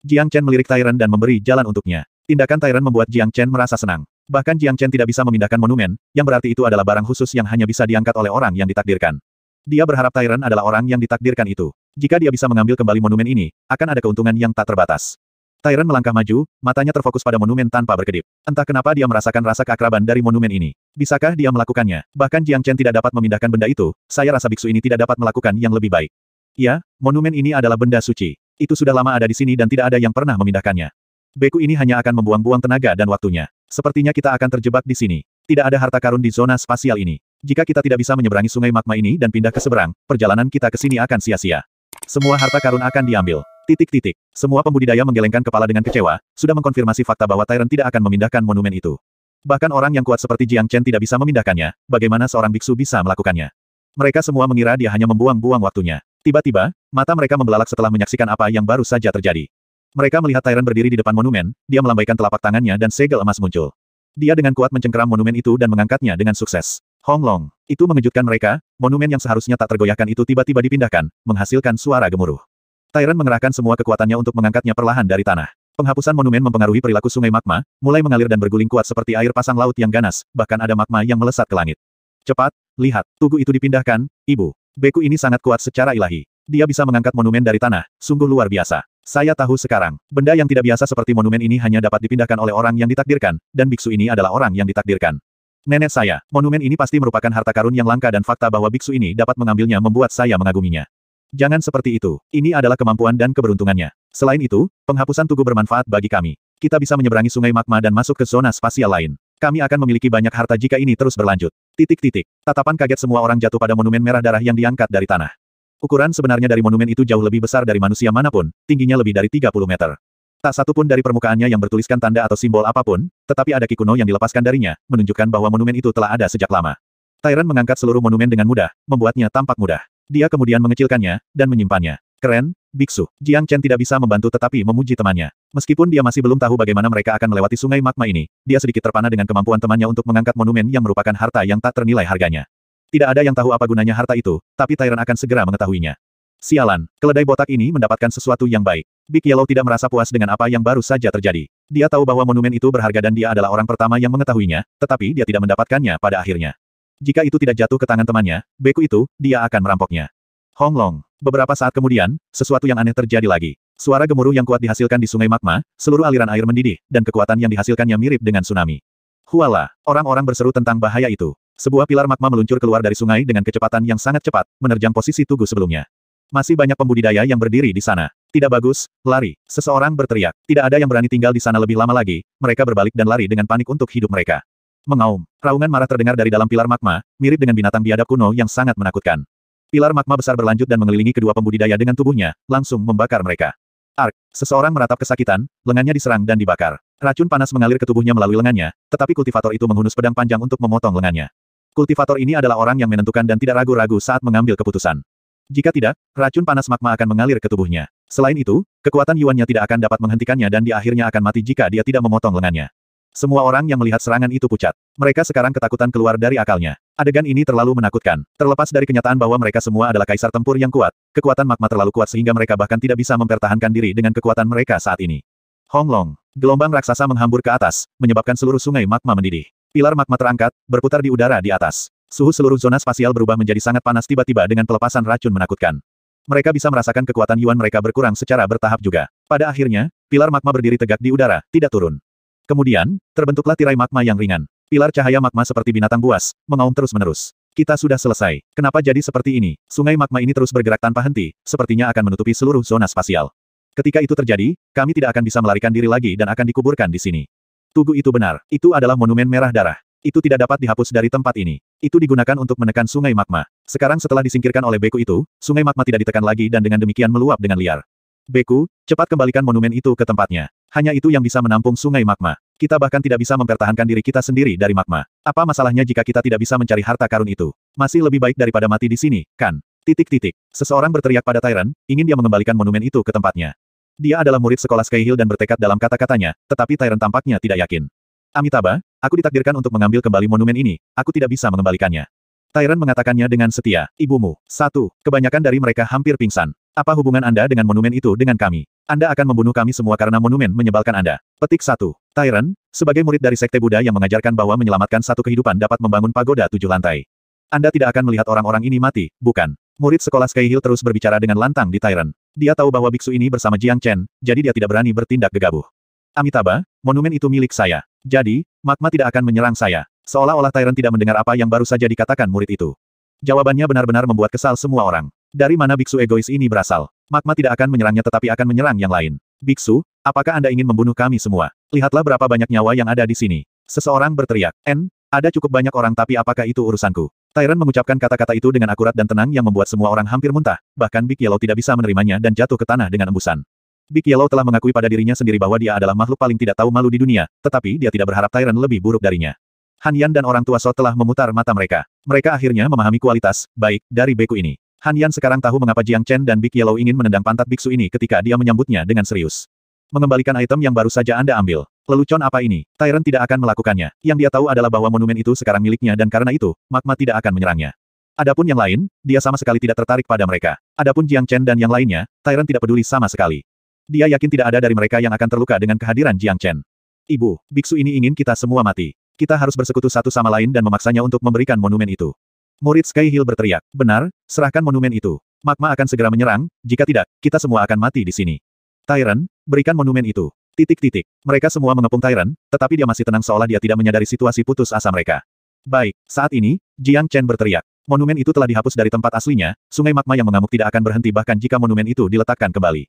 Jiang Chen melirik Tyran dan memberi jalan untuknya. Tindakan Tyran membuat Jiang Chen merasa senang. Bahkan Jiang Chen tidak bisa memindahkan monumen, yang berarti itu adalah barang khusus yang hanya bisa diangkat oleh orang yang ditakdirkan. Dia berharap Tyran adalah orang yang ditakdirkan itu. Jika dia bisa mengambil kembali monumen ini, akan ada keuntungan yang tak terbatas. Tyran melangkah maju, matanya terfokus pada monumen tanpa berkedip. Entah kenapa dia merasakan rasa keakraban dari monumen ini. Bisakah dia melakukannya? Bahkan Jiang Chen tidak dapat memindahkan benda itu, saya rasa biksu ini tidak dapat melakukan yang lebih baik. Ya, monumen ini adalah benda suci. Itu sudah lama ada di sini dan tidak ada yang pernah memindahkannya. Beku ini hanya akan membuang-buang tenaga dan waktunya. Sepertinya kita akan terjebak di sini. Tidak ada harta karun di zona spasial ini. Jika kita tidak bisa menyeberangi sungai magma ini dan pindah ke seberang, perjalanan kita ke sini akan sia-sia. Semua harta karun akan diambil. Titik-titik. Semua pembudidaya menggelengkan kepala dengan kecewa, sudah mengkonfirmasi fakta bahwa Tyrant tidak akan memindahkan monumen itu. Bahkan orang yang kuat seperti Jiang Chen tidak bisa memindahkannya, bagaimana seorang biksu bisa melakukannya? Mereka semua mengira dia hanya membuang-buang waktunya. Tiba-tiba, mata mereka membelalak setelah menyaksikan apa yang baru saja terjadi. Mereka melihat Tyrant berdiri di depan monumen, dia melambaikan telapak tangannya dan segel emas muncul. Dia dengan kuat mencengkeram monumen itu dan mengangkatnya dengan sukses. Hong Long. Itu mengejutkan mereka, monumen yang seharusnya tak tergoyahkan itu tiba-tiba dipindahkan, menghasilkan suara gemuruh. Tyrant mengerahkan semua kekuatannya untuk mengangkatnya perlahan dari tanah. Penghapusan monumen mempengaruhi perilaku sungai magma, mulai mengalir dan berguling kuat seperti air pasang laut yang ganas, bahkan ada magma yang melesat ke langit. Cepat, Lihat, tugu itu dipindahkan, ibu. Beku ini sangat kuat secara ilahi. Dia bisa mengangkat monumen dari tanah, sungguh luar biasa. Saya tahu sekarang, benda yang tidak biasa seperti monumen ini hanya dapat dipindahkan oleh orang yang ditakdirkan, dan biksu ini adalah orang yang ditakdirkan. Nenek saya, monumen ini pasti merupakan harta karun yang langka dan fakta bahwa biksu ini dapat mengambilnya membuat saya mengaguminya. Jangan seperti itu, ini adalah kemampuan dan keberuntungannya. Selain itu, penghapusan tugu bermanfaat bagi kami. Kita bisa menyeberangi sungai magma dan masuk ke zona spasial lain. Kami akan memiliki banyak harta jika ini terus berlanjut. Titik-titik. Tatapan kaget semua orang jatuh pada monumen merah darah yang diangkat dari tanah. Ukuran sebenarnya dari monumen itu jauh lebih besar dari manusia manapun, tingginya lebih dari 30 meter. Tak satu pun dari permukaannya yang bertuliskan tanda atau simbol apapun, tetapi ada kikuno yang dilepaskan darinya, menunjukkan bahwa monumen itu telah ada sejak lama. Tyran mengangkat seluruh monumen dengan mudah, membuatnya tampak mudah. Dia kemudian mengecilkannya, dan menyimpannya. Keren, Biksu, Jiang Chen tidak bisa membantu tetapi memuji temannya. Meskipun dia masih belum tahu bagaimana mereka akan melewati sungai magma ini, dia sedikit terpana dengan kemampuan temannya untuk mengangkat monumen yang merupakan harta yang tak ternilai harganya. Tidak ada yang tahu apa gunanya harta itu, tapi Tyrant akan segera mengetahuinya. Sialan, keledai botak ini mendapatkan sesuatu yang baik. Big Yellow tidak merasa puas dengan apa yang baru saja terjadi. Dia tahu bahwa monumen itu berharga dan dia adalah orang pertama yang mengetahuinya, tetapi dia tidak mendapatkannya pada akhirnya. Jika itu tidak jatuh ke tangan temannya, beku itu, dia akan merampoknya. Hong Long, Beberapa saat kemudian, sesuatu yang aneh terjadi lagi. Suara gemuruh yang kuat dihasilkan di sungai magma, seluruh aliran air mendidih, dan kekuatan yang dihasilkannya mirip dengan tsunami. Huala, orang-orang berseru tentang bahaya itu. Sebuah pilar magma meluncur keluar dari sungai dengan kecepatan yang sangat cepat, menerjang posisi tugu sebelumnya. Masih banyak pembudidaya yang berdiri di sana. Tidak bagus, lari. Seseorang berteriak. Tidak ada yang berani tinggal di sana lebih lama lagi. Mereka berbalik dan lari dengan panik untuk hidup mereka. Mengaum. Raungan marah terdengar dari dalam pilar magma, mirip dengan binatang biadab kuno yang sangat menakutkan. Pilar magma besar berlanjut dan mengelilingi kedua pembudidaya dengan tubuhnya, langsung membakar mereka. Ark, seseorang meratap kesakitan, lengannya diserang dan dibakar. Racun panas mengalir ke tubuhnya melalui lengannya, tetapi kultivator itu menghunus pedang panjang untuk memotong lengannya. Kultivator ini adalah orang yang menentukan dan tidak ragu-ragu saat mengambil keputusan. Jika tidak, racun panas magma akan mengalir ke tubuhnya. Selain itu, kekuatan Yuannya tidak akan dapat menghentikannya dan di akhirnya akan mati jika dia tidak memotong lengannya. Semua orang yang melihat serangan itu pucat. Mereka sekarang ketakutan keluar dari akalnya. Adegan ini terlalu menakutkan. Terlepas dari kenyataan bahwa mereka semua adalah kaisar tempur yang kuat, kekuatan magma terlalu kuat sehingga mereka bahkan tidak bisa mempertahankan diri dengan kekuatan mereka saat ini. Honglong. Gelombang raksasa menghambur ke atas, menyebabkan seluruh sungai magma mendidih. Pilar magma terangkat, berputar di udara di atas. Suhu seluruh zona spasial berubah menjadi sangat panas tiba-tiba dengan pelepasan racun menakutkan. Mereka bisa merasakan kekuatan Yuan mereka berkurang secara bertahap juga. Pada akhirnya, pilar magma berdiri tegak di udara, tidak turun. Kemudian, terbentuklah tirai magma yang ringan. Pilar cahaya magma seperti binatang buas, mengaum terus-menerus. Kita sudah selesai. Kenapa jadi seperti ini? Sungai magma ini terus bergerak tanpa henti, sepertinya akan menutupi seluruh zona spasial. Ketika itu terjadi, kami tidak akan bisa melarikan diri lagi dan akan dikuburkan di sini. Tugu itu benar, itu adalah monumen merah darah. Itu tidak dapat dihapus dari tempat ini. Itu digunakan untuk menekan sungai magma. Sekarang setelah disingkirkan oleh beku itu, sungai magma tidak ditekan lagi dan dengan demikian meluap dengan liar. Beku, cepat kembalikan monumen itu ke tempatnya. Hanya itu yang bisa menampung sungai magma. Kita bahkan tidak bisa mempertahankan diri kita sendiri dari magma. Apa masalahnya jika kita tidak bisa mencari harta karun itu? Masih lebih baik daripada mati di sini, kan? Titik-titik. Seseorang berteriak pada Tyran, ingin dia mengembalikan monumen itu ke tempatnya. Dia adalah murid sekolah Sky Hill dan bertekad dalam kata-katanya, tetapi Tyran tampaknya tidak yakin. Amitabha, aku ditakdirkan untuk mengambil kembali monumen ini, aku tidak bisa mengembalikannya. Tyran mengatakannya dengan setia, ibumu, satu, kebanyakan dari mereka hampir pingsan. Apa hubungan Anda dengan monumen itu dengan kami? Anda akan membunuh kami semua karena monumen menyebalkan Anda. Petik 1. Tyrant, sebagai murid dari sekte Buddha yang mengajarkan bahwa menyelamatkan satu kehidupan dapat membangun pagoda tujuh lantai. Anda tidak akan melihat orang-orang ini mati, bukan? Murid sekolah Sky Hill terus berbicara dengan lantang di Tyrant. Dia tahu bahwa biksu ini bersama Jiang Chen, jadi dia tidak berani bertindak gegabah. Amitabha, monumen itu milik saya. Jadi, magma tidak akan menyerang saya. Seolah-olah Tyrant tidak mendengar apa yang baru saja dikatakan murid itu. Jawabannya benar-benar membuat kesal semua orang. Dari mana biksu egois ini berasal? Magma tidak akan menyerangnya tetapi akan menyerang yang lain. Biksu, apakah Anda ingin membunuh kami semua? Lihatlah berapa banyak nyawa yang ada di sini. Seseorang berteriak, N, ada cukup banyak orang tapi apakah itu urusanku? Tyron mengucapkan kata-kata itu dengan akurat dan tenang yang membuat semua orang hampir muntah, bahkan Big Yellow tidak bisa menerimanya dan jatuh ke tanah dengan embusan. Big Yellow telah mengakui pada dirinya sendiri bahwa dia adalah makhluk paling tidak tahu malu di dunia, tetapi dia tidak berharap Tyron lebih buruk darinya. Han Yan dan orang tua So telah memutar mata mereka. Mereka akhirnya memahami kualitas, baik, dari beku ini. Han Yan sekarang tahu mengapa Jiang Chen dan Big Yellow ingin menendang pantat biksu ini ketika dia menyambutnya dengan serius. Mengembalikan item yang baru saja Anda ambil. Lelucon apa ini? Tyrant tidak akan melakukannya. Yang dia tahu adalah bahwa monumen itu sekarang miliknya dan karena itu, Magma tidak akan menyerangnya. Adapun yang lain, dia sama sekali tidak tertarik pada mereka. Adapun Jiang Chen dan yang lainnya, Tyrant tidak peduli sama sekali. Dia yakin tidak ada dari mereka yang akan terluka dengan kehadiran Jiang Chen. Ibu, biksu ini ingin kita semua mati. Kita harus bersekutu satu sama lain dan memaksanya untuk memberikan monumen itu. Murid Sky Hill berteriak, benar, serahkan monumen itu. Magma akan segera menyerang, jika tidak, kita semua akan mati di sini. Tyrant, berikan monumen itu. Titik-titik. Mereka semua mengepung Tyrant, tetapi dia masih tenang seolah dia tidak menyadari situasi putus asa mereka. Baik, saat ini, Jiang Chen berteriak. Monumen itu telah dihapus dari tempat aslinya, sungai magma yang mengamuk tidak akan berhenti bahkan jika monumen itu diletakkan kembali.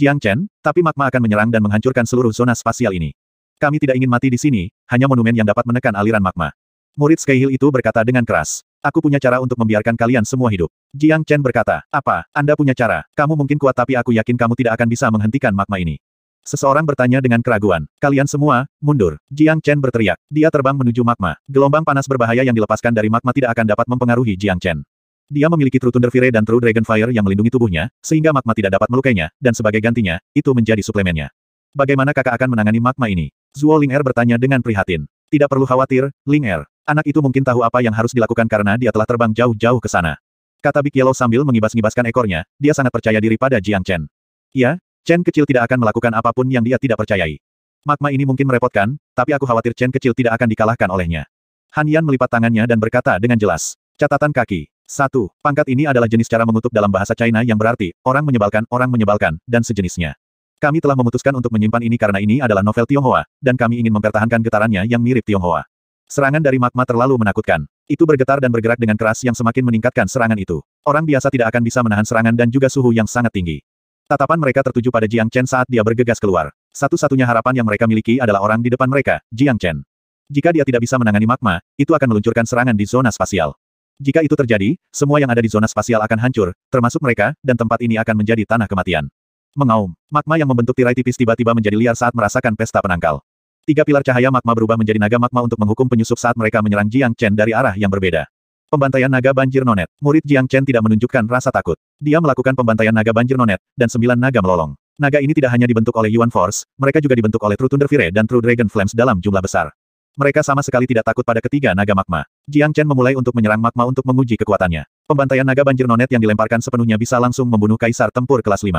Jiang Chen, tapi magma akan menyerang dan menghancurkan seluruh zona spasial ini. Kami tidak ingin mati di sini, hanya monumen yang dapat menekan aliran magma. Murid Sky Hill itu berkata dengan keras. Aku punya cara untuk membiarkan kalian semua hidup. Jiang Chen berkata, apa, Anda punya cara, kamu mungkin kuat tapi aku yakin kamu tidak akan bisa menghentikan magma ini. Seseorang bertanya dengan keraguan, kalian semua, mundur. Jiang Chen berteriak, dia terbang menuju magma. Gelombang panas berbahaya yang dilepaskan dari magma tidak akan dapat mempengaruhi Jiang Chen. Dia memiliki True Thunder Fire dan True Dragon Fire yang melindungi tubuhnya, sehingga magma tidak dapat melukainya, dan sebagai gantinya, itu menjadi suplemennya. Bagaimana kakak akan menangani magma ini? Zuo Ling Er bertanya dengan prihatin. Tidak perlu khawatir, Ling Er. Anak itu mungkin tahu apa yang harus dilakukan karena dia telah terbang jauh-jauh ke sana. Kata Big Yellow sambil mengibas-ngibaskan ekornya, dia sangat percaya diri pada Jiang Chen. Ya, Chen kecil tidak akan melakukan apapun yang dia tidak percayai. Magma ini mungkin merepotkan, tapi aku khawatir Chen kecil tidak akan dikalahkan olehnya. Han Yan melipat tangannya dan berkata dengan jelas. Catatan kaki. satu, Pangkat ini adalah jenis cara mengutuk dalam bahasa China yang berarti, orang menyebalkan, orang menyebalkan, dan sejenisnya. Kami telah memutuskan untuk menyimpan ini karena ini adalah novel Tionghoa, dan kami ingin mempertahankan getarannya yang mirip Tionghoa. Serangan dari magma terlalu menakutkan. Itu bergetar dan bergerak dengan keras yang semakin meningkatkan serangan itu. Orang biasa tidak akan bisa menahan serangan dan juga suhu yang sangat tinggi. Tatapan mereka tertuju pada Jiang Chen saat dia bergegas keluar. Satu-satunya harapan yang mereka miliki adalah orang di depan mereka, Jiang Chen. Jika dia tidak bisa menangani magma, itu akan meluncurkan serangan di zona spasial. Jika itu terjadi, semua yang ada di zona spasial akan hancur, termasuk mereka, dan tempat ini akan menjadi tanah kematian. Mengaum. Magma yang membentuk tirai tipis tiba-tiba menjadi liar saat merasakan pesta penangkal. Tiga pilar cahaya magma berubah menjadi naga magma untuk menghukum penyusup saat mereka menyerang Jiang Chen dari arah yang berbeda. Pembantaian naga banjir nonet. Murid Jiang Chen tidak menunjukkan rasa takut. Dia melakukan pembantaian naga banjir nonet, dan sembilan naga melolong. Naga ini tidak hanya dibentuk oleh Yuan Force, mereka juga dibentuk oleh True Thunder Fire dan True Dragon Flames dalam jumlah besar. Mereka sama sekali tidak takut pada ketiga naga magma. Jiang Chen memulai untuk menyerang magma untuk menguji kekuatannya. Pembantaian naga banjir nonet yang dilemparkan sepenuhnya bisa langsung membunuh kaisar tempur kelas 5.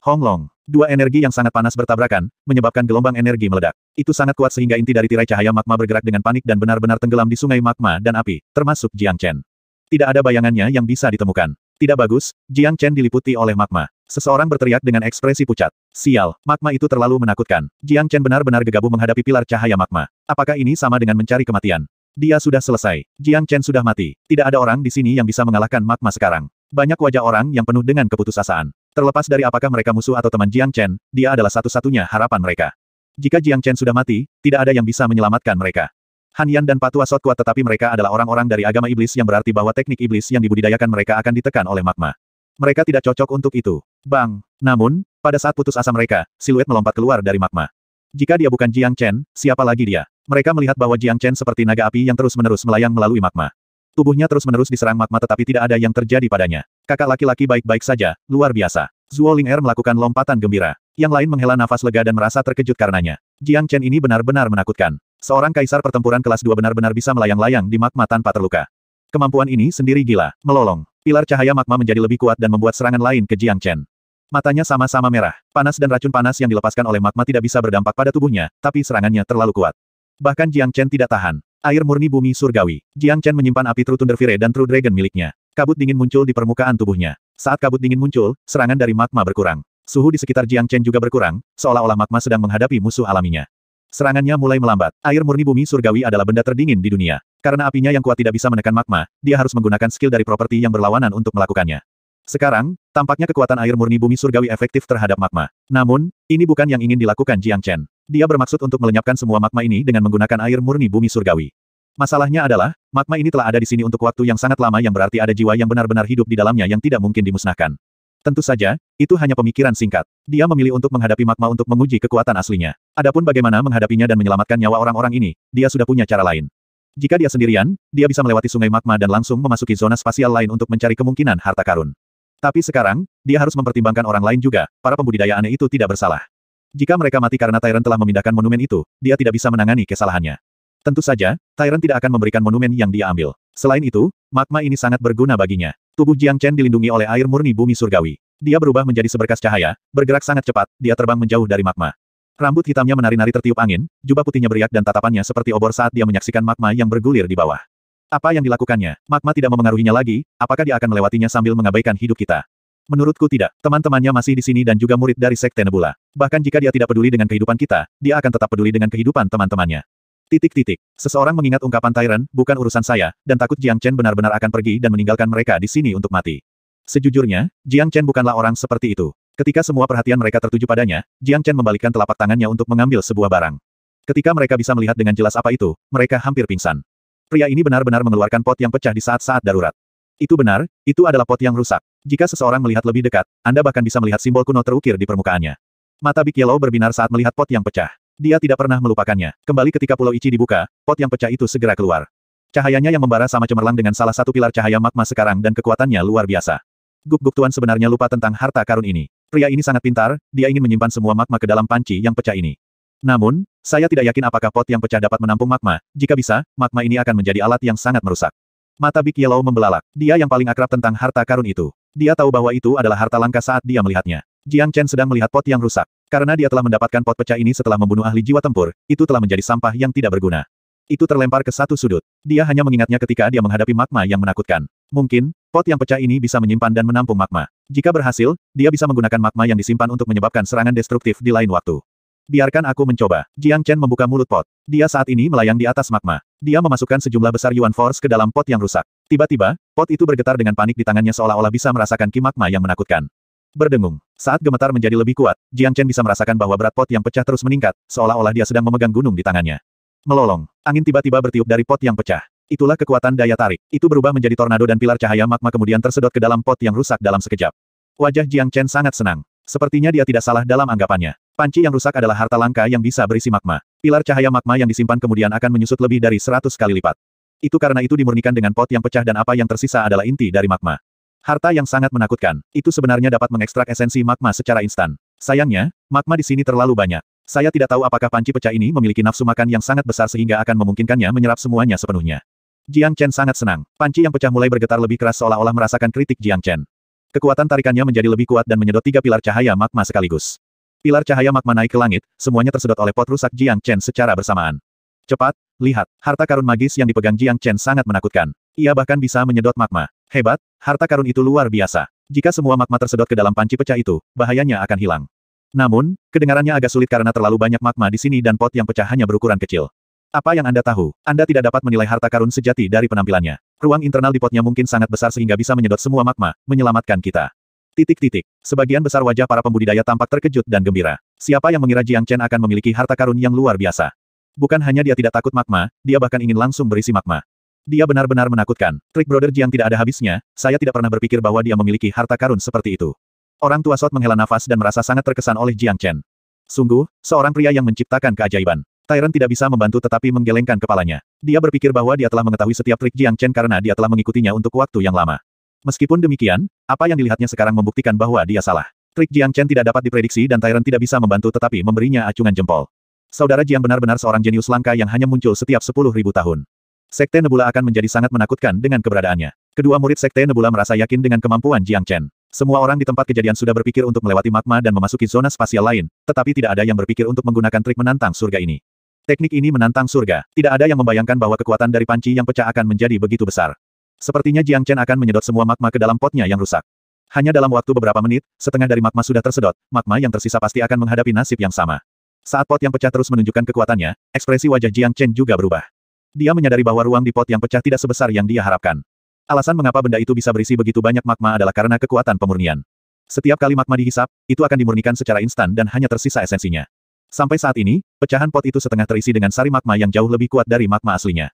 Honglong. Dua energi yang sangat panas bertabrakan, menyebabkan gelombang energi meledak. Itu sangat kuat sehingga inti dari tirai cahaya magma bergerak dengan panik dan benar-benar tenggelam di sungai magma dan api, termasuk Jiang Chen. Tidak ada bayangannya yang bisa ditemukan. Tidak bagus, Jiang Chen diliputi oleh magma. Seseorang berteriak dengan ekspresi pucat. Sial, magma itu terlalu menakutkan. Jiang Chen benar-benar gegabah menghadapi pilar cahaya magma. Apakah ini sama dengan mencari kematian? Dia sudah selesai. Jiang Chen sudah mati. Tidak ada orang di sini yang bisa mengalahkan magma sekarang. Banyak wajah orang yang penuh dengan keputusasaan. Terlepas dari apakah mereka musuh atau teman Jiang Chen, dia adalah satu-satunya harapan mereka. Jika Jiang Chen sudah mati, tidak ada yang bisa menyelamatkan mereka. Han Yan dan Patua Sot kuat tetapi mereka adalah orang-orang dari agama iblis yang berarti bahwa teknik iblis yang dibudidayakan mereka akan ditekan oleh magma. Mereka tidak cocok untuk itu. Bang! Namun, pada saat putus asa mereka, siluet melompat keluar dari magma. Jika dia bukan Jiang Chen, siapa lagi dia? Mereka melihat bahwa Jiang Chen seperti naga api yang terus-menerus melayang melalui magma. Tubuhnya terus-menerus diserang magma tetapi tidak ada yang terjadi padanya. Kakak laki-laki baik-baik saja, luar biasa. Zuo Ling Er melakukan lompatan gembira. Yang lain menghela nafas lega dan merasa terkejut karenanya. Jiang Chen ini benar-benar menakutkan. Seorang kaisar pertempuran kelas 2 benar-benar bisa melayang-layang di magma tanpa terluka. Kemampuan ini sendiri gila, melolong. Pilar cahaya magma menjadi lebih kuat dan membuat serangan lain ke Jiang Chen. Matanya sama-sama merah. Panas dan racun panas yang dilepaskan oleh magma tidak bisa berdampak pada tubuhnya, tapi serangannya terlalu kuat. Bahkan Jiang Chen tidak tahan. Air murni bumi surgawi. Jiang Chen menyimpan api True Thunder Fire dan True Dragon miliknya. Kabut dingin muncul di permukaan tubuhnya. Saat kabut dingin muncul, serangan dari magma berkurang. Suhu di sekitar Jiang Chen juga berkurang, seolah-olah magma sedang menghadapi musuh alaminya. Serangannya mulai melambat. Air murni bumi surgawi adalah benda terdingin di dunia. Karena apinya yang kuat tidak bisa menekan magma, dia harus menggunakan skill dari properti yang berlawanan untuk melakukannya. Sekarang, tampaknya kekuatan air murni bumi surgawi efektif terhadap magma. Namun, ini bukan yang ingin dilakukan Jiang Chen. Dia bermaksud untuk melenyapkan semua magma ini dengan menggunakan air murni bumi surgawi. Masalahnya adalah, magma ini telah ada di sini untuk waktu yang sangat lama yang berarti ada jiwa yang benar-benar hidup di dalamnya yang tidak mungkin dimusnahkan. Tentu saja, itu hanya pemikiran singkat. Dia memilih untuk menghadapi magma untuk menguji kekuatan aslinya. Adapun bagaimana menghadapinya dan menyelamatkan nyawa orang-orang ini, dia sudah punya cara lain. Jika dia sendirian, dia bisa melewati sungai magma dan langsung memasuki zona spasial lain untuk mencari kemungkinan harta karun. Tapi sekarang, dia harus mempertimbangkan orang lain juga, para pembudidaya aneh itu tidak bersalah. Jika mereka mati karena Tyrant telah memindahkan monumen itu, dia tidak bisa menangani kesalahannya. Tentu saja, Tyrant tidak akan memberikan monumen yang dia ambil. Selain itu, magma ini sangat berguna baginya. Tubuh Jiang Chen dilindungi oleh air murni bumi surgawi. Dia berubah menjadi seberkas cahaya, bergerak sangat cepat, dia terbang menjauh dari magma. Rambut hitamnya menari-nari tertiup angin, jubah putihnya beriak dan tatapannya seperti obor saat dia menyaksikan magma yang bergulir di bawah. Apa yang dilakukannya? Magma tidak memengaruhinya lagi, apakah dia akan melewatinya sambil mengabaikan hidup kita? Menurutku tidak. Teman-temannya masih di sini dan juga murid dari Sekte Nebula. Bahkan jika dia tidak peduli dengan kehidupan kita, dia akan tetap peduli dengan kehidupan teman-temannya. Titik-titik. Seseorang mengingat ungkapan Tyrant, bukan urusan saya, dan takut Jiang Chen benar-benar akan pergi dan meninggalkan mereka di sini untuk mati. Sejujurnya, Jiang Chen bukanlah orang seperti itu. Ketika semua perhatian mereka tertuju padanya, Jiang Chen membalikkan telapak tangannya untuk mengambil sebuah barang. Ketika mereka bisa melihat dengan jelas apa itu, mereka hampir pingsan. Pria ini benar-benar mengeluarkan pot yang pecah di saat-saat darurat. Itu benar, itu adalah pot yang rusak. Jika seseorang melihat lebih dekat, Anda bahkan bisa melihat simbol kuno terukir di permukaannya. Mata Big Yellow berbinar saat melihat pot yang pecah. Dia tidak pernah melupakannya. Kembali ketika pulau Ichi dibuka, pot yang pecah itu segera keluar. Cahayanya yang membara sama cemerlang dengan salah satu pilar cahaya magma sekarang dan kekuatannya luar biasa. Guk-guk tuan sebenarnya lupa tentang harta karun ini. Pria ini sangat pintar, dia ingin menyimpan semua magma ke dalam panci yang pecah ini. Namun, saya tidak yakin apakah pot yang pecah dapat menampung magma. Jika bisa, magma ini akan menjadi alat yang sangat merusak. Mata Big Yellow membelalak. Dia yang paling akrab tentang harta karun itu. Dia tahu bahwa itu adalah harta langka saat dia melihatnya. Jiang Chen sedang melihat pot yang rusak. Karena dia telah mendapatkan pot pecah ini setelah membunuh ahli jiwa tempur, itu telah menjadi sampah yang tidak berguna. Itu terlempar ke satu sudut. Dia hanya mengingatnya ketika dia menghadapi magma yang menakutkan. Mungkin, pot yang pecah ini bisa menyimpan dan menampung magma. Jika berhasil, dia bisa menggunakan magma yang disimpan untuk menyebabkan serangan destruktif di lain waktu. Biarkan aku mencoba. Jiang Chen membuka mulut pot. Dia saat ini melayang di atas magma. Dia memasukkan sejumlah besar Yuan Force ke dalam pot yang rusak. Tiba-tiba, pot itu bergetar dengan panik di tangannya seolah-olah bisa merasakan ki magma yang menakutkan. Berdengung. Saat gemetar menjadi lebih kuat, Jiang Chen bisa merasakan bahwa berat pot yang pecah terus meningkat, seolah-olah dia sedang memegang gunung di tangannya. Melolong. Angin tiba-tiba bertiup dari pot yang pecah. Itulah kekuatan daya tarik. Itu berubah menjadi tornado dan pilar cahaya magma kemudian tersedot ke dalam pot yang rusak dalam sekejap. Wajah Jiang Chen sangat senang. Sepertinya dia tidak salah dalam anggapannya. Panci yang rusak adalah harta langka yang bisa berisi magma. Pilar cahaya magma yang disimpan kemudian akan menyusut lebih dari seratus kali lipat. Itu karena itu dimurnikan dengan pot yang pecah dan apa yang tersisa adalah inti dari magma. Harta yang sangat menakutkan. Itu sebenarnya dapat mengekstrak esensi magma secara instan. Sayangnya, magma di sini terlalu banyak. Saya tidak tahu apakah panci pecah ini memiliki nafsu makan yang sangat besar sehingga akan memungkinkannya menyerap semuanya sepenuhnya. Jiang Chen sangat senang. Panci yang pecah mulai bergetar lebih keras seolah-olah merasakan kritik Jiang Chen. Kekuatan tarikannya menjadi lebih kuat dan menyedot tiga pilar cahaya magma sekaligus. Pilar cahaya magma naik ke langit, semuanya tersedot oleh pot rusak Jiang Chen secara bersamaan. Cepat, lihat, harta karun magis yang dipegang Jiang Chen sangat menakutkan. Ia bahkan bisa menyedot magma. Hebat, harta karun itu luar biasa. Jika semua magma tersedot ke dalam panci pecah itu, bahayanya akan hilang. Namun, kedengarannya agak sulit karena terlalu banyak magma di sini dan pot yang pecah hanya berukuran kecil. Apa yang Anda tahu? Anda tidak dapat menilai harta karun sejati dari penampilannya. Ruang internal di potnya mungkin sangat besar sehingga bisa menyedot semua magma, menyelamatkan kita. Titik-titik. Sebagian besar wajah para pembudidaya tampak terkejut dan gembira. Siapa yang mengira Jiang Chen akan memiliki harta karun yang luar biasa? Bukan hanya dia tidak takut magma, dia bahkan ingin langsung berisi magma. Dia benar-benar menakutkan. Trik Brother Jiang tidak ada habisnya, saya tidak pernah berpikir bahwa dia memiliki harta karun seperti itu. Orang tua Sot menghela nafas dan merasa sangat terkesan oleh Jiang Chen. Sungguh, seorang pria yang menciptakan keajaiban. Tyrant tidak bisa membantu tetapi menggelengkan kepalanya. Dia berpikir bahwa dia telah mengetahui setiap trik Jiang Chen karena dia telah mengikutinya untuk waktu yang lama. Meskipun demikian, apa yang dilihatnya sekarang membuktikan bahwa dia salah. Trik Jiang Chen tidak dapat diprediksi dan Tyrant tidak bisa membantu tetapi memberinya acungan jempol. Saudara Jiang benar-benar seorang jenius langka yang hanya muncul setiap 10.000 tahun. Sekte Nebula akan menjadi sangat menakutkan dengan keberadaannya. Kedua murid Sekte Nebula merasa yakin dengan kemampuan Jiang Chen. Semua orang di tempat kejadian sudah berpikir untuk melewati magma dan memasuki zona spasial lain, tetapi tidak ada yang berpikir untuk menggunakan trik menantang surga ini. Teknik ini menantang surga. Tidak ada yang membayangkan bahwa kekuatan dari panci yang pecah akan menjadi begitu besar. Sepertinya Jiang Chen akan menyedot semua magma ke dalam potnya yang rusak. Hanya dalam waktu beberapa menit, setengah dari magma sudah tersedot, magma yang tersisa pasti akan menghadapi nasib yang sama. Saat pot yang pecah terus menunjukkan kekuatannya, ekspresi wajah Jiang Chen juga berubah. Dia menyadari bahwa ruang di pot yang pecah tidak sebesar yang dia harapkan. Alasan mengapa benda itu bisa berisi begitu banyak magma adalah karena kekuatan pemurnian. Setiap kali magma dihisap, itu akan dimurnikan secara instan dan hanya tersisa esensinya. Sampai saat ini, pecahan pot itu setengah terisi dengan sari magma yang jauh lebih kuat dari magma aslinya.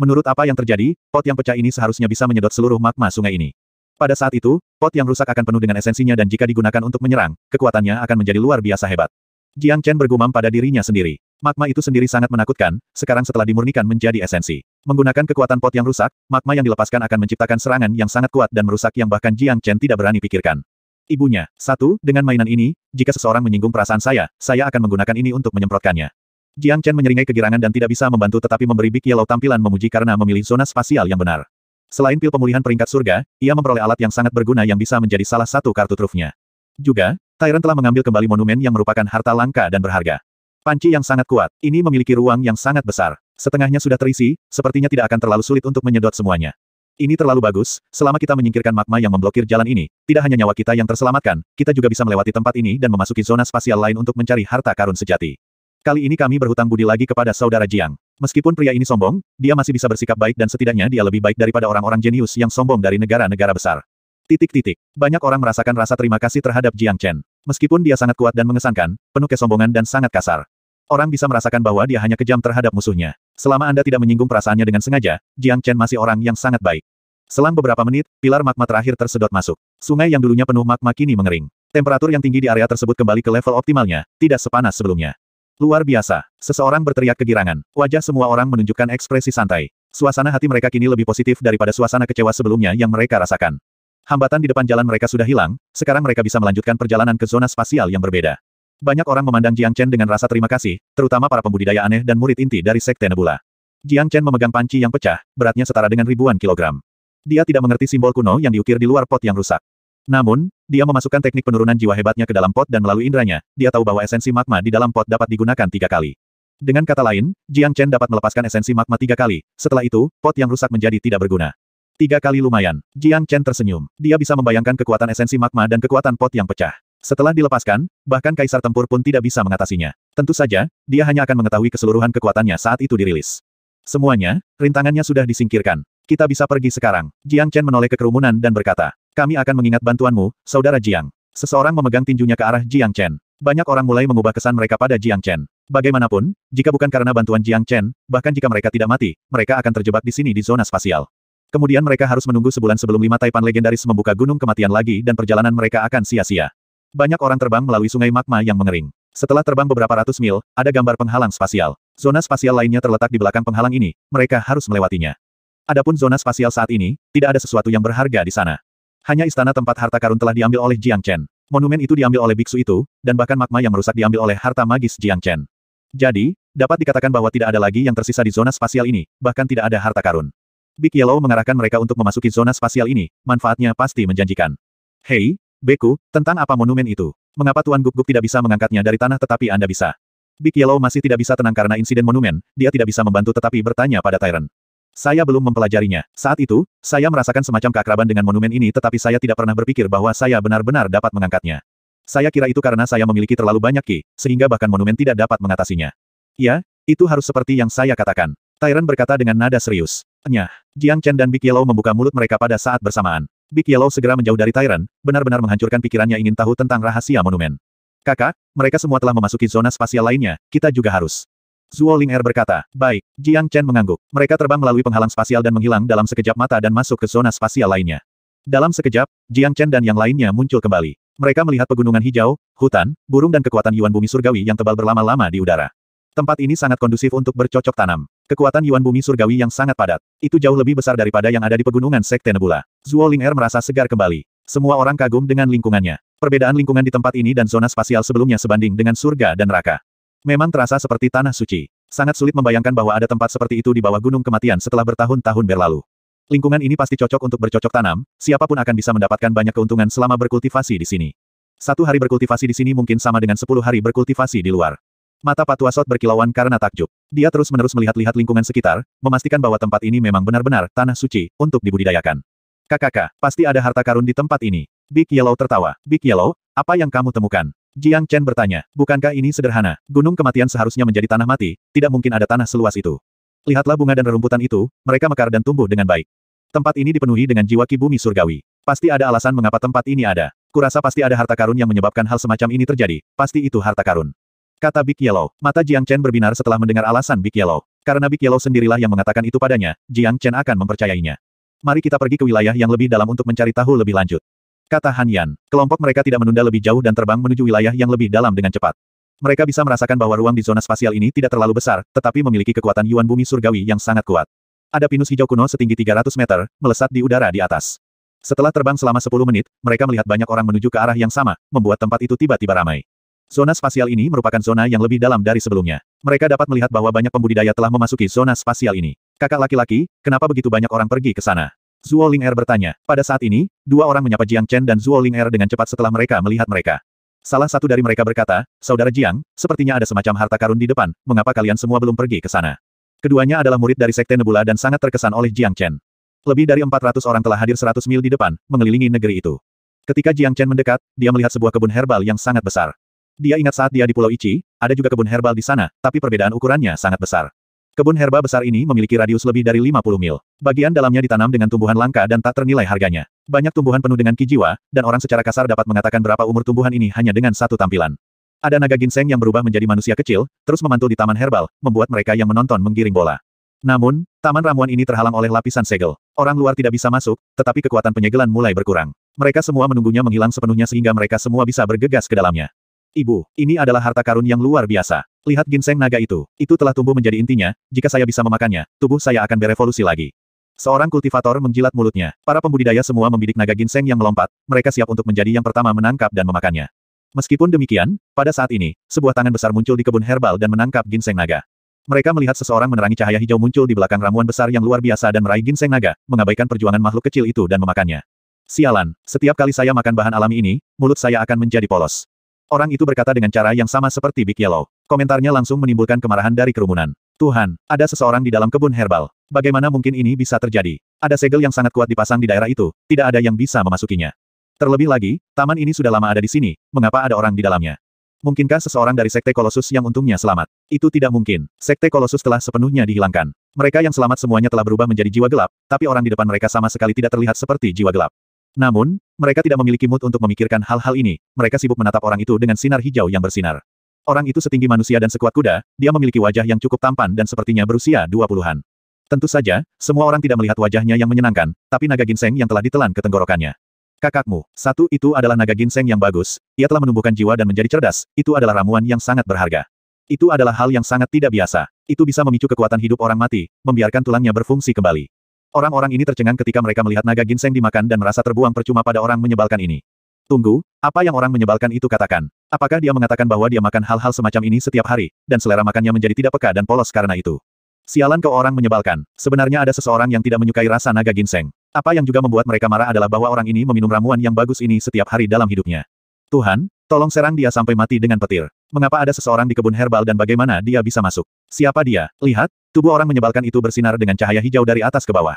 Menurut apa yang terjadi, pot yang pecah ini seharusnya bisa menyedot seluruh magma sungai ini. Pada saat itu, pot yang rusak akan penuh dengan esensinya dan jika digunakan untuk menyerang, kekuatannya akan menjadi luar biasa hebat. Jiang Chen bergumam pada dirinya sendiri. Magma itu sendiri sangat menakutkan, sekarang setelah dimurnikan menjadi esensi. Menggunakan kekuatan pot yang rusak, magma yang dilepaskan akan menciptakan serangan yang sangat kuat dan merusak yang bahkan Jiang Chen tidak berani pikirkan. Ibunya, satu, dengan mainan ini, jika seseorang menyinggung perasaan saya, saya akan menggunakan ini untuk menyemprotkannya. Jiang Chen menyeringai kegirangan dan tidak bisa membantu tetapi memberi Big Yellow tampilan memuji karena memilih zona spasial yang benar. Selain pil pemulihan peringkat surga, ia memperoleh alat yang sangat berguna yang bisa menjadi salah satu kartu trufnya. Juga, Tyrant telah mengambil kembali monumen yang merupakan harta langka dan berharga. Panci yang sangat kuat, ini memiliki ruang yang sangat besar. Setengahnya sudah terisi, sepertinya tidak akan terlalu sulit untuk menyedot semuanya. Ini terlalu bagus, selama kita menyingkirkan magma yang memblokir jalan ini, tidak hanya nyawa kita yang terselamatkan, kita juga bisa melewati tempat ini dan memasuki zona spasial lain untuk mencari harta karun sejati. Kali ini kami berhutang budi lagi kepada saudara Jiang. Meskipun pria ini sombong, dia masih bisa bersikap baik dan setidaknya dia lebih baik daripada orang-orang jenius yang sombong dari negara-negara besar. Titik-titik. Banyak orang merasakan rasa terima kasih terhadap Jiang Chen. Meskipun dia sangat kuat dan mengesankan, penuh kesombongan dan sangat kasar. Orang bisa merasakan bahwa dia hanya kejam terhadap musuhnya. Selama Anda tidak menyinggung perasaannya dengan sengaja, Jiang Chen masih orang yang sangat baik. Selang beberapa menit, pilar magma terakhir tersedot masuk. Sungai yang dulunya penuh magma kini mengering. Temperatur yang tinggi di area tersebut kembali ke level optimalnya, tidak sepanas sebelumnya. Luar biasa. Seseorang berteriak kegirangan. Wajah semua orang menunjukkan ekspresi santai. Suasana hati mereka kini lebih positif daripada suasana kecewa sebelumnya yang mereka rasakan. Hambatan di depan jalan mereka sudah hilang, sekarang mereka bisa melanjutkan perjalanan ke zona spasial yang berbeda. Banyak orang memandang Jiang Chen dengan rasa terima kasih, terutama para pembudidaya aneh dan murid inti dari Sekte Nebula. Jiang Chen memegang panci yang pecah, beratnya setara dengan ribuan kilogram. Dia tidak mengerti simbol kuno yang diukir di luar pot yang rusak. Namun, dia memasukkan teknik penurunan jiwa hebatnya ke dalam pot dan melalui indranya, dia tahu bahwa esensi magma di dalam pot dapat digunakan tiga kali. Dengan kata lain, Jiang Chen dapat melepaskan esensi magma tiga kali, setelah itu, pot yang rusak menjadi tidak berguna. Tiga kali lumayan. Jiang Chen tersenyum. Dia bisa membayangkan kekuatan esensi magma dan kekuatan pot yang pecah. Setelah dilepaskan, bahkan kaisar tempur pun tidak bisa mengatasinya. Tentu saja, dia hanya akan mengetahui keseluruhan kekuatannya saat itu dirilis. Semuanya, rintangannya sudah disingkirkan. Kita bisa pergi sekarang. Jiang Chen menoleh ke kerumunan dan berkata, kami akan mengingat bantuanmu, Saudara Jiang. Seseorang memegang tinjunya ke arah Jiang Chen. Banyak orang mulai mengubah kesan mereka pada Jiang Chen. Bagaimanapun, jika bukan karena bantuan Jiang Chen, bahkan jika mereka tidak mati, mereka akan terjebak di sini di zona spasial. Kemudian mereka harus menunggu sebulan sebelum lima taipan legendaris membuka gunung kematian lagi dan perjalanan mereka akan sia-sia. Banyak orang terbang melalui sungai magma yang mengering. Setelah terbang beberapa ratus mil, ada gambar penghalang spasial. Zona spasial lainnya terletak di belakang penghalang ini, mereka harus melewatinya. Adapun zona spasial saat ini, tidak ada sesuatu yang berharga di sana. Hanya istana tempat harta karun telah diambil oleh Jiang Chen. Monumen itu diambil oleh biksu itu, dan bahkan magma yang merusak diambil oleh harta magis Jiang Chen. Jadi, dapat dikatakan bahwa tidak ada lagi yang tersisa di zona spasial ini, bahkan tidak ada harta karun. Big Yellow mengarahkan mereka untuk memasuki zona spasial ini, manfaatnya pasti menjanjikan. Hei, Beku, tentang apa monumen itu? Mengapa Tuan Guk Guk tidak bisa mengangkatnya dari tanah tetapi Anda bisa? Big Yellow masih tidak bisa tenang karena insiden monumen, dia tidak bisa membantu tetapi bertanya pada Tyrant. Saya belum mempelajarinya. Saat itu, saya merasakan semacam keakraban dengan monumen ini tetapi saya tidak pernah berpikir bahwa saya benar-benar dapat mengangkatnya. Saya kira itu karena saya memiliki terlalu banyak ki, sehingga bahkan monumen tidak dapat mengatasinya. Ya, itu harus seperti yang saya katakan. Tyrant berkata dengan nada serius. Nyah, Jiang Chen dan Big Yellow membuka mulut mereka pada saat bersamaan. Big Yellow segera menjauh dari Tyrant, benar-benar menghancurkan pikirannya ingin tahu tentang rahasia monumen. Kakak, mereka semua telah memasuki zona spasial lainnya, kita juga harus. Zuo Ling'er berkata. Baik, Jiang Chen mengangguk. Mereka terbang melalui penghalang spasial dan menghilang dalam sekejap mata dan masuk ke zona spasial lainnya. Dalam sekejap, Jiang Chen dan yang lainnya muncul kembali. Mereka melihat pegunungan hijau, hutan, burung dan kekuatan Yuan Bumi Surgawi yang tebal berlama-lama di udara. Tempat ini sangat kondusif untuk bercocok tanam. Kekuatan Yuan Bumi Surgawi yang sangat padat. Itu jauh lebih besar daripada yang ada di pegunungan Sekte Nebula. Zuo Ling'er merasa segar kembali. Semua orang kagum dengan lingkungannya. Perbedaan lingkungan di tempat ini dan zona spasial sebelumnya sebanding dengan surga dan neraka. Memang terasa seperti tanah suci. Sangat sulit membayangkan bahwa ada tempat seperti itu di bawah gunung kematian setelah bertahun-tahun berlalu. Lingkungan ini pasti cocok untuk bercocok tanam, siapapun akan bisa mendapatkan banyak keuntungan selama berkultivasi di sini. Satu hari berkultivasi di sini mungkin sama dengan sepuluh hari berkultivasi di luar. Mata Sot berkilauan karena takjub. Dia terus-menerus melihat-lihat lingkungan sekitar, memastikan bahwa tempat ini memang benar-benar tanah suci untuk dibudidayakan. Kakak, pasti ada harta karun di tempat ini. Big Yellow tertawa. Big Yellow, apa yang kamu temukan? Jiang Chen bertanya, bukankah ini sederhana? Gunung kematian seharusnya menjadi tanah mati, tidak mungkin ada tanah seluas itu. Lihatlah bunga dan rerumputan itu, mereka mekar dan tumbuh dengan baik. Tempat ini dipenuhi dengan jiwa ki bumi surgawi. Pasti ada alasan mengapa tempat ini ada. Kurasa pasti ada harta karun yang menyebabkan hal semacam ini terjadi, pasti itu harta karun. Kata Big Yellow, mata Jiang Chen berbinar setelah mendengar alasan Big Yellow. Karena Big Yellow sendirilah yang mengatakan itu padanya, Jiang Chen akan mempercayainya. Mari kita pergi ke wilayah yang lebih dalam untuk mencari tahu lebih lanjut. Kata Han Yan, kelompok mereka tidak menunda lebih jauh dan terbang menuju wilayah yang lebih dalam dengan cepat. Mereka bisa merasakan bahwa ruang di zona spasial ini tidak terlalu besar, tetapi memiliki kekuatan Yuan Bumi Surgawi yang sangat kuat. Ada pinus hijau kuno setinggi 300 meter, melesat di udara di atas. Setelah terbang selama 10 menit, mereka melihat banyak orang menuju ke arah yang sama, membuat tempat itu tiba-tiba ramai. Zona spasial ini merupakan zona yang lebih dalam dari sebelumnya. Mereka dapat melihat bahwa banyak pembudidaya telah memasuki zona spasial ini. Kakak laki-laki, kenapa begitu banyak orang pergi ke sana? Zuo Ling'er bertanya. Pada saat ini, dua orang menyapa Jiang Chen dan Zuo Ling'er dengan cepat setelah mereka melihat mereka. Salah satu dari mereka berkata, Saudara Jiang, sepertinya ada semacam harta karun di depan, mengapa kalian semua belum pergi ke sana? Keduanya adalah murid dari Sekte Nebula dan sangat terkesan oleh Jiang Chen. Lebih dari 400 orang telah hadir 100 mil di depan, mengelilingi negeri itu. Ketika Jiang Chen mendekat, dia melihat sebuah kebun herbal yang sangat besar. Dia ingat saat dia di Pulau Ichi, ada juga kebun herbal di sana, tapi perbedaan ukurannya sangat besar. Kebun herba besar ini memiliki radius lebih dari 50 mil. Bagian dalamnya ditanam dengan tumbuhan langka dan tak ternilai harganya. Banyak tumbuhan penuh dengan kijiwa, dan orang secara kasar dapat mengatakan berapa umur tumbuhan ini hanya dengan satu tampilan. Ada naga ginseng yang berubah menjadi manusia kecil, terus memantul di taman herbal, membuat mereka yang menonton menggiring bola. Namun, taman ramuan ini terhalang oleh lapisan segel. Orang luar tidak bisa masuk, tetapi kekuatan penyegelan mulai berkurang. Mereka semua menunggunya menghilang sepenuhnya sehingga mereka semua bisa bergegas ke dalamnya. Ibu, ini adalah harta karun yang luar biasa. Lihat ginseng naga itu, itu telah tumbuh menjadi intinya, jika saya bisa memakannya, tubuh saya akan berevolusi lagi. Seorang kultivator menjilat mulutnya. Para pembudidaya semua membidik naga ginseng yang melompat, mereka siap untuk menjadi yang pertama menangkap dan memakannya. Meskipun demikian, pada saat ini, sebuah tangan besar muncul di kebun herbal dan menangkap ginseng naga. Mereka melihat seseorang menerangi cahaya hijau muncul di belakang ramuan besar yang luar biasa dan meraih ginseng naga, mengabaikan perjuangan makhluk kecil itu dan memakannya. Sialan, setiap kali saya makan bahan alami ini, mulut saya akan menjadi polos. Orang itu berkata dengan cara yang sama seperti Big Yellow. Komentarnya langsung menimbulkan kemarahan dari kerumunan. Tuhan, ada seseorang di dalam kebun herbal. Bagaimana mungkin ini bisa terjadi? Ada segel yang sangat kuat dipasang di daerah itu, tidak ada yang bisa memasukinya. Terlebih lagi, taman ini sudah lama ada di sini, mengapa ada orang di dalamnya? Mungkinkah seseorang dari Sekte Kolosus yang untungnya selamat? Itu tidak mungkin. Sekte Kolosus telah sepenuhnya dihilangkan. Mereka yang selamat semuanya telah berubah menjadi jiwa gelap, tapi orang di depan mereka sama sekali tidak terlihat seperti jiwa gelap. Namun, mereka tidak memiliki mood untuk memikirkan hal-hal ini, mereka sibuk menatap orang itu dengan sinar hijau yang bersinar. Orang itu setinggi manusia dan sekuat kuda, dia memiliki wajah yang cukup tampan dan sepertinya berusia dua puluhan. Tentu saja, semua orang tidak melihat wajahnya yang menyenangkan, tapi naga ginseng yang telah ditelan ke tenggorokannya. Kakakmu, satu itu adalah naga ginseng yang bagus, ia telah menumbuhkan jiwa dan menjadi cerdas, itu adalah ramuan yang sangat berharga. Itu adalah hal yang sangat tidak biasa. Itu bisa memicu kekuatan hidup orang mati, membiarkan tulangnya berfungsi kembali. Orang-orang ini tercengang ketika mereka melihat naga ginseng dimakan dan merasa terbuang percuma pada orang menyebalkan ini. Tunggu, apa yang orang menyebalkan itu katakan? Apakah dia mengatakan bahwa dia makan hal-hal semacam ini setiap hari, dan selera makannya menjadi tidak peka dan polos karena itu? Sialan kau orang menyebalkan. Sebenarnya ada seseorang yang tidak menyukai rasa naga ginseng. Apa yang juga membuat mereka marah adalah bahwa orang ini meminum ramuan yang bagus ini setiap hari dalam hidupnya. Tuhan, tolong serang dia sampai mati dengan petir. Mengapa ada seseorang di kebun herbal dan bagaimana dia bisa masuk? Siapa dia? Lihat, Tubuh orang menyebalkan itu bersinar dengan cahaya hijau dari atas ke bawah.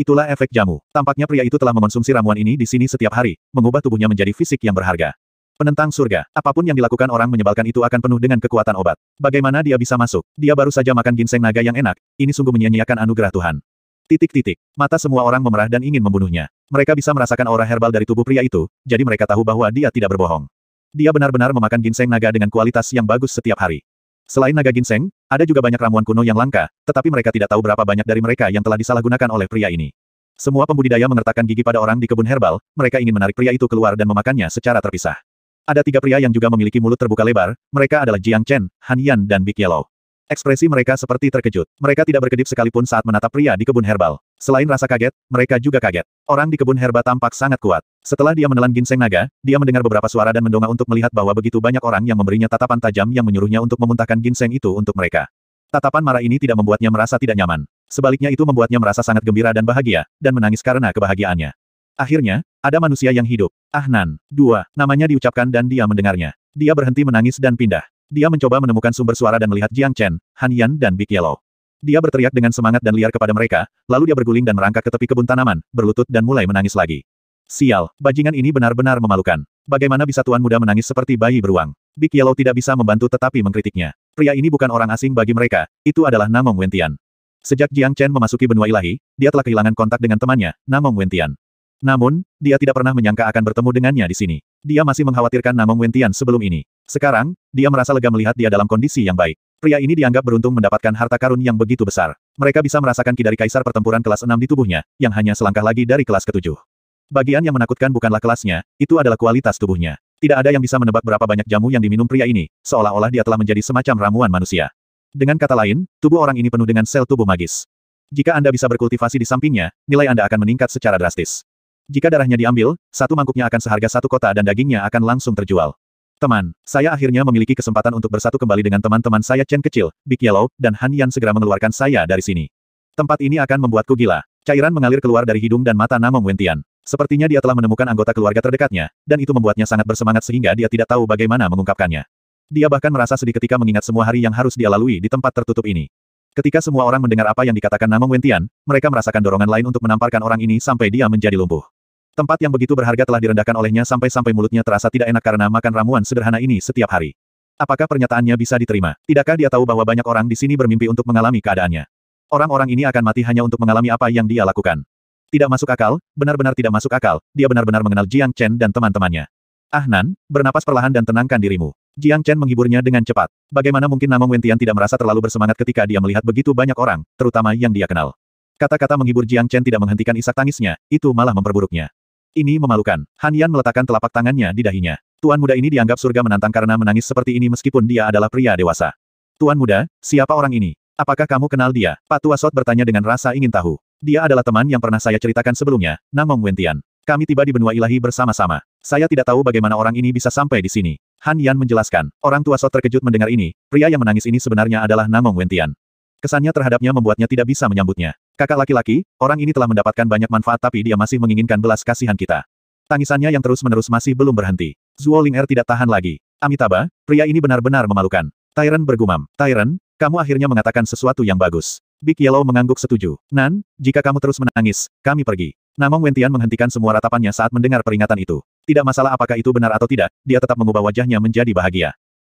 Itulah efek jamu. Tampaknya pria itu telah mengonsumsi ramuan ini di sini setiap hari, mengubah tubuhnya menjadi fisik yang berharga. Penentang surga, apapun yang dilakukan orang menyebalkan itu akan penuh dengan kekuatan obat. Bagaimana dia bisa masuk? Dia baru saja makan ginseng naga yang enak, ini sungguh menyia-nyiakan anugerah Tuhan. Titik-titik, mata semua orang memerah dan ingin membunuhnya. Mereka bisa merasakan aura herbal dari tubuh pria itu, jadi mereka tahu bahwa dia tidak berbohong. Dia benar-benar memakan ginseng naga dengan kualitas yang bagus setiap hari. Selain naga ginseng, ada juga banyak ramuan kuno yang langka, tetapi mereka tidak tahu berapa banyak dari mereka yang telah disalahgunakan oleh pria ini. Semua pembudidaya mengertakkan gigi pada orang di kebun herbal, mereka ingin menarik pria itu keluar dan memakannya secara terpisah. Ada tiga pria yang juga memiliki mulut terbuka lebar, mereka adalah Jiang Chen, Han Yan dan Big Yellow. Ekspresi mereka seperti terkejut. Mereka tidak berkedip sekalipun saat menatap pria di kebun herbal. Selain rasa kaget, mereka juga kaget. Orang di kebun herba tampak sangat kuat. Setelah dia menelan ginseng naga, dia mendengar beberapa suara dan mendongak untuk melihat bahwa begitu banyak orang yang memberinya tatapan tajam yang menyuruhnya untuk memuntahkan ginseng itu untuk mereka. Tatapan marah ini tidak membuatnya merasa tidak nyaman. Sebaliknya itu membuatnya merasa sangat gembira dan bahagia, dan menangis karena kebahagiaannya. Akhirnya, ada manusia yang hidup. Ahnan. Dua. Namanya diucapkan dan dia mendengarnya. Dia berhenti menangis dan pindah. Dia mencoba menemukan sumber suara dan melihat Jiang Chen, Han Yan dan Big Yellow. Dia berteriak dengan semangat dan liar kepada mereka, lalu dia berguling dan merangkak ke tepi kebun tanaman, berlutut dan mulai menangis lagi. Sial, bajingan ini benar-benar memalukan. Bagaimana bisa tuan muda menangis seperti bayi beruang? Big Yellow tidak bisa membantu tetapi mengkritiknya. Pria ini bukan orang asing bagi mereka, itu adalah Namong Wentian. Sejak Jiang Chen memasuki benua ilahi, dia telah kehilangan kontak dengan temannya, Namong Wentian. Namun, dia tidak pernah menyangka akan bertemu dengannya di sini. Dia masih mengkhawatirkan Namong Wentian sebelum ini. Sekarang, dia merasa lega melihat dia dalam kondisi yang baik. Pria ini dianggap beruntung mendapatkan harta karun yang begitu besar. Mereka bisa merasakan ki dari kaisar pertempuran kelas 6 di tubuhnya, yang hanya selangkah lagi dari kelas ketujuh. Bagian yang menakutkan bukanlah kelasnya, itu adalah kualitas tubuhnya. Tidak ada yang bisa menebak berapa banyak jamu yang diminum pria ini, seolah-olah dia telah menjadi semacam ramuan manusia. Dengan kata lain, tubuh orang ini penuh dengan sel tubuh magis. Jika Anda bisa berkultivasi di sampingnya, nilai Anda akan meningkat secara drastis. Jika darahnya diambil, satu mangkuknya akan seharga satu kota dan dagingnya akan langsung terjual. Teman, saya akhirnya memiliki kesempatan untuk bersatu kembali dengan teman-teman saya Chen kecil, Big Yellow, dan Han Yan segera mengeluarkan saya dari sini. Tempat ini akan membuatku gila. Cairan mengalir keluar dari hidung dan mata Namong Wentian. Sepertinya dia telah menemukan anggota keluarga terdekatnya, dan itu membuatnya sangat bersemangat sehingga dia tidak tahu bagaimana mengungkapkannya. Dia bahkan merasa sedih ketika mengingat semua hari yang harus dia lalui di tempat tertutup ini. Ketika semua orang mendengar apa yang dikatakan Namong Wentian, mereka merasakan dorongan lain untuk menamparkan orang ini sampai dia menjadi lumpuh. Tempat yang begitu berharga telah direndahkan olehnya sampai-sampai mulutnya terasa tidak enak karena makan ramuan sederhana ini setiap hari. Apakah pernyataannya bisa diterima? Tidakkah dia tahu bahwa banyak orang di sini bermimpi untuk mengalami keadaannya? Orang-orang ini akan mati hanya untuk mengalami apa yang dia lakukan. Tidak masuk akal, benar-benar tidak masuk akal, dia benar-benar mengenal Jiang Chen dan teman-temannya. Ah Nan, bernapas perlahan dan tenangkan dirimu. Jiang Chen menghiburnya dengan cepat. Bagaimana mungkin Namong Wentian tidak merasa terlalu bersemangat ketika dia melihat begitu banyak orang, terutama yang dia kenal. Kata-kata menghibur Jiang Chen tidak menghentikan isak tangisnya, itu malah memperburuknya. Ini memalukan. Han Yan meletakkan telapak tangannya di dahinya. Tuan muda ini dianggap surga menantang karena menangis seperti ini meskipun dia adalah pria dewasa. Tuan muda, siapa orang ini? Apakah kamu kenal dia? Pak Tua Sot bertanya dengan rasa ingin tahu. Dia adalah teman yang pernah saya ceritakan sebelumnya, Namong Wentian. Kami tiba di benua ilahi bersama-sama. Saya tidak tahu bagaimana orang ini bisa sampai di sini. Han Yan menjelaskan, orang tua Sot terkejut mendengar ini, pria yang menangis ini sebenarnya adalah Namong Wentian. Kesannya terhadapnya membuatnya tidak bisa menyambutnya. Kakak laki-laki, orang ini telah mendapatkan banyak manfaat tapi dia masih menginginkan belas kasihan kita. Tangisannya yang terus-menerus masih belum berhenti. Zuo Ling Er tidak tahan lagi. Amitabha, pria ini benar-benar memalukan. Tyrant bergumam. Tyrant, kamu akhirnya mengatakan sesuatu yang bagus. Big Yellow mengangguk setuju. Nan, jika kamu terus menangis, kami pergi. Namong Wentian menghentikan semua ratapannya saat mendengar peringatan itu. Tidak masalah apakah itu benar atau tidak, dia tetap mengubah wajahnya menjadi bahagia.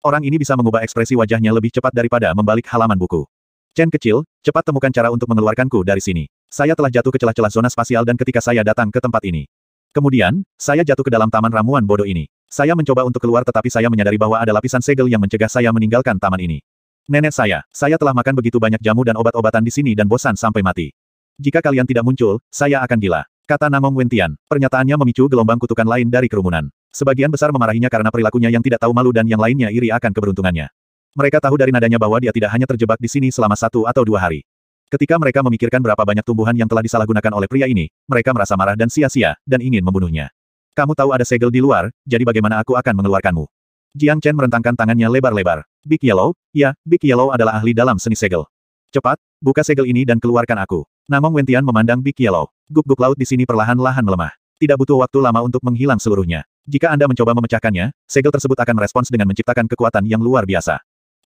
Orang ini bisa mengubah ekspresi wajahnya lebih cepat daripada membalik halaman buku. Chen kecil, cepat temukan cara untuk mengeluarkanku dari sini. Saya telah jatuh ke celah-celah zona spasial dan ketika saya datang ke tempat ini. Kemudian, saya jatuh ke dalam taman ramuan bodoh ini. Saya mencoba untuk keluar tetapi saya menyadari bahwa ada lapisan segel yang mencegah saya meninggalkan taman ini. Nenek saya, saya telah makan begitu banyak jamu dan obat-obatan di sini dan bosan sampai mati. Jika kalian tidak muncul, saya akan gila. Kata Namong Wentian. Pernyataannya memicu gelombang kutukan lain dari kerumunan. Sebagian besar memarahinya karena perilakunya yang tidak tahu malu dan yang lainnya iri akan keberuntungannya. Mereka tahu dari nadanya bahwa dia tidak hanya terjebak di sini selama satu atau dua hari. Ketika mereka memikirkan berapa banyak tumbuhan yang telah disalahgunakan oleh pria ini, mereka merasa marah dan sia-sia, dan ingin membunuhnya. Kamu tahu ada segel di luar, jadi bagaimana aku akan mengeluarkanmu? Jiang Chen merentangkan tangannya lebar-lebar. Big Yellow, ya, Big Yellow adalah ahli dalam seni segel. Cepat, buka segel ini dan keluarkan aku. Namong Wentian memandang Big Yellow. Guk-guk laut di sini perlahan-lahan melemah. Tidak butuh waktu lama untuk menghilang seluruhnya. Jika Anda mencoba memecahkannya, segel tersebut akan merespons dengan menciptakan kekuatan yang luar biasa.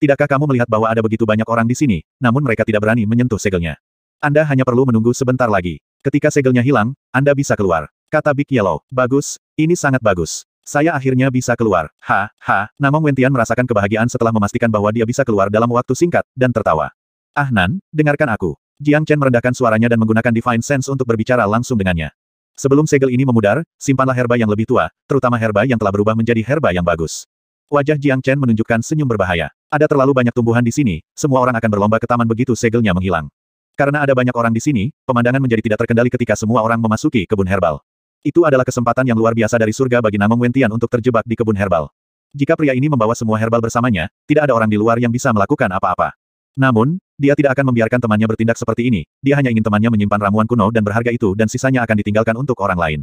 Tidakkah kamu melihat bahwa ada begitu banyak orang di sini, namun mereka tidak berani menyentuh segelnya? Anda hanya perlu menunggu sebentar lagi. Ketika segelnya hilang, Anda bisa keluar. Kata Big Yellow, bagus, ini sangat bagus. Saya akhirnya bisa keluar. Ha, ha, Wentian merasakan kebahagiaan setelah memastikan bahwa dia bisa keluar dalam waktu singkat, dan tertawa. Ah Nan, dengarkan aku. Jiang Chen merendahkan suaranya dan menggunakan Divine Sense untuk berbicara langsung dengannya. Sebelum segel ini memudar, simpanlah herba yang lebih tua, terutama herba yang telah berubah menjadi herba yang bagus. Wajah Jiang Chen menunjukkan senyum berbahaya. Ada terlalu banyak tumbuhan di sini, semua orang akan berlomba ke taman begitu segelnya menghilang. Karena ada banyak orang di sini, pemandangan menjadi tidak terkendali ketika semua orang memasuki kebun herbal. Itu adalah kesempatan yang luar biasa dari surga bagi Namong Wentian untuk terjebak di kebun herbal. Jika pria ini membawa semua herbal bersamanya, tidak ada orang di luar yang bisa melakukan apa-apa. Namun, dia tidak akan membiarkan temannya bertindak seperti ini, dia hanya ingin temannya menyimpan ramuan kuno dan berharga itu dan sisanya akan ditinggalkan untuk orang lain.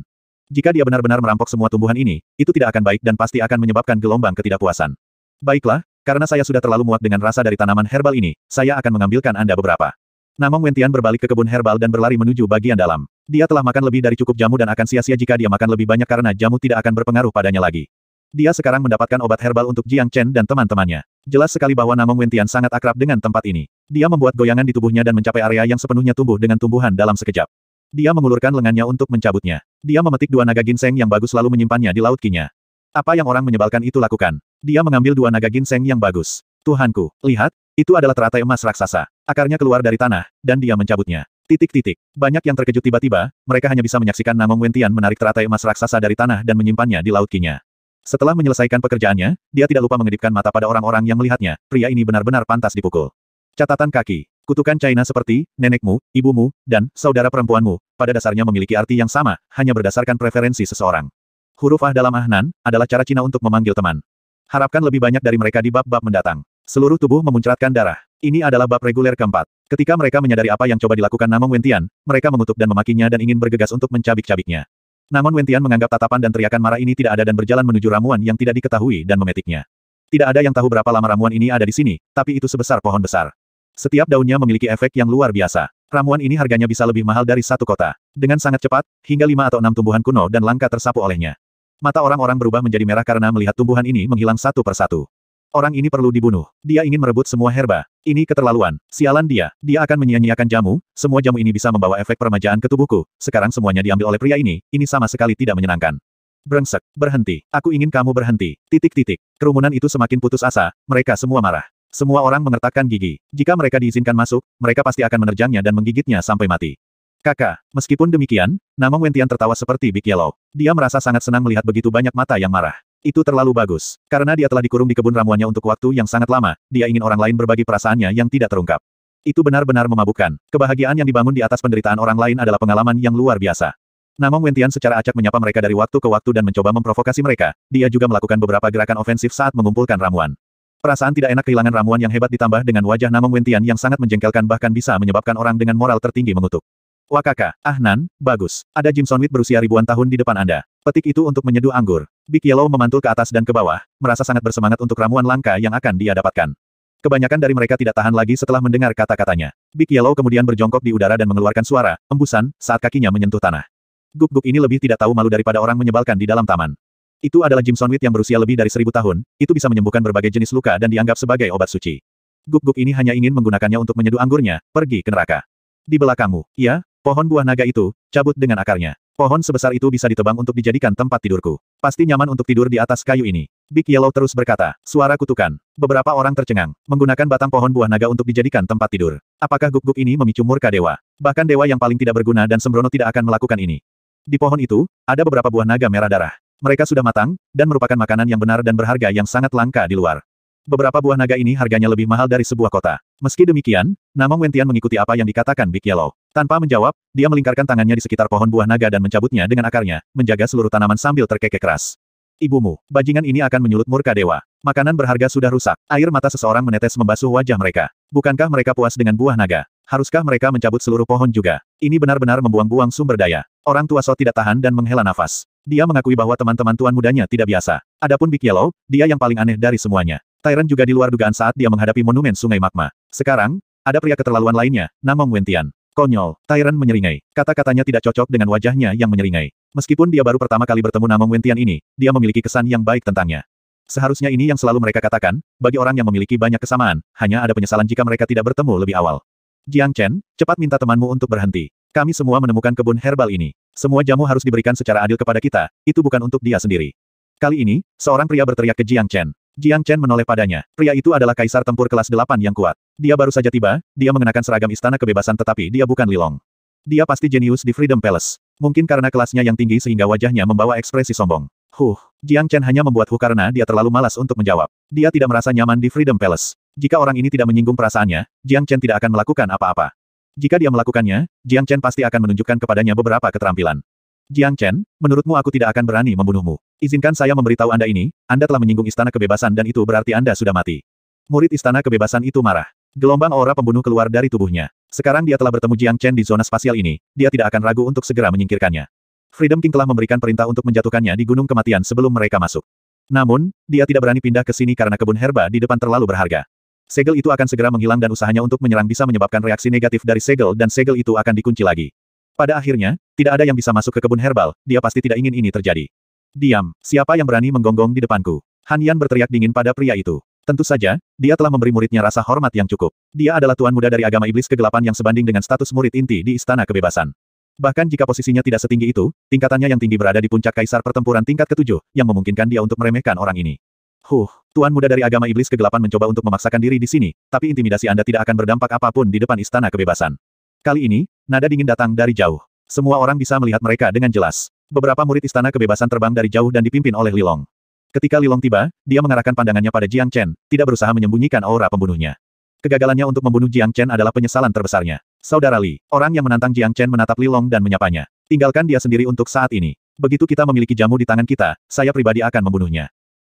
Jika dia benar-benar merampok semua tumbuhan ini, itu tidak akan baik dan pasti akan menyebabkan gelombang ketidakpuasan. Baiklah, karena saya sudah terlalu muak dengan rasa dari tanaman herbal ini, saya akan mengambilkan Anda beberapa. Namong Wentian berbalik ke kebun herbal dan berlari menuju bagian dalam. Dia telah makan lebih dari cukup jamu dan akan sia-sia jika dia makan lebih banyak karena jamu tidak akan berpengaruh padanya lagi. Dia sekarang mendapatkan obat herbal untuk Jiang Chen dan teman-temannya. Jelas sekali bahwa Namong Wentian sangat akrab dengan tempat ini. Dia membuat goyangan di tubuhnya dan mencapai area yang sepenuhnya tumbuh dengan tumbuhan dalam sekejap. Dia mengulurkan lengannya untuk mencabutnya. Dia memetik dua naga ginseng yang bagus lalu menyimpannya di laut kinya. Apa yang orang menyebalkan itu lakukan? Dia mengambil dua naga ginseng yang bagus. Tuhanku, lihat, itu adalah teratai emas raksasa. Akarnya keluar dari tanah, dan dia mencabutnya. Titik-titik. Banyak yang terkejut tiba-tiba, mereka hanya bisa menyaksikan Namong Wentian menarik teratai emas raksasa dari tanah dan menyimpannya di laut kinya. Setelah menyelesaikan pekerjaannya, dia tidak lupa mengedipkan mata pada orang-orang yang melihatnya, pria ini benar-benar pantas dipukul. Catatan kaki. Kutukan China seperti nenekmu, ibumu, dan saudara perempuanmu, pada dasarnya memiliki arti yang sama, hanya berdasarkan preferensi seseorang. Huruf ah dalam ahnan adalah cara Cina untuk memanggil teman. Harapkan lebih banyak dari mereka di bab-bab mendatang. Seluruh tubuh memuncratkan darah. Ini adalah bab reguler keempat. Ketika mereka menyadari apa yang coba dilakukan Namong Wentian, mereka mengutuk dan memakinya dan ingin bergegas untuk mencabik-cabiknya. Namun Wentian menganggap tatapan dan teriakan marah ini tidak ada dan berjalan menuju ramuan yang tidak diketahui dan memetiknya. Tidak ada yang tahu berapa lama ramuan ini ada di sini, tapi itu sebesar pohon besar. Setiap daunnya memiliki efek yang luar biasa. Ramuan ini harganya bisa lebih mahal dari satu kota. Dengan sangat cepat, hingga lima atau enam tumbuhan kuno dan langka tersapu olehnya. Mata orang-orang berubah menjadi merah karena melihat tumbuhan ini menghilang satu persatu. Orang ini perlu dibunuh. Dia ingin merebut semua herba. Ini keterlaluan. Sialan dia. Dia akan menyia-nyiakan jamu. Semua jamu ini bisa membawa efek permajaan ke tubuhku. Sekarang semuanya diambil oleh pria ini. Ini sama sekali tidak menyenangkan. Brengsek. Berhenti. Aku ingin kamu berhenti. Titik-titik. Kerumunan itu semakin putus asa. Mereka semua marah. Semua orang mengertakkan gigi. Jika mereka diizinkan masuk, mereka pasti akan menerjangnya dan menggigitnya sampai mati. Kakak, meskipun demikian, Namong Wentian tertawa seperti Big Yellow. Dia merasa sangat senang melihat begitu banyak mata yang marah. Itu terlalu bagus. Karena dia telah dikurung di kebun ramuannya untuk waktu yang sangat lama, dia ingin orang lain berbagi perasaannya yang tidak terungkap. Itu benar-benar memabukkan. Kebahagiaan yang dibangun di atas penderitaan orang lain adalah pengalaman yang luar biasa. Namong Wentian secara acak menyapa mereka dari waktu ke waktu dan mencoba memprovokasi mereka. Dia juga melakukan beberapa gerakan ofensif saat mengumpulkan ramuan. Perasaan tidak enak kehilangan ramuan yang hebat ditambah dengan wajah Namong Wentian yang sangat menjengkelkan bahkan bisa menyebabkan orang dengan moral tertinggi mengutuk. Wakaka, Ahnan, bagus. Ada Jimson Wit berusia ribuan tahun di depan Anda. Petik itu untuk menyeduh anggur. Big Yellow memantul ke atas dan ke bawah, merasa sangat bersemangat untuk ramuan langka yang akan dia dapatkan. Kebanyakan dari mereka tidak tahan lagi setelah mendengar kata-katanya. Big Yellow kemudian berjongkok di udara dan mengeluarkan suara, embusan, saat kakinya menyentuh tanah. Guk-guk ini lebih tidak tahu malu daripada orang menyebalkan di dalam taman. Itu adalah Jimson Sonwit yang berusia lebih dari seribu tahun, itu bisa menyembuhkan berbagai jenis luka dan dianggap sebagai obat suci. Guk-guk ini hanya ingin menggunakannya untuk menyeduh anggurnya, pergi ke neraka. Di belakangmu, ya, pohon buah naga itu, cabut dengan akarnya. Pohon sebesar itu bisa ditebang untuk dijadikan tempat tidurku. Pasti nyaman untuk tidur di atas kayu ini. Big Yellow terus berkata, suara kutukan. Beberapa orang tercengang, menggunakan batang pohon buah naga untuk dijadikan tempat tidur. Apakah guk-guk ini memicu murka dewa? Bahkan dewa yang paling tidak berguna dan sembrono tidak akan melakukan ini. Di pohon itu, ada beberapa buah naga merah darah. Mereka sudah matang, dan merupakan makanan yang benar dan berharga yang sangat langka di luar. Beberapa buah naga ini harganya lebih mahal dari sebuah kota. Meski demikian, Namong Wentian mengikuti apa yang dikatakan Big Yellow. Tanpa menjawab, dia melingkarkan tangannya di sekitar pohon buah naga dan mencabutnya dengan akarnya, menjaga seluruh tanaman sambil terkekeh keras. Ibumu, bajingan ini akan menyulut murka dewa. Makanan berharga sudah rusak. Air mata seseorang menetes membasuh wajah mereka. Bukankah mereka puas dengan buah naga? Haruskah mereka mencabut seluruh pohon juga? Ini benar-benar membuang-buang sumber daya. Orang tua So tidak tahan dan menghela nafas. Dia mengakui bahwa teman-teman tuan mudanya tidak biasa. Adapun Big Yellow, dia yang paling aneh dari semuanya. Tyrant juga di luar dugaan saat dia menghadapi monumen sungai magma. Sekarang, ada pria keterlaluan lainnya, Namong Wentian. Konyol, Tyrant menyeringai. Kata-katanya tidak cocok dengan wajahnya yang menyeringai. Meskipun dia baru pertama kali bertemu Namong Wentian ini, dia memiliki kesan yang baik tentangnya. Seharusnya ini yang selalu mereka katakan, bagi orang yang memiliki banyak kesamaan, hanya ada penyesalan jika mereka tidak bertemu lebih awal. Jiang Chen, cepat minta temanmu untuk berhenti. Kami semua menemukan kebun herbal ini. Semua jamu harus diberikan secara adil kepada kita, itu bukan untuk dia sendiri. Kali ini, seorang pria berteriak ke Jiang Chen. Jiang Chen menoleh padanya. Pria itu adalah kaisar tempur kelas 8 yang kuat. Dia baru saja tiba, dia mengenakan seragam istana kebebasan tetapi dia bukan Lilong. Dia pasti jenius di Freedom Palace. Mungkin karena kelasnya yang tinggi sehingga wajahnya membawa ekspresi sombong. Huh, Jiang Chen hanya membuat Hu karena dia terlalu malas untuk menjawab. Dia tidak merasa nyaman di Freedom Palace. Jika orang ini tidak menyinggung perasaannya, Jiang Chen tidak akan melakukan apa-apa. Jika dia melakukannya, Jiang Chen pasti akan menunjukkan kepadanya beberapa keterampilan. Jiang Chen, menurutmu aku tidak akan berani membunuhmu. Izinkan saya memberitahu Anda ini, Anda telah menyinggung istana kebebasan dan itu berarti Anda sudah mati. Murid istana kebebasan itu marah. Gelombang aura pembunuh keluar dari tubuhnya. Sekarang dia telah bertemu Jiang Chen di zona spasial ini, dia tidak akan ragu untuk segera menyingkirkannya. Freedom King telah memberikan perintah untuk menjatuhkannya di Gunung Kematian sebelum mereka masuk. Namun, dia tidak berani pindah ke sini karena kebun herba di depan terlalu berharga. Segel itu akan segera menghilang dan usahanya untuk menyerang bisa menyebabkan reaksi negatif dari segel dan segel itu akan dikunci lagi. Pada akhirnya, tidak ada yang bisa masuk ke kebun herbal, dia pasti tidak ingin ini terjadi. Diam, siapa yang berani menggonggong di depanku? Han Yan berteriak dingin pada pria itu. Tentu saja, dia telah memberi muridnya rasa hormat yang cukup. Dia adalah tuan muda dari agama iblis kegelapan yang sebanding dengan status murid inti di Istana Kebebasan. Bahkan jika posisinya tidak setinggi itu, tingkatannya yang tinggi berada di puncak kaisar pertempuran tingkat ketujuh, yang memungkinkan dia untuk meremehkan orang ini. Huh, tuan muda dari agama iblis kegelapan mencoba untuk memaksakan diri di sini, tapi intimidasi Anda tidak akan berdampak apapun di depan istana kebebasan. Kali ini, nada dingin datang dari jauh. Semua orang bisa melihat mereka dengan jelas. Beberapa murid istana kebebasan terbang dari jauh dan dipimpin oleh Lilong. Ketika Lilong tiba, dia mengarahkan pandangannya pada Jiang Chen, tidak berusaha menyembunyikan aura pembunuhnya. Kegagalannya untuk membunuh Jiang Chen adalah penyesalan terbesarnya. Saudara Li, orang yang menantang Jiang Chen menatap Lilong dan menyapanya. Tinggalkan dia sendiri untuk saat ini. Begitu kita memiliki jamu di tangan kita, saya pribadi akan membunuhnya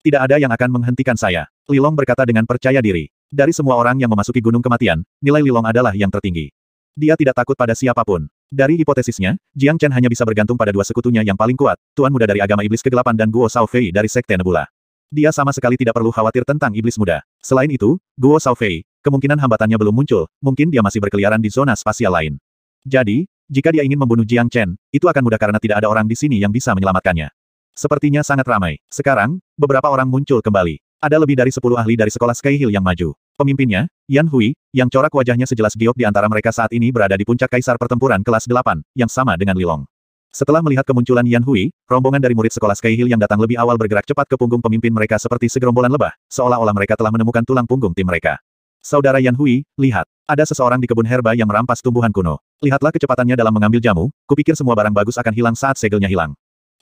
tidak ada yang akan menghentikan saya. Lilong berkata dengan percaya diri. Dari semua orang yang memasuki gunung kematian, nilai Lilong adalah yang tertinggi. Dia tidak takut pada siapapun. Dari hipotesisnya, Jiang Chen hanya bisa bergantung pada dua sekutunya yang paling kuat, Tuan Muda dari Agama Iblis Kegelapan dan Guo Sao dari Sekte Nebula. Dia sama sekali tidak perlu khawatir tentang Iblis Muda. Selain itu, Guo Sao kemungkinan hambatannya belum muncul, mungkin dia masih berkeliaran di zona spasial lain. Jadi, jika dia ingin membunuh Jiang Chen, itu akan mudah karena tidak ada orang di sini yang bisa menyelamatkannya. Sepertinya sangat ramai. Sekarang, beberapa orang muncul kembali. Ada lebih dari sepuluh ahli dari sekolah Sky Hill yang maju. Pemimpinnya, Yan Hui, yang corak wajahnya sejelas giok di antara mereka saat ini berada di puncak kaisar pertempuran kelas 8, yang sama dengan Lilong. Setelah melihat kemunculan Yan Hui, rombongan dari murid sekolah Sky Hill yang datang lebih awal bergerak cepat ke punggung pemimpin mereka seperti segerombolan lebah, seolah-olah mereka telah menemukan tulang punggung tim mereka. Saudara Yan Hui, lihat. Ada seseorang di kebun herba yang merampas tumbuhan kuno. Lihatlah kecepatannya dalam mengambil jamu, kupikir semua barang bagus akan hilang saat segelnya hilang.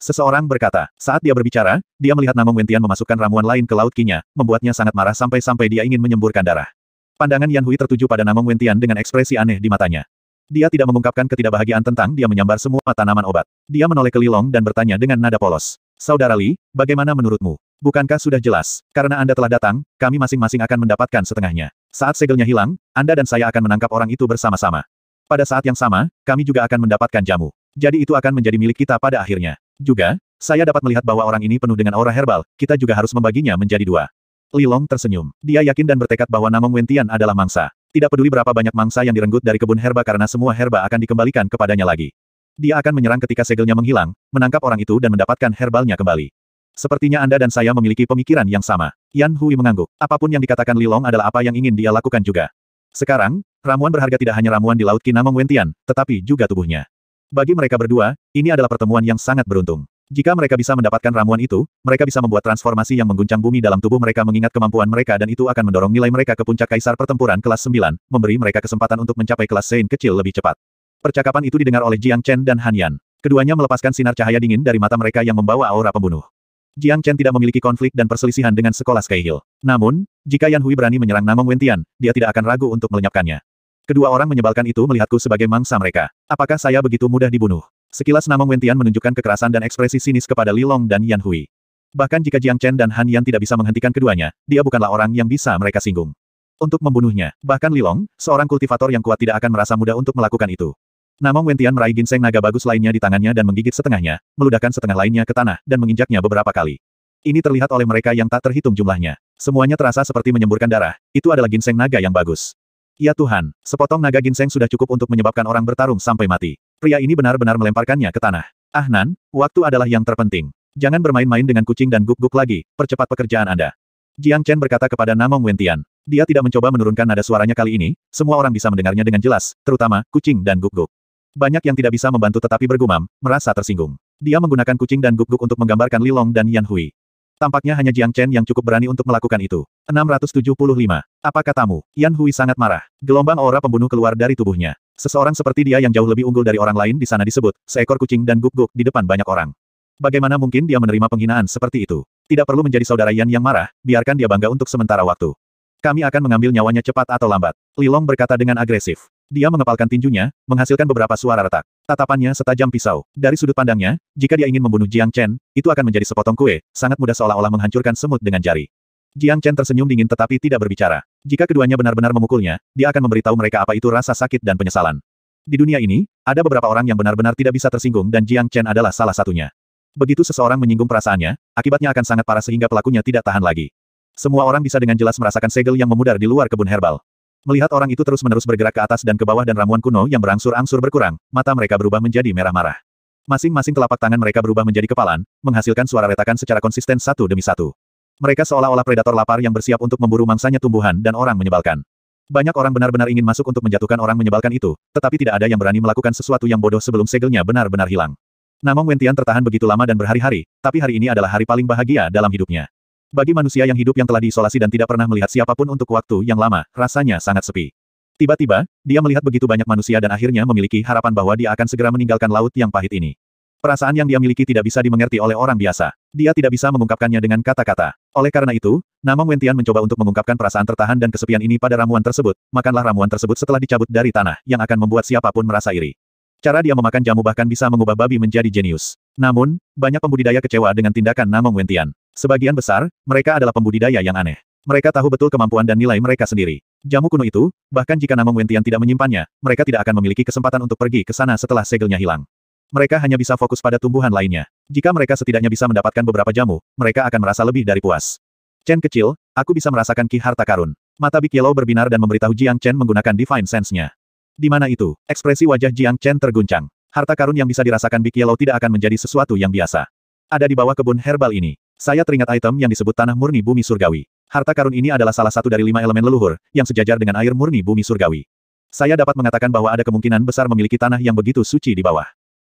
Seseorang berkata, saat dia berbicara, dia melihat Namong Wentian memasukkan ramuan lain ke laut kinya, membuatnya sangat marah sampai-sampai dia ingin menyemburkan darah. Pandangan Yan Hui tertuju pada Namong Wentian dengan ekspresi aneh di matanya. Dia tidak mengungkapkan ketidakbahagiaan tentang dia menyambar semua tanaman obat. Dia menoleh ke Lilong dan bertanya dengan nada polos. Saudara Li, bagaimana menurutmu? Bukankah sudah jelas, karena Anda telah datang, kami masing-masing akan mendapatkan setengahnya. Saat segelnya hilang, Anda dan saya akan menangkap orang itu bersama-sama. Pada saat yang sama, kami juga akan mendapatkan jamu. Jadi itu akan menjadi milik kita pada akhirnya. Juga, saya dapat melihat bahwa orang ini penuh dengan aura herbal, kita juga harus membaginya menjadi dua. Li Long tersenyum. Dia yakin dan bertekad bahwa Namong Wentian adalah mangsa. Tidak peduli berapa banyak mangsa yang direnggut dari kebun herba karena semua herba akan dikembalikan kepadanya lagi. Dia akan menyerang ketika segelnya menghilang, menangkap orang itu dan mendapatkan herbalnya kembali. Sepertinya Anda dan saya memiliki pemikiran yang sama. Yan Hui mengangguk. Apapun yang dikatakan Li Long adalah apa yang ingin dia lakukan juga. Sekarang, ramuan berharga tidak hanya ramuan di Laut Kinamong Wentian, tetapi juga tubuhnya. Bagi mereka berdua, ini adalah pertemuan yang sangat beruntung. Jika mereka bisa mendapatkan ramuan itu, mereka bisa membuat transformasi yang mengguncang bumi dalam tubuh mereka mengingat kemampuan mereka dan itu akan mendorong nilai mereka ke puncak kaisar pertempuran kelas 9, memberi mereka kesempatan untuk mencapai kelas Sein kecil lebih cepat. Percakapan itu didengar oleh Jiang Chen dan Han Yan. Keduanya melepaskan sinar cahaya dingin dari mata mereka yang membawa aura pembunuh. Jiang Chen tidak memiliki konflik dan perselisihan dengan sekolah Skyhill. Namun, jika Yan Hui berani menyerang Namong Wentian, dia tidak akan ragu untuk melenyapkannya. Kedua orang menyebalkan itu melihatku sebagai mangsa mereka. Apakah saya begitu mudah dibunuh? Sekilas nama Wentian menunjukkan kekerasan dan ekspresi sinis kepada Li Long dan Yan Hui. Bahkan jika Jiang Chen dan Han Yan tidak bisa menghentikan keduanya, dia bukanlah orang yang bisa mereka singgung. Untuk membunuhnya, bahkan Li Long, seorang kultivator yang kuat tidak akan merasa mudah untuk melakukan itu. Namong Wentian meraih ginseng naga bagus lainnya di tangannya dan menggigit setengahnya, meludahkan setengah lainnya ke tanah dan menginjaknya beberapa kali. Ini terlihat oleh mereka yang tak terhitung jumlahnya. Semuanya terasa seperti menyemburkan darah, itu adalah ginseng naga yang bagus. Ya Tuhan, sepotong naga ginseng sudah cukup untuk menyebabkan orang bertarung sampai mati. Pria ini benar-benar melemparkannya ke tanah. Ah Nan, waktu adalah yang terpenting. Jangan bermain-main dengan kucing dan guk-guk lagi, percepat pekerjaan Anda. Jiang Chen berkata kepada Namong Wentian. Dia tidak mencoba menurunkan nada suaranya kali ini, semua orang bisa mendengarnya dengan jelas, terutama kucing dan guk-guk. Banyak yang tidak bisa membantu tetapi bergumam, merasa tersinggung. Dia menggunakan kucing dan guk-guk untuk menggambarkan Li Long dan Yan Hui. Tampaknya hanya Jiang Chen yang cukup berani untuk melakukan itu. 675. Apa katamu? Yan Hui sangat marah. Gelombang aura pembunuh keluar dari tubuhnya. Seseorang seperti dia yang jauh lebih unggul dari orang lain di sana disebut, seekor kucing dan guk-guk di depan banyak orang. Bagaimana mungkin dia menerima penghinaan seperti itu? Tidak perlu menjadi saudara Yan yang marah, biarkan dia bangga untuk sementara waktu. Kami akan mengambil nyawanya cepat atau lambat. Lilong berkata dengan agresif. Dia mengepalkan tinjunya, menghasilkan beberapa suara retak. Tatapannya setajam pisau. Dari sudut pandangnya, jika dia ingin membunuh Jiang Chen, itu akan menjadi sepotong kue, sangat mudah seolah-olah menghancurkan semut dengan jari. Jiang Chen tersenyum dingin tetapi tidak berbicara. Jika keduanya benar-benar memukulnya, dia akan memberitahu mereka apa itu rasa sakit dan penyesalan. Di dunia ini, ada beberapa orang yang benar-benar tidak bisa tersinggung dan Jiang Chen adalah salah satunya. Begitu seseorang menyinggung perasaannya, akibatnya akan sangat parah sehingga pelakunya tidak tahan lagi. Semua orang bisa dengan jelas merasakan segel yang memudar di luar kebun herbal. Melihat orang itu terus-menerus bergerak ke atas dan ke bawah dan ramuan kuno yang berangsur-angsur berkurang, mata mereka berubah menjadi merah-marah. Masing-masing telapak tangan mereka berubah menjadi kepalan, menghasilkan suara retakan secara konsisten satu demi satu. Mereka seolah-olah predator lapar yang bersiap untuk memburu mangsanya tumbuhan dan orang menyebalkan. Banyak orang benar-benar ingin masuk untuk menjatuhkan orang menyebalkan itu, tetapi tidak ada yang berani melakukan sesuatu yang bodoh sebelum segelnya benar-benar hilang. Namun Wentian tertahan begitu lama dan berhari-hari, tapi hari ini adalah hari paling bahagia dalam hidupnya. Bagi manusia yang hidup yang telah diisolasi dan tidak pernah melihat siapapun untuk waktu yang lama, rasanya sangat sepi. Tiba-tiba, dia melihat begitu banyak manusia dan akhirnya memiliki harapan bahwa dia akan segera meninggalkan laut yang pahit ini. Perasaan yang dia miliki tidak bisa dimengerti oleh orang biasa. Dia tidak bisa mengungkapkannya dengan kata-kata. Oleh karena itu, Namang Wentian mencoba untuk mengungkapkan perasaan tertahan dan kesepian ini pada ramuan tersebut. Makanlah ramuan tersebut setelah dicabut dari tanah, yang akan membuat siapapun merasa iri. Cara dia memakan jamu bahkan bisa mengubah babi menjadi jenius. Namun, banyak pembudidaya kecewa dengan tindakan Namong Wentian. Sebagian besar, mereka adalah pembudidaya yang aneh. Mereka tahu betul kemampuan dan nilai mereka sendiri. Jamu kuno itu, bahkan jika Nama Wentian tidak menyimpannya, mereka tidak akan memiliki kesempatan untuk pergi ke sana setelah segelnya hilang. Mereka hanya bisa fokus pada tumbuhan lainnya. Jika mereka setidaknya bisa mendapatkan beberapa jamu, mereka akan merasa lebih dari puas. Chen kecil, aku bisa merasakan ki harta karun. Mata Big Yellow berbinar dan memberitahu Jiang Chen menggunakan Divine Sense-nya. Di mana itu, ekspresi wajah Jiang Chen terguncang. Harta karun yang bisa dirasakan Big Yellow tidak akan menjadi sesuatu yang biasa. Ada di bawah kebun herbal ini. Saya teringat item yang disebut tanah murni bumi surgawi. Harta karun ini adalah salah satu dari lima elemen leluhur, yang sejajar dengan air murni bumi surgawi. Saya dapat mengatakan bahwa ada kemungkinan besar memiliki tanah yang begitu suci di bawah.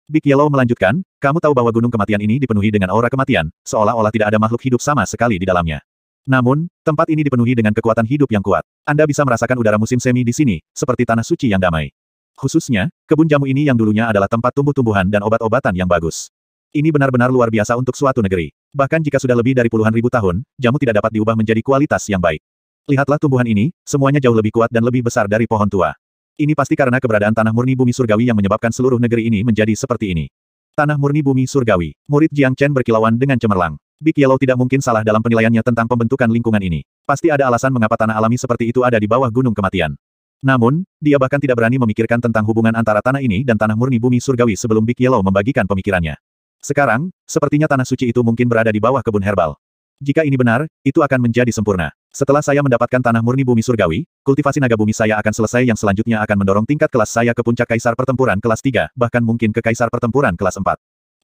Big Yellow melanjutkan, kamu tahu bahwa gunung kematian ini dipenuhi dengan aura kematian, seolah-olah tidak ada makhluk hidup sama sekali di dalamnya. Namun, tempat ini dipenuhi dengan kekuatan hidup yang kuat. Anda bisa merasakan udara musim semi di sini, seperti tanah suci yang damai. Khususnya, kebun jamu ini yang dulunya adalah tempat tumbuh-tumbuhan dan obat-obatan yang bagus. Ini benar-benar luar biasa untuk suatu negeri. Bahkan jika sudah lebih dari puluhan ribu tahun, jamu tidak dapat diubah menjadi kualitas yang baik. Lihatlah tumbuhan ini, semuanya jauh lebih kuat dan lebih besar dari pohon tua. Ini pasti karena keberadaan tanah murni bumi surgawi yang menyebabkan seluruh negeri ini menjadi seperti ini. Tanah murni bumi surgawi. Murid Jiang Chen berkilauan dengan cemerlang. Big Yellow tidak mungkin salah dalam penilaiannya tentang pembentukan lingkungan ini. Pasti ada alasan mengapa tanah alami seperti itu ada di bawah gunung kematian. Namun, dia bahkan tidak berani memikirkan tentang hubungan antara tanah ini dan tanah murni bumi surgawi sebelum Big Yellow membagikan pemikirannya. Sekarang, sepertinya tanah suci itu mungkin berada di bawah kebun herbal. Jika ini benar, itu akan menjadi sempurna. Setelah saya mendapatkan tanah murni bumi surgawi, kultivasi naga bumi saya akan selesai yang selanjutnya akan mendorong tingkat kelas saya ke puncak kaisar pertempuran kelas 3, bahkan mungkin ke kaisar pertempuran kelas 4.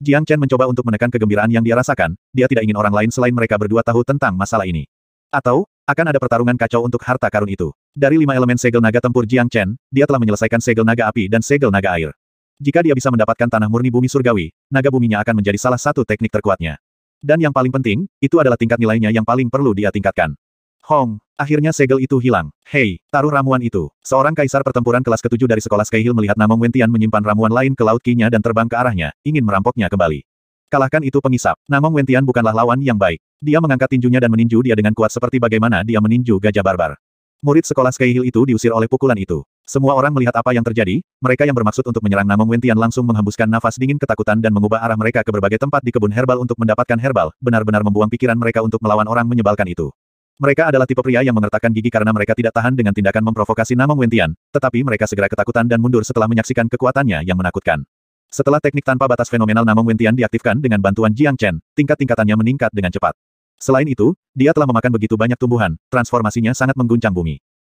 Jiang Chen mencoba untuk menekan kegembiraan yang dia rasakan, dia tidak ingin orang lain selain mereka berdua tahu tentang masalah ini. Atau, akan ada pertarungan kacau untuk harta karun itu. Dari lima elemen segel naga tempur Jiang Chen, dia telah menyelesaikan segel naga api dan segel naga air. Jika dia bisa mendapatkan tanah murni bumi surgawi, naga buminya akan menjadi salah satu teknik terkuatnya. Dan yang paling penting, itu adalah tingkat nilainya yang paling perlu dia tingkatkan. Hong, akhirnya segel itu hilang. Hei, taruh ramuan itu. Seorang kaisar pertempuran kelas ketujuh dari sekolah Sky Hill melihat Namong Wentian menyimpan ramuan lain ke laut kinya dan terbang ke arahnya, ingin merampoknya kembali. Kalahkan itu pengisap. Namong Wentian bukanlah lawan yang baik. Dia mengangkat tinjunya dan meninju dia dengan kuat seperti bagaimana dia meninju gajah barbar. Murid sekolah Sky Hill itu diusir oleh pukulan itu. Semua orang melihat apa yang terjadi, mereka yang bermaksud untuk menyerang Namong Wentian langsung menghembuskan nafas dingin ketakutan dan mengubah arah mereka ke berbagai tempat di kebun herbal untuk mendapatkan herbal, benar-benar membuang pikiran mereka untuk melawan orang menyebalkan itu. Mereka adalah tipe pria yang mengertakkan gigi karena mereka tidak tahan dengan tindakan memprovokasi Namong Wentian, tetapi mereka segera ketakutan dan mundur setelah menyaksikan kekuatannya yang menakutkan. Setelah teknik tanpa batas fenomenal Namong Wentian diaktifkan dengan bantuan Jiang Chen, tingkat-tingkatannya meningkat dengan cepat. Selain itu, dia telah memakan begitu banyak tumbuhan, transformasinya sangat mengguncang bumi.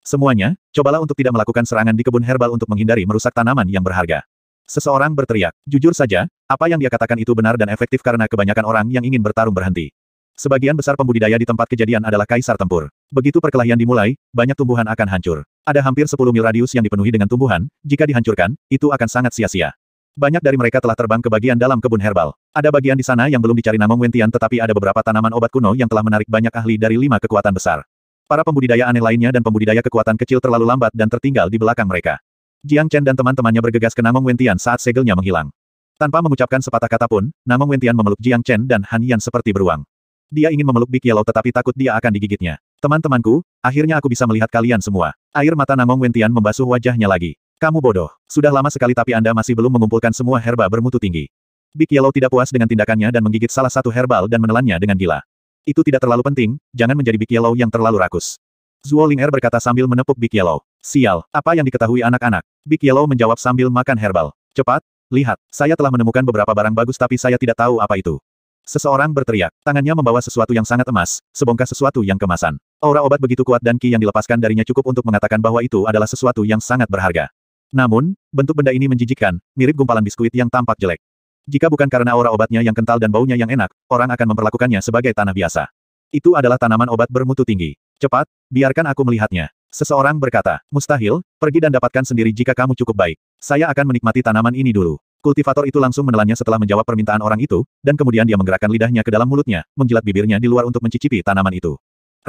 Semuanya, cobalah untuk tidak melakukan serangan di kebun herbal untuk menghindari merusak tanaman yang berharga. Seseorang berteriak, jujur saja, apa yang dia katakan itu benar dan efektif karena kebanyakan orang yang ingin bertarung berhenti. Sebagian besar pembudidaya di tempat kejadian adalah kaisar tempur. Begitu perkelahian dimulai, banyak tumbuhan akan hancur. Ada hampir 10 mil radius yang dipenuhi dengan tumbuhan, jika dihancurkan, itu akan sangat sia-sia. Banyak dari mereka telah terbang ke bagian dalam kebun herbal. Ada bagian di sana yang belum dicari nama Wentian tetapi ada beberapa tanaman obat kuno yang telah menarik banyak ahli dari lima kekuatan besar. Para pembudidaya aneh lainnya dan pembudidaya kekuatan kecil terlalu lambat dan tertinggal di belakang mereka. Jiang Chen dan teman-temannya bergegas ke Namong Wentian saat segelnya menghilang. Tanpa mengucapkan sepatah kata pun, Namong Wentian memeluk Jiang Chen dan Han Yan seperti beruang. Dia ingin memeluk Big Yellow tetapi takut dia akan digigitnya. Teman-temanku, akhirnya aku bisa melihat kalian semua. Air mata Namong Wentian membasuh wajahnya lagi. Kamu bodoh. Sudah lama sekali tapi Anda masih belum mengumpulkan semua herba bermutu tinggi. Big Yellow tidak puas dengan tindakannya dan menggigit salah satu herbal dan menelannya dengan gila. Itu tidak terlalu penting, jangan menjadi Big Yellow yang terlalu rakus. Zuo Ling'er berkata sambil menepuk Big Yellow. Sial, apa yang diketahui anak-anak? Big Yellow menjawab sambil makan herbal. Cepat, lihat, saya telah menemukan beberapa barang bagus tapi saya tidak tahu apa itu. Seseorang berteriak, tangannya membawa sesuatu yang sangat emas, sebongkah sesuatu yang kemasan. Aura obat begitu kuat dan ki yang dilepaskan darinya cukup untuk mengatakan bahwa itu adalah sesuatu yang sangat berharga. Namun, bentuk benda ini menjijikkan, mirip gumpalan biskuit yang tampak jelek. Jika bukan karena aura obatnya yang kental dan baunya yang enak, orang akan memperlakukannya sebagai tanah biasa. Itu adalah tanaman obat bermutu tinggi. Cepat, biarkan aku melihatnya. Seseorang berkata, mustahil, pergi dan dapatkan sendiri jika kamu cukup baik. Saya akan menikmati tanaman ini dulu. Kultivator itu langsung menelannya setelah menjawab permintaan orang itu, dan kemudian dia menggerakkan lidahnya ke dalam mulutnya, menjilat bibirnya di luar untuk mencicipi tanaman itu.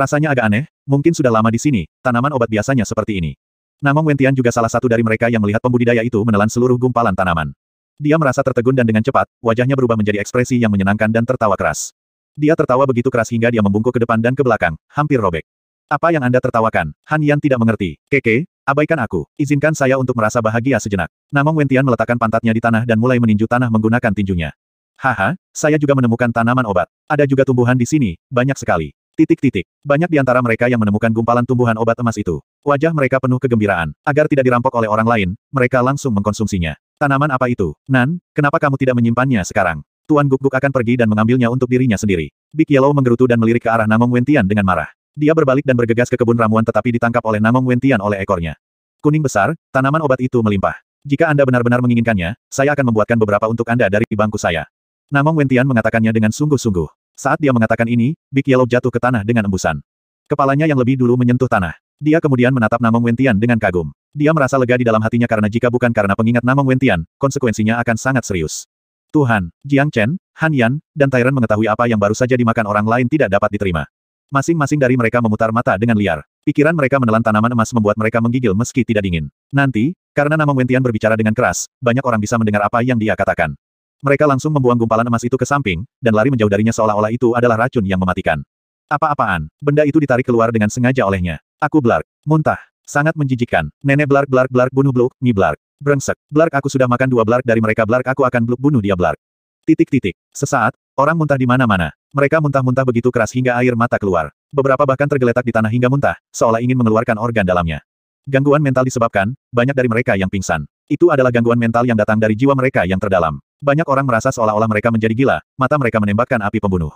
Rasanya agak aneh, mungkin sudah lama di sini, tanaman obat biasanya seperti ini. Namong Wentian juga salah satu dari mereka yang melihat pembudidaya itu menelan seluruh gumpalan tanaman. Dia merasa tertegun dan dengan cepat, wajahnya berubah menjadi ekspresi yang menyenangkan dan tertawa keras. Dia tertawa begitu keras hingga dia membungkuk ke depan dan ke belakang, hampir robek. Apa yang Anda tertawakan? Han Yan tidak mengerti. Keke, abaikan aku. Izinkan saya untuk merasa bahagia sejenak. Namong Wentian meletakkan pantatnya di tanah dan mulai meninju tanah menggunakan tinjunya. Haha, saya juga menemukan tanaman obat. Ada juga tumbuhan di sini, banyak sekali. Titik-titik. Banyak di antara mereka yang menemukan gumpalan tumbuhan obat emas itu. Wajah mereka penuh kegembiraan. Agar tidak dirampok oleh orang lain, mereka langsung mengkonsumsinya. Tanaman apa itu? Nan, kenapa kamu tidak menyimpannya sekarang? Tuan Guk-Guk akan pergi dan mengambilnya untuk dirinya sendiri. Big Yellow menggerutu dan melirik ke arah Namong Wentian dengan marah. Dia berbalik dan bergegas ke kebun ramuan tetapi ditangkap oleh Namong Wentian oleh ekornya. Kuning besar, tanaman obat itu melimpah. Jika Anda benar-benar menginginkannya, saya akan membuatkan beberapa untuk Anda dari bangku saya. Namong Wentian mengatakannya dengan sungguh-sungguh. Saat dia mengatakan ini, Big Yellow jatuh ke tanah dengan embusan. Kepalanya yang lebih dulu menyentuh tanah. Dia kemudian menatap Namong Wentian dengan kagum. Dia merasa lega di dalam hatinya karena jika bukan karena pengingat nama Wentian, konsekuensinya akan sangat serius. Tuhan, Jiang Chen, Han Yan, dan Tyrant mengetahui apa yang baru saja dimakan orang lain tidak dapat diterima. Masing-masing dari mereka memutar mata dengan liar. Pikiran mereka menelan tanaman emas membuat mereka menggigil meski tidak dingin. Nanti, karena nama Wentian berbicara dengan keras, banyak orang bisa mendengar apa yang dia katakan. Mereka langsung membuang gumpalan emas itu ke samping, dan lari menjauh darinya seolah-olah itu adalah racun yang mematikan. Apa-apaan, benda itu ditarik keluar dengan sengaja olehnya. Aku blark, muntah. Sangat menjijikan. Nenek blark blark blark bunuh blok, mi blark. Brengsek. Blark aku sudah makan dua blark dari mereka blark aku akan bluk bunuh dia blark. Titik-titik. Sesaat, orang muntah di mana-mana. Mereka muntah-muntah begitu keras hingga air mata keluar. Beberapa bahkan tergeletak di tanah hingga muntah, seolah ingin mengeluarkan organ dalamnya. Gangguan mental disebabkan, banyak dari mereka yang pingsan. Itu adalah gangguan mental yang datang dari jiwa mereka yang terdalam. Banyak orang merasa seolah-olah mereka menjadi gila, mata mereka menembakkan api pembunuh.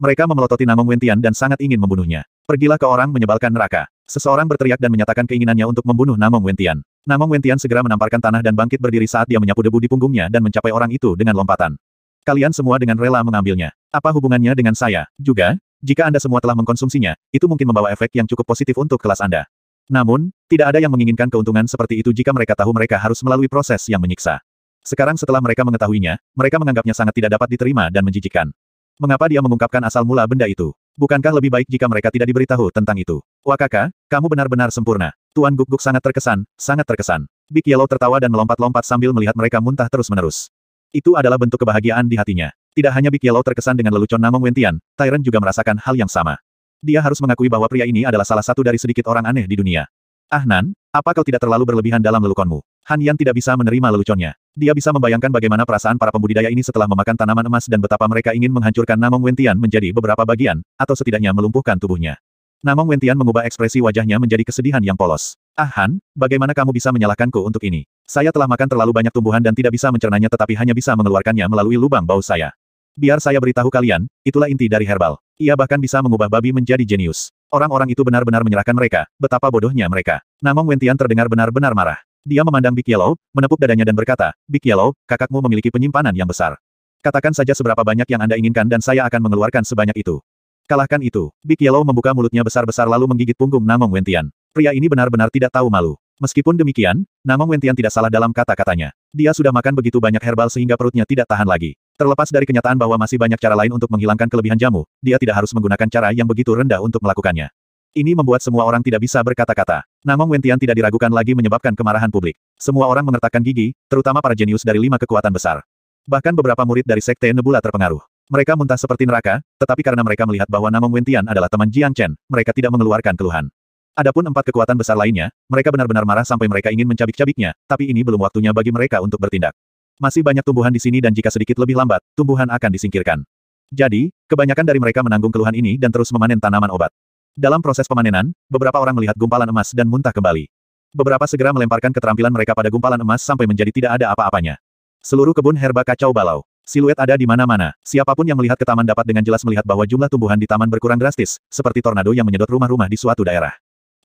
Mereka memelototi nama Wentian dan sangat ingin membunuhnya. Pergilah ke orang menyebalkan neraka. Seseorang berteriak dan menyatakan keinginannya untuk membunuh Namong Wentian. Namong Wentian segera menamparkan tanah dan bangkit berdiri saat dia menyapu debu di punggungnya dan mencapai orang itu dengan lompatan. Kalian semua dengan rela mengambilnya. Apa hubungannya dengan saya? Juga, jika Anda semua telah mengkonsumsinya, itu mungkin membawa efek yang cukup positif untuk kelas Anda. Namun, tidak ada yang menginginkan keuntungan seperti itu jika mereka tahu mereka harus melalui proses yang menyiksa. Sekarang setelah mereka mengetahuinya, mereka menganggapnya sangat tidak dapat diterima dan menjijikan. Mengapa dia mengungkapkan asal mula benda itu? Bukankah lebih baik jika mereka tidak diberitahu tentang itu? Wakaka, kamu benar-benar sempurna. Tuan Guk Guk sangat terkesan, sangat terkesan. Big Yellow tertawa dan melompat-lompat sambil melihat mereka muntah terus-menerus. Itu adalah bentuk kebahagiaan di hatinya. Tidak hanya Big Yellow terkesan dengan lelucon Namong Wentian, Tyrant juga merasakan hal yang sama. Dia harus mengakui bahwa pria ini adalah salah satu dari sedikit orang aneh di dunia. Ah Nan, apa kau tidak terlalu berlebihan dalam lelukonmu? Han Yan tidak bisa menerima leluconnya. Dia bisa membayangkan bagaimana perasaan para pembudidaya ini setelah memakan tanaman emas dan betapa mereka ingin menghancurkan Namong Wentian menjadi beberapa bagian, atau setidaknya melumpuhkan tubuhnya. Namong Wentian mengubah ekspresi wajahnya menjadi kesedihan yang polos. Ah Han, bagaimana kamu bisa menyalahkanku untuk ini? Saya telah makan terlalu banyak tumbuhan dan tidak bisa mencernanya tetapi hanya bisa mengeluarkannya melalui lubang bau saya. Biar saya beritahu kalian, itulah inti dari herbal. Ia bahkan bisa mengubah babi menjadi jenius. Orang-orang itu benar-benar menyerahkan mereka, betapa bodohnya mereka. Namong Wentian terdengar benar-benar marah. Dia memandang Big Yellow, menepuk dadanya dan berkata, Big Yellow, kakakmu memiliki penyimpanan yang besar. Katakan saja seberapa banyak yang Anda inginkan dan saya akan mengeluarkan sebanyak itu. Kalahkan itu. Big Yellow membuka mulutnya besar-besar lalu menggigit punggung Namong Wentian. Pria ini benar-benar tidak tahu malu. Meskipun demikian, Namong Wentian tidak salah dalam kata-katanya. Dia sudah makan begitu banyak herbal sehingga perutnya tidak tahan lagi. Terlepas dari kenyataan bahwa masih banyak cara lain untuk menghilangkan kelebihan jamu, dia tidak harus menggunakan cara yang begitu rendah untuk melakukannya. Ini membuat semua orang tidak bisa berkata-kata. Namun Wentian tidak diragukan lagi menyebabkan kemarahan publik. Semua orang mengertakkan gigi, terutama para jenius dari lima kekuatan besar. Bahkan beberapa murid dari sekte Nebula terpengaruh. Mereka muntah seperti neraka, tetapi karena mereka melihat bahwa Namong Wentian adalah teman Jiang Chen, mereka tidak mengeluarkan keluhan. Adapun empat kekuatan besar lainnya, mereka benar-benar marah sampai mereka ingin mencabik-cabiknya, tapi ini belum waktunya bagi mereka untuk bertindak. Masih banyak tumbuhan di sini dan jika sedikit lebih lambat, tumbuhan akan disingkirkan. Jadi, kebanyakan dari mereka menanggung keluhan ini dan terus memanen tanaman obat. Dalam proses pemanenan, beberapa orang melihat gumpalan emas dan muntah kembali. Beberapa segera melemparkan keterampilan mereka pada gumpalan emas sampai menjadi tidak ada apa-apanya. Seluruh kebun herba kacau balau. Siluet ada di mana-mana. Siapapun yang melihat ke taman dapat dengan jelas melihat bahwa jumlah tumbuhan di taman berkurang drastis, seperti tornado yang menyedot rumah-rumah di suatu daerah.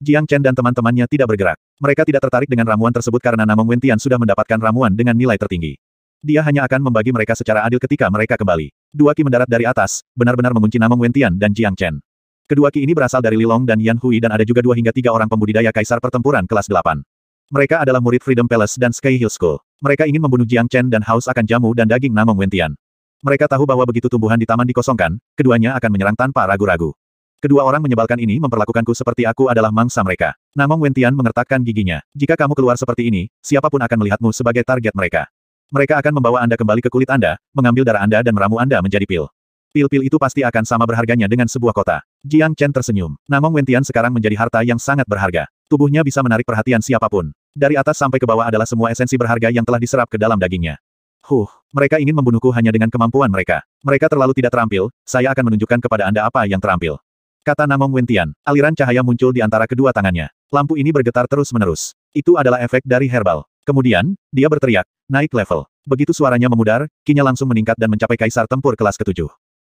Jiang Chen dan teman-temannya tidak bergerak. Mereka tidak tertarik dengan ramuan tersebut karena Namong Wentian sudah mendapatkan ramuan dengan nilai tertinggi. Dia hanya akan membagi mereka secara adil ketika mereka kembali. Dua ki mendarat dari atas, benar-benar mengunci Namong Wentian dan Jiang Chen. Kedua ki ini berasal dari Lilong dan Yan Hui dan ada juga dua hingga tiga orang pembudidaya kaisar pertempuran kelas delapan. Mereka adalah murid Freedom Palace dan Sky Hill School. Mereka ingin membunuh Jiang Chen dan haus akan jamu dan daging Namong Wentian. Mereka tahu bahwa begitu tumbuhan di taman dikosongkan, keduanya akan menyerang tanpa ragu-ragu. Kedua orang menyebalkan ini memperlakukanku seperti aku adalah mangsa mereka. Namong Wentian mengertakkan giginya. Jika kamu keluar seperti ini, siapapun akan melihatmu sebagai target mereka. Mereka akan membawa Anda kembali ke kulit Anda, mengambil darah Anda dan meramu Anda menjadi pil. Pil-pil itu pasti akan sama berharganya dengan sebuah kota. Jiang Chen tersenyum. Namong Wentian sekarang menjadi harta yang sangat berharga. Tubuhnya bisa menarik perhatian siapapun. Dari atas sampai ke bawah adalah semua esensi berharga yang telah diserap ke dalam dagingnya. Huh, mereka ingin membunuhku hanya dengan kemampuan mereka. Mereka terlalu tidak terampil, saya akan menunjukkan kepada Anda apa yang terampil. Kata Namong Wentian, aliran cahaya muncul di antara kedua tangannya. Lampu ini bergetar terus-menerus. Itu adalah efek dari herbal. Kemudian, dia berteriak, naik level. Begitu suaranya memudar, kinya langsung meningkat dan mencapai kaisar tempur kelas ketujuh.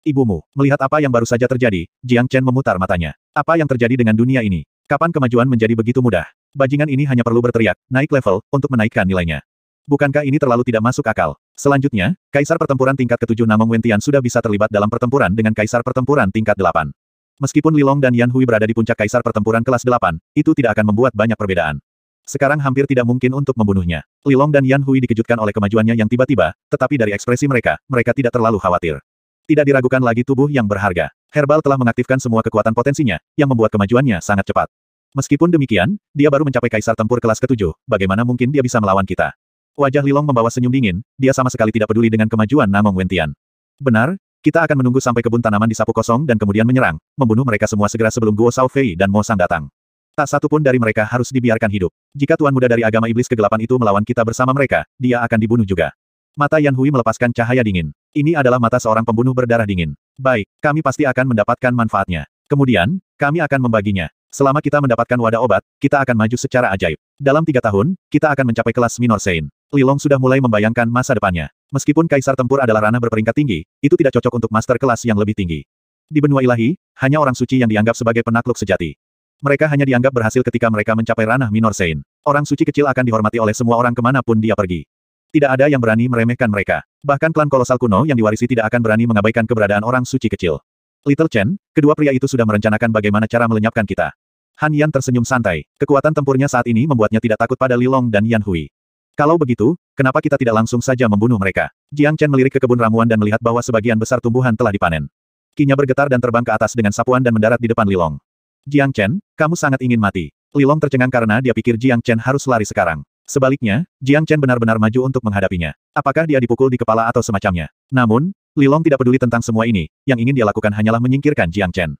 Ibumu, melihat apa yang baru saja terjadi, Jiang Chen memutar matanya. Apa yang terjadi dengan dunia ini? Kapan kemajuan menjadi begitu mudah? Bajingan ini hanya perlu berteriak, naik level, untuk menaikkan nilainya. Bukankah ini terlalu tidak masuk akal? Selanjutnya, Kaisar Pertempuran tingkat Ketujuh 7 Namong Wentian sudah bisa terlibat dalam pertempuran dengan Kaisar Pertempuran tingkat Delapan. Meskipun Lilong dan Yan Hui berada di puncak Kaisar Pertempuran kelas Delapan, itu tidak akan membuat banyak perbedaan. Sekarang hampir tidak mungkin untuk membunuhnya. Lilong dan Yan Hui dikejutkan oleh kemajuannya yang tiba-tiba, tetapi dari ekspresi mereka, mereka tidak terlalu khawatir. Tidak diragukan lagi tubuh yang berharga. Herbal telah mengaktifkan semua kekuatan potensinya, yang membuat kemajuannya sangat cepat. Meskipun demikian, dia baru mencapai kaisar tempur kelas ketujuh, bagaimana mungkin dia bisa melawan kita? Wajah Lilong membawa senyum dingin, dia sama sekali tidak peduli dengan kemajuan Namong Wentian. Benar, kita akan menunggu sampai kebun tanaman disapu kosong dan kemudian menyerang, membunuh mereka semua segera sebelum Guo Sao Fei dan Mo Sang datang. Tak satu pun dari mereka harus dibiarkan hidup. Jika tuan muda dari agama iblis kegelapan itu melawan kita bersama mereka, dia akan dibunuh juga. Mata Yan Hui melepaskan cahaya dingin. Ini adalah mata seorang pembunuh berdarah dingin. Baik, kami pasti akan mendapatkan manfaatnya. Kemudian, kami akan membaginya. Selama kita mendapatkan wadah obat, kita akan maju secara ajaib. Dalam tiga tahun, kita akan mencapai kelas minor Sein. Long sudah mulai membayangkan masa depannya. Meskipun kaisar tempur adalah ranah berperingkat tinggi, itu tidak cocok untuk master kelas yang lebih tinggi. Di benua ilahi, hanya orang suci yang dianggap sebagai penakluk sejati. Mereka hanya dianggap berhasil ketika mereka mencapai ranah minor Sein. Orang suci kecil akan dihormati oleh semua orang kemanapun dia pergi. Tidak ada yang berani meremehkan mereka. Bahkan klan kolosal kuno yang diwarisi tidak akan berani mengabaikan keberadaan orang suci kecil. Little Chen, kedua pria itu sudah merencanakan bagaimana cara melenyapkan kita. Han Yan tersenyum santai. Kekuatan tempurnya saat ini membuatnya tidak takut pada Li Long dan Yan Hui. Kalau begitu, kenapa kita tidak langsung saja membunuh mereka? Jiang Chen melirik ke kebun ramuan dan melihat bahwa sebagian besar tumbuhan telah dipanen. Kinya bergetar dan terbang ke atas dengan sapuan dan mendarat di depan Li Long. Jiang Chen, kamu sangat ingin mati. Li Long tercengang karena dia pikir Jiang Chen harus lari sekarang. Sebaliknya, Jiang Chen benar-benar maju untuk menghadapinya. Apakah dia dipukul di kepala atau semacamnya? Namun, Lilong tidak peduli tentang semua ini, yang ingin dia lakukan hanyalah menyingkirkan Jiang Chen.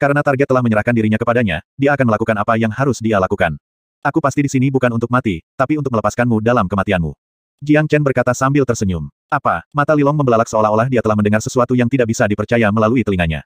Karena target telah menyerahkan dirinya kepadanya, dia akan melakukan apa yang harus dia lakukan. Aku pasti di sini bukan untuk mati, tapi untuk melepaskanmu dalam kematianmu. Jiang Chen berkata sambil tersenyum. Apa? Mata Lilong membelalak seolah-olah dia telah mendengar sesuatu yang tidak bisa dipercaya melalui telinganya.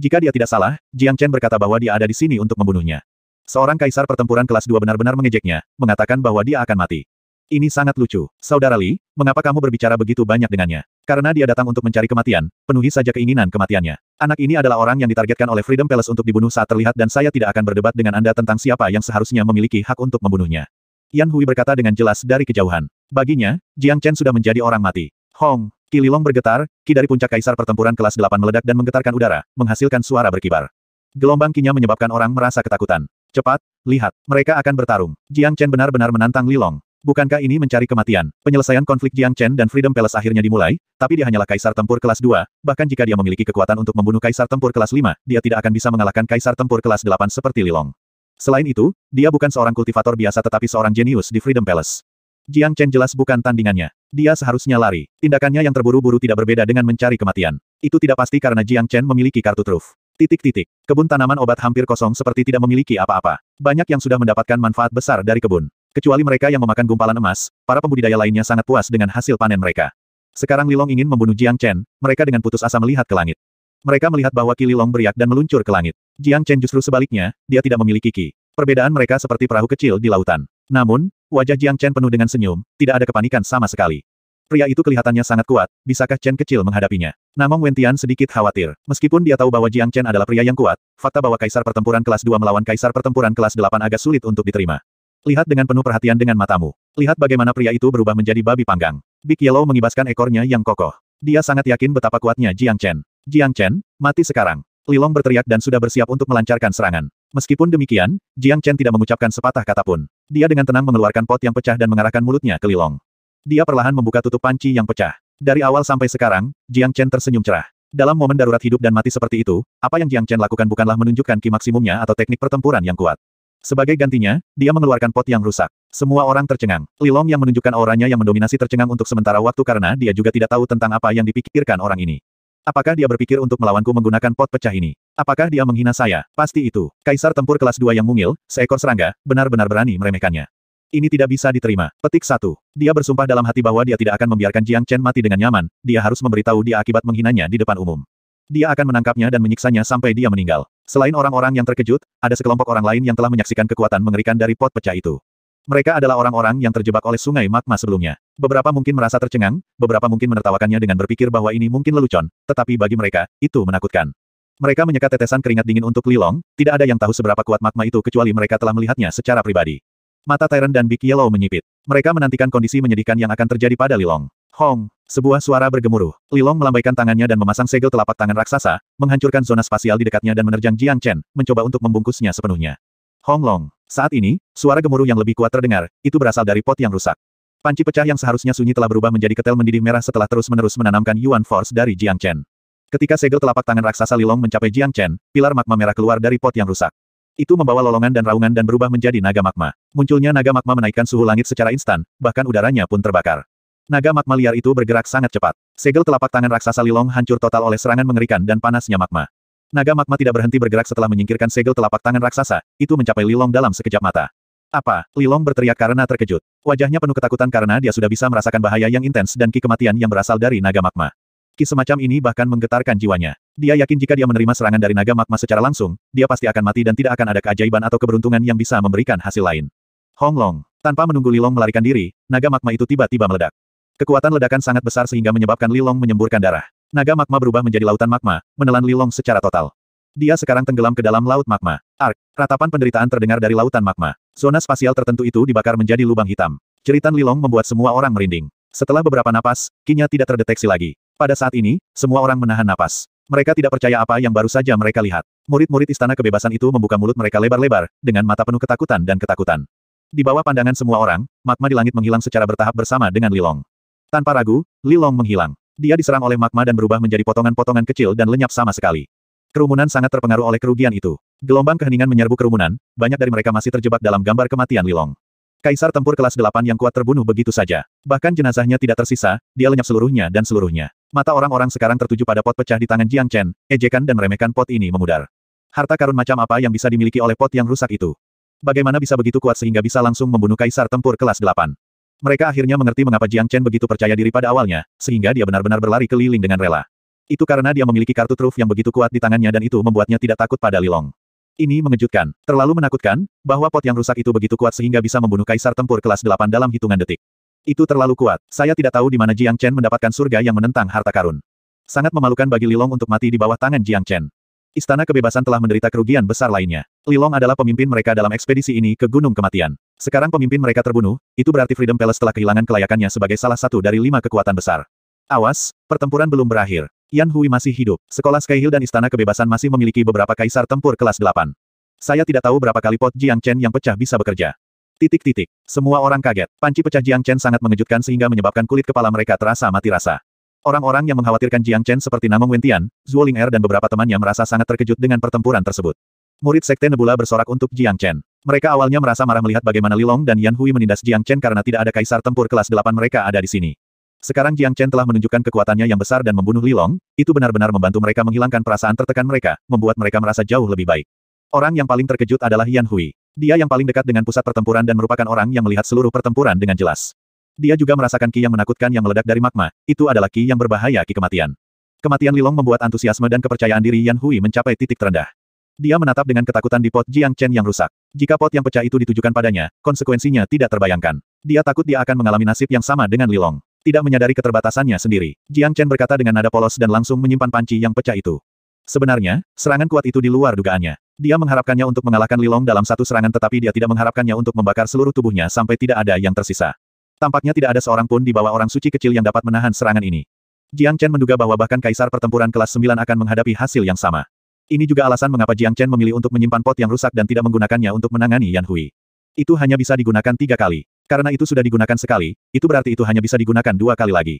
Jika dia tidak salah, Jiang Chen berkata bahwa dia ada di sini untuk membunuhnya. Seorang kaisar pertempuran kelas 2 benar-benar mengejeknya, mengatakan bahwa dia akan mati. Ini sangat lucu. Saudara Li, mengapa kamu berbicara begitu banyak dengannya? Karena dia datang untuk mencari kematian, penuhi saja keinginan kematiannya. Anak ini adalah orang yang ditargetkan oleh Freedom Palace untuk dibunuh saat terlihat dan saya tidak akan berdebat dengan Anda tentang siapa yang seharusnya memiliki hak untuk membunuhnya. Yan Hui berkata dengan jelas dari kejauhan. Baginya, Jiang Chen sudah menjadi orang mati. Hong, Kililong bergetar, ki dari puncak kaisar pertempuran kelas 8 meledak dan menggetarkan udara, menghasilkan suara berkibar. Gelombang kinya menyebabkan orang merasa ketakutan. Cepat, lihat, mereka akan bertarung. Jiang Chen benar-benar menantang Li Long. Bukankah ini mencari kematian? Penyelesaian konflik Jiang Chen dan Freedom Palace akhirnya dimulai, tapi dia hanyalah kaisar tempur kelas 2, bahkan jika dia memiliki kekuatan untuk membunuh kaisar tempur kelas 5, dia tidak akan bisa mengalahkan kaisar tempur kelas 8 seperti Li Long. Selain itu, dia bukan seorang kultivator biasa tetapi seorang jenius di Freedom Palace. Jiang Chen jelas bukan tandingannya. Dia seharusnya lari. Tindakannya yang terburu-buru tidak berbeda dengan mencari kematian. Itu tidak pasti karena Jiang Chen memiliki kartu truf. Titik-titik. Kebun tanaman obat hampir kosong seperti tidak memiliki apa-apa. Banyak yang sudah mendapatkan manfaat besar dari kebun. Kecuali mereka yang memakan gumpalan emas, para pembudidaya lainnya sangat puas dengan hasil panen mereka. Sekarang Lilong ingin membunuh Jiang Chen, mereka dengan putus asa melihat ke langit. Mereka melihat bahwa Ki Lilong beriak dan meluncur ke langit. Jiang Chen justru sebaliknya, dia tidak memiliki Ki. Perbedaan mereka seperti perahu kecil di lautan. Namun, wajah Jiang Chen penuh dengan senyum, tidak ada kepanikan sama sekali. Pria itu kelihatannya sangat kuat, bisakah Chen kecil menghadapinya? Namun Wentian sedikit khawatir. Meskipun dia tahu bahwa Jiang Chen adalah pria yang kuat, fakta bahwa kaisar pertempuran kelas 2 melawan kaisar pertempuran kelas 8 agak sulit untuk diterima. Lihat dengan penuh perhatian dengan matamu. Lihat bagaimana pria itu berubah menjadi babi panggang. Big Yellow mengibaskan ekornya yang kokoh. Dia sangat yakin betapa kuatnya Jiang Chen. Jiang Chen, mati sekarang. Lilong berteriak dan sudah bersiap untuk melancarkan serangan. Meskipun demikian, Jiang Chen tidak mengucapkan sepatah kata pun. Dia dengan tenang mengeluarkan pot yang pecah dan mengarahkan mulutnya ke Lilong. Dia perlahan membuka tutup panci yang pecah. Dari awal sampai sekarang, Jiang Chen tersenyum cerah. Dalam momen darurat hidup dan mati seperti itu, apa yang Jiang Chen lakukan bukanlah menunjukkan ki maksimumnya atau teknik pertempuran yang kuat. Sebagai gantinya, dia mengeluarkan pot yang rusak. Semua orang tercengang. Lilong yang menunjukkan auranya yang mendominasi tercengang untuk sementara waktu karena dia juga tidak tahu tentang apa yang dipikirkan orang ini. Apakah dia berpikir untuk melawanku menggunakan pot pecah ini? Apakah dia menghina saya? Pasti itu. Kaisar tempur kelas 2 yang mungil, seekor serangga, benar-benar berani meremehkannya. Ini tidak bisa diterima. Petik satu. Dia bersumpah dalam hati bahwa dia tidak akan membiarkan Jiang Chen mati dengan nyaman, dia harus memberitahu dia akibat menghinanya di depan umum. Dia akan menangkapnya dan menyiksanya sampai dia meninggal. Selain orang-orang yang terkejut, ada sekelompok orang lain yang telah menyaksikan kekuatan mengerikan dari pot pecah itu. Mereka adalah orang-orang yang terjebak oleh sungai magma sebelumnya. Beberapa mungkin merasa tercengang, beberapa mungkin menertawakannya dengan berpikir bahwa ini mungkin lelucon, tetapi bagi mereka, itu menakutkan. Mereka menyeka tetesan keringat dingin untuk Lilong, tidak ada yang tahu seberapa kuat magma itu kecuali mereka telah melihatnya secara pribadi. Mata Tyrant dan Big Yellow menyipit. Mereka menantikan kondisi menyedihkan yang akan terjadi pada Lilong. Hong, sebuah suara bergemuruh. Lilong melambaikan tangannya dan memasang segel telapak tangan raksasa, menghancurkan zona spasial di dekatnya dan menerjang Jiang Chen, mencoba untuk membungkusnya sepenuhnya. Hong Long, saat ini, suara gemuruh yang lebih kuat terdengar, itu berasal dari pot yang rusak. Panci pecah yang seharusnya sunyi telah berubah menjadi ketel mendidih merah setelah terus-menerus menanamkan Yuan Force dari Jiang Chen. Ketika segel telapak tangan raksasa Lilong mencapai Jiang Chen, pilar magma merah keluar dari pot yang rusak. Itu membawa lolongan dan raungan dan berubah menjadi naga magma. Munculnya naga magma menaikkan suhu langit secara instan, bahkan udaranya pun terbakar. Naga magma liar itu bergerak sangat cepat. Segel telapak tangan raksasa Lilong hancur total oleh serangan mengerikan dan panasnya magma. Naga magma tidak berhenti bergerak setelah menyingkirkan segel telapak tangan raksasa, itu mencapai Lilong dalam sekejap mata. Apa? Lilong berteriak karena terkejut. Wajahnya penuh ketakutan karena dia sudah bisa merasakan bahaya yang intens dan ki kematian yang berasal dari naga magma. Ki semacam ini bahkan menggetarkan jiwanya. Dia yakin jika dia menerima serangan dari naga magma secara langsung, dia pasti akan mati dan tidak akan ada keajaiban atau keberuntungan yang bisa memberikan hasil lain. Hong Long, tanpa menunggu Lilong melarikan diri, naga magma itu tiba-tiba meledak. Kekuatan ledakan sangat besar sehingga menyebabkan Lilong menyemburkan darah. Naga magma berubah menjadi lautan magma, menelan Lilong secara total. Dia sekarang tenggelam ke dalam laut magma. Ark, ratapan penderitaan terdengar dari lautan magma. Zona spasial tertentu itu dibakar menjadi lubang hitam. Cerita Lilong membuat semua orang merinding. Setelah beberapa napas, kinya tidak terdeteksi lagi. Pada saat ini, semua orang menahan napas. Mereka tidak percaya apa yang baru saja mereka lihat. Murid-murid Istana Kebebasan itu membuka mulut mereka lebar-lebar, dengan mata penuh ketakutan dan ketakutan. Di bawah pandangan semua orang, magma di langit menghilang secara bertahap bersama dengan Lilong. Tanpa ragu, Lilong menghilang. Dia diserang oleh magma dan berubah menjadi potongan-potongan kecil dan lenyap sama sekali. Kerumunan sangat terpengaruh oleh kerugian itu. Gelombang keheningan menyerbu kerumunan, banyak dari mereka masih terjebak dalam gambar kematian Lilong. Kaisar tempur kelas 8 yang kuat terbunuh begitu saja. Bahkan jenazahnya tidak tersisa, dia lenyap seluruhnya dan seluruhnya. Mata orang-orang sekarang tertuju pada pot pecah di tangan Jiang Chen, ejekan dan remehkan pot ini memudar. Harta karun macam apa yang bisa dimiliki oleh pot yang rusak itu? Bagaimana bisa begitu kuat sehingga bisa langsung membunuh kaisar tempur kelas 8? Mereka akhirnya mengerti mengapa Jiang Chen begitu percaya diri pada awalnya, sehingga dia benar-benar berlari keliling dengan rela. Itu karena dia memiliki kartu truf yang begitu kuat di tangannya dan itu membuatnya tidak takut pada Lilong. Ini mengejutkan, terlalu menakutkan, bahwa pot yang rusak itu begitu kuat sehingga bisa membunuh kaisar tempur kelas 8 dalam hitungan detik. Itu terlalu kuat. Saya tidak tahu di mana Jiang Chen mendapatkan surga yang menentang harta karun. Sangat memalukan bagi Lilong untuk mati di bawah tangan Jiang Chen. Istana Kebebasan telah menderita kerugian besar lainnya. Lilong adalah pemimpin mereka dalam ekspedisi ini ke Gunung Kematian. Sekarang pemimpin mereka terbunuh, itu berarti Freedom Palace telah kehilangan kelayakannya sebagai salah satu dari lima kekuatan besar. Awas, pertempuran belum berakhir. Yan Hui masih hidup. Sekolah Sky Hill dan Istana Kebebasan masih memiliki beberapa kaisar tempur kelas 8. Saya tidak tahu berapa kali pot Jiang Chen yang pecah bisa bekerja. Titik-titik. Semua orang kaget. Panci pecah Jiang Chen sangat mengejutkan sehingga menyebabkan kulit kepala mereka terasa mati rasa. Orang-orang yang mengkhawatirkan Jiang Chen seperti Namong Wentian, Zhuo Ling Er dan beberapa temannya merasa sangat terkejut dengan pertempuran tersebut. Murid Sekte Nebula bersorak untuk Jiang Chen. Mereka awalnya merasa marah melihat bagaimana Li Long dan Yan Hui menindas Jiang Chen karena tidak ada kaisar tempur kelas 8 mereka ada di sini. Sekarang Jiang Chen telah menunjukkan kekuatannya yang besar dan membunuh Li Long, itu benar-benar membantu mereka menghilangkan perasaan tertekan mereka, membuat mereka merasa jauh lebih baik. Orang yang paling terkejut adalah Yan Hui. Dia yang paling dekat dengan pusat pertempuran dan merupakan orang yang melihat seluruh pertempuran dengan jelas. Dia juga merasakan ki yang menakutkan yang meledak dari magma, itu adalah ki yang berbahaya ki kematian. Kematian Lilong membuat antusiasme dan kepercayaan diri Yan Hui mencapai titik terendah. Dia menatap dengan ketakutan di pot Jiang Chen yang rusak. Jika pot yang pecah itu ditujukan padanya, konsekuensinya tidak terbayangkan. Dia takut dia akan mengalami nasib yang sama dengan Lilong. Tidak menyadari keterbatasannya sendiri, Jiang Chen berkata dengan nada polos dan langsung menyimpan panci yang pecah itu. Sebenarnya, serangan kuat itu di luar dugaannya. Dia mengharapkannya untuk mengalahkan Lilong dalam satu serangan tetapi dia tidak mengharapkannya untuk membakar seluruh tubuhnya sampai tidak ada yang tersisa. Tampaknya tidak ada seorang pun di bawah orang suci kecil yang dapat menahan serangan ini. Jiang Chen menduga bahwa bahkan kaisar pertempuran kelas 9 akan menghadapi hasil yang sama. Ini juga alasan mengapa Jiang Chen memilih untuk menyimpan pot yang rusak dan tidak menggunakannya untuk menangani Yan Hui. Itu hanya bisa digunakan tiga kali. Karena itu sudah digunakan sekali, itu berarti itu hanya bisa digunakan dua kali lagi.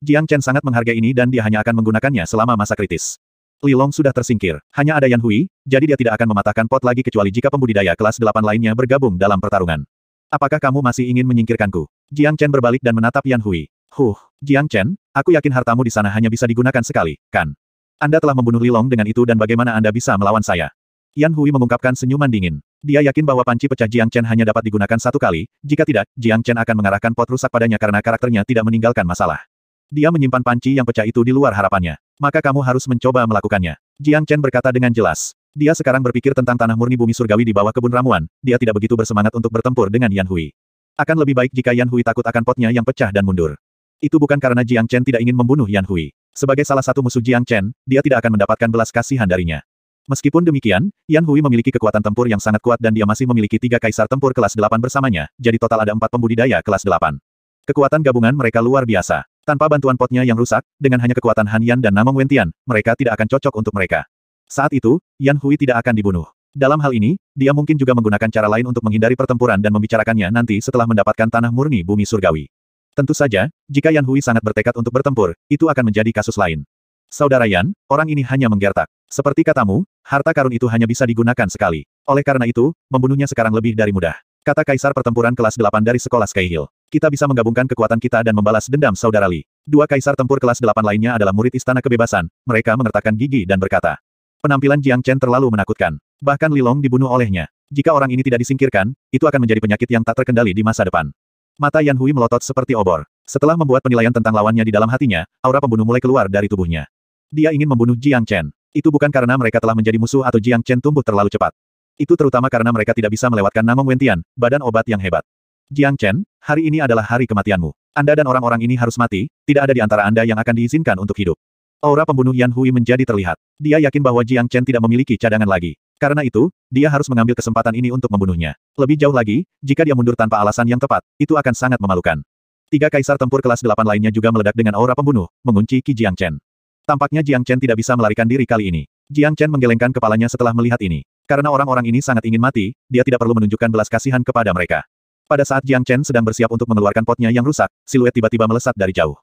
Jiang Chen sangat menghargai ini dan dia hanya akan menggunakannya selama masa kritis. Lilong sudah tersingkir. Hanya ada Yan Hui, jadi dia tidak akan mematahkan pot lagi kecuali jika pembudidaya kelas 8 lainnya bergabung dalam pertarungan. Apakah kamu masih ingin menyingkirkanku? Jiang Chen berbalik dan menatap Yan Hui. Huh, Jiang Chen, aku yakin hartamu di sana hanya bisa digunakan sekali, kan? Anda telah membunuh Lilong dengan itu dan bagaimana Anda bisa melawan saya? Yan Hui mengungkapkan senyuman dingin. Dia yakin bahwa panci pecah Jiang Chen hanya dapat digunakan satu kali, jika tidak, Jiang Chen akan mengarahkan pot rusak padanya karena karakternya tidak meninggalkan masalah. Dia menyimpan panci yang pecah itu di luar harapannya maka kamu harus mencoba melakukannya. Jiang Chen berkata dengan jelas. Dia sekarang berpikir tentang tanah murni bumi surgawi di bawah kebun ramuan, dia tidak begitu bersemangat untuk bertempur dengan Yan Hui. Akan lebih baik jika Yan Hui takut akan potnya yang pecah dan mundur. Itu bukan karena Jiang Chen tidak ingin membunuh Yan Hui. Sebagai salah satu musuh Jiang Chen, dia tidak akan mendapatkan belas kasihan darinya. Meskipun demikian, Yan Hui memiliki kekuatan tempur yang sangat kuat dan dia masih memiliki tiga kaisar tempur kelas 8 bersamanya, jadi total ada empat pembudidaya kelas 8. Kekuatan gabungan mereka luar biasa. Tanpa bantuan potnya yang rusak, dengan hanya kekuatan Han Yan dan Namong Wentian, mereka tidak akan cocok untuk mereka. Saat itu, Yan Hui tidak akan dibunuh. Dalam hal ini, dia mungkin juga menggunakan cara lain untuk menghindari pertempuran dan membicarakannya nanti setelah mendapatkan tanah murni bumi surgawi. Tentu saja, jika Yan Hui sangat bertekad untuk bertempur, itu akan menjadi kasus lain. Saudara Yan, orang ini hanya menggertak. Seperti katamu, harta karun itu hanya bisa digunakan sekali. Oleh karena itu, membunuhnya sekarang lebih dari mudah. Kata Kaisar pertempuran kelas 8 dari sekolah Skyhill kita bisa menggabungkan kekuatan kita dan membalas dendam saudara Li. Dua kaisar tempur kelas delapan lainnya adalah murid Istana Kebebasan, mereka mengertakkan gigi dan berkata. Penampilan Jiang Chen terlalu menakutkan. Bahkan Li Long dibunuh olehnya. Jika orang ini tidak disingkirkan, itu akan menjadi penyakit yang tak terkendali di masa depan. Mata Yan Hui melotot seperti obor. Setelah membuat penilaian tentang lawannya di dalam hatinya, aura pembunuh mulai keluar dari tubuhnya. Dia ingin membunuh Jiang Chen. Itu bukan karena mereka telah menjadi musuh atau Jiang Chen tumbuh terlalu cepat. Itu terutama karena mereka tidak bisa melewatkan Namong Wentian, badan obat yang hebat. Jiang Chen, hari ini adalah hari kematianmu. Anda dan orang-orang ini harus mati, tidak ada di antara Anda yang akan diizinkan untuk hidup. Aura pembunuh Yan Hui menjadi terlihat. Dia yakin bahwa Jiang Chen tidak memiliki cadangan lagi. Karena itu, dia harus mengambil kesempatan ini untuk membunuhnya. Lebih jauh lagi, jika dia mundur tanpa alasan yang tepat, itu akan sangat memalukan. Tiga kaisar tempur kelas delapan lainnya juga meledak dengan aura pembunuh, mengunci Qi Jiang Chen. Tampaknya Jiang Chen tidak bisa melarikan diri kali ini. Jiang Chen menggelengkan kepalanya setelah melihat ini. Karena orang-orang ini sangat ingin mati, dia tidak perlu menunjukkan belas kasihan kepada mereka. Pada saat Jiang Chen sedang bersiap untuk mengeluarkan potnya yang rusak, siluet tiba-tiba melesat dari jauh.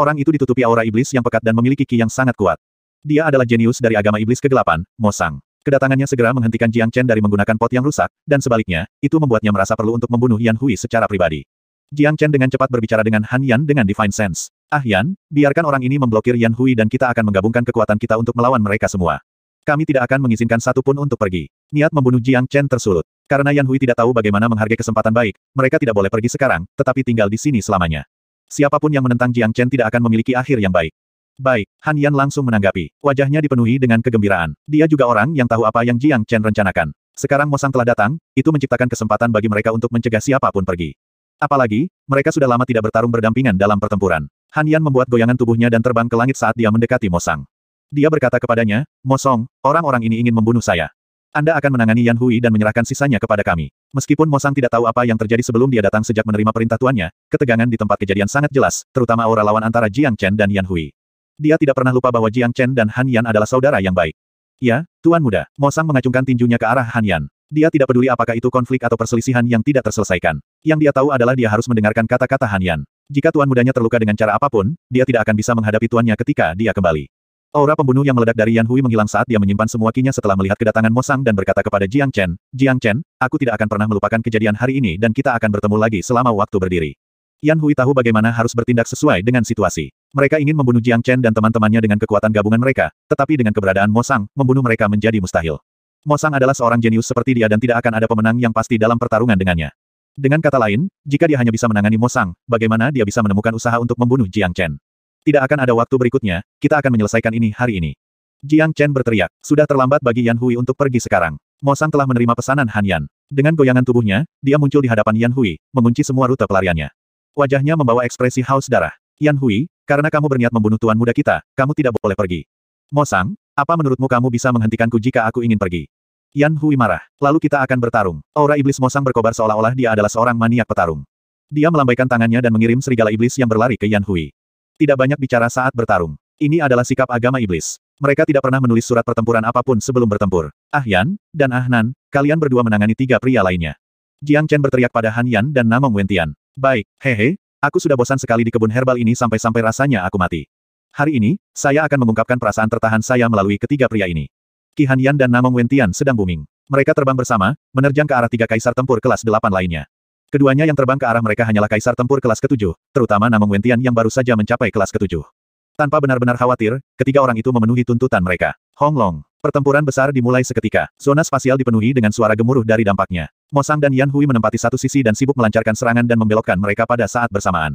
Orang itu ditutupi aura iblis yang pekat dan memiliki ki yang sangat kuat. Dia adalah jenius dari agama iblis kegelapan, Mosang. Kedatangannya segera menghentikan Jiang Chen dari menggunakan pot yang rusak, dan sebaliknya, itu membuatnya merasa perlu untuk membunuh Yan Hui secara pribadi. Jiang Chen dengan cepat berbicara dengan Han Yan dengan Divine Sense. Ah Yan, biarkan orang ini memblokir Yan Hui dan kita akan menggabungkan kekuatan kita untuk melawan mereka semua. Kami tidak akan mengizinkan satupun untuk pergi. Niat membunuh Jiang Chen tersulut. Karena Yan Hui tidak tahu bagaimana menghargai kesempatan baik, mereka tidak boleh pergi sekarang, tetapi tinggal di sini selamanya. Siapapun yang menentang Jiang Chen tidak akan memiliki akhir yang baik. Baik, Han Yan langsung menanggapi. Wajahnya dipenuhi dengan kegembiraan. Dia juga orang yang tahu apa yang Jiang Chen rencanakan. Sekarang Mosang telah datang, itu menciptakan kesempatan bagi mereka untuk mencegah siapapun pergi. Apalagi, mereka sudah lama tidak bertarung berdampingan dalam pertempuran. Han Yan membuat goyangan tubuhnya dan terbang ke langit saat dia mendekati Mosang. Dia berkata kepadanya, Mosong, orang-orang ini ingin membunuh saya. Anda akan menangani Yan Hui dan menyerahkan sisanya kepada kami. Meskipun Mosang tidak tahu apa yang terjadi sebelum dia datang sejak menerima perintah tuannya, ketegangan di tempat kejadian sangat jelas, terutama aura lawan antara Jiang Chen dan Yan Hui. Dia tidak pernah lupa bahwa Jiang Chen dan Han Yan adalah saudara yang baik. Ya, Tuan Muda, Mosang mengacungkan tinjunya ke arah Han Yan. Dia tidak peduli apakah itu konflik atau perselisihan yang tidak terselesaikan. Yang dia tahu adalah dia harus mendengarkan kata-kata Han Yan. Jika Tuan Mudanya terluka dengan cara apapun, dia tidak akan bisa menghadapi tuannya ketika dia kembali. Aura pembunuh yang meledak dari Yan Hui menghilang saat dia menyimpan semua kinya setelah melihat kedatangan Mosang dan berkata kepada Jiang Chen, Jiang Chen, aku tidak akan pernah melupakan kejadian hari ini dan kita akan bertemu lagi selama waktu berdiri. Yan Hui tahu bagaimana harus bertindak sesuai dengan situasi. Mereka ingin membunuh Jiang Chen dan teman-temannya dengan kekuatan gabungan mereka, tetapi dengan keberadaan Mosang, membunuh mereka menjadi mustahil. Mosang adalah seorang jenius seperti dia dan tidak akan ada pemenang yang pasti dalam pertarungan dengannya. Dengan kata lain, jika dia hanya bisa menangani Mosang, bagaimana dia bisa menemukan usaha untuk membunuh Jiang Chen? Tidak akan ada waktu berikutnya, kita akan menyelesaikan ini hari ini. Jiang Chen berteriak, sudah terlambat bagi Yan Hui untuk pergi sekarang. Mo Sang telah menerima pesanan Han Yan. Dengan goyangan tubuhnya, dia muncul di hadapan Yan Hui, mengunci semua rute pelariannya. Wajahnya membawa ekspresi haus darah. Yan Hui, karena kamu berniat membunuh tuan muda kita, kamu tidak boleh pergi. Mo Sang, apa menurutmu kamu bisa menghentikanku jika aku ingin pergi? Yan Hui marah, lalu kita akan bertarung. Aura iblis Mo Sang berkobar seolah-olah dia adalah seorang maniak petarung. Dia melambaikan tangannya dan mengirim serigala iblis yang berlari ke Yan Hui. Tidak banyak bicara saat bertarung. Ini adalah sikap agama iblis. Mereka tidak pernah menulis surat pertempuran apapun sebelum bertempur. Ah Yan, dan Ah Nan, kalian berdua menangani tiga pria lainnya. Jiang Chen berteriak pada Han Yan dan Namong Wentian. Baik, hehe, aku sudah bosan sekali di kebun herbal ini sampai-sampai rasanya aku mati. Hari ini, saya akan mengungkapkan perasaan tertahan saya melalui ketiga pria ini. Ki Han Yan dan Namong Wentian sedang booming. Mereka terbang bersama, menerjang ke arah tiga kaisar tempur kelas delapan lainnya. Keduanya yang terbang ke arah mereka hanyalah kaisar tempur kelas ketujuh, terutama Namung Wentian yang baru saja mencapai kelas ketujuh. Tanpa benar-benar khawatir, ketiga orang itu memenuhi tuntutan mereka. Hong Long. Pertempuran besar dimulai seketika. Zona spasial dipenuhi dengan suara gemuruh dari dampaknya. Mosang dan Yan Hui menempati satu sisi dan sibuk melancarkan serangan dan membelokkan mereka pada saat bersamaan.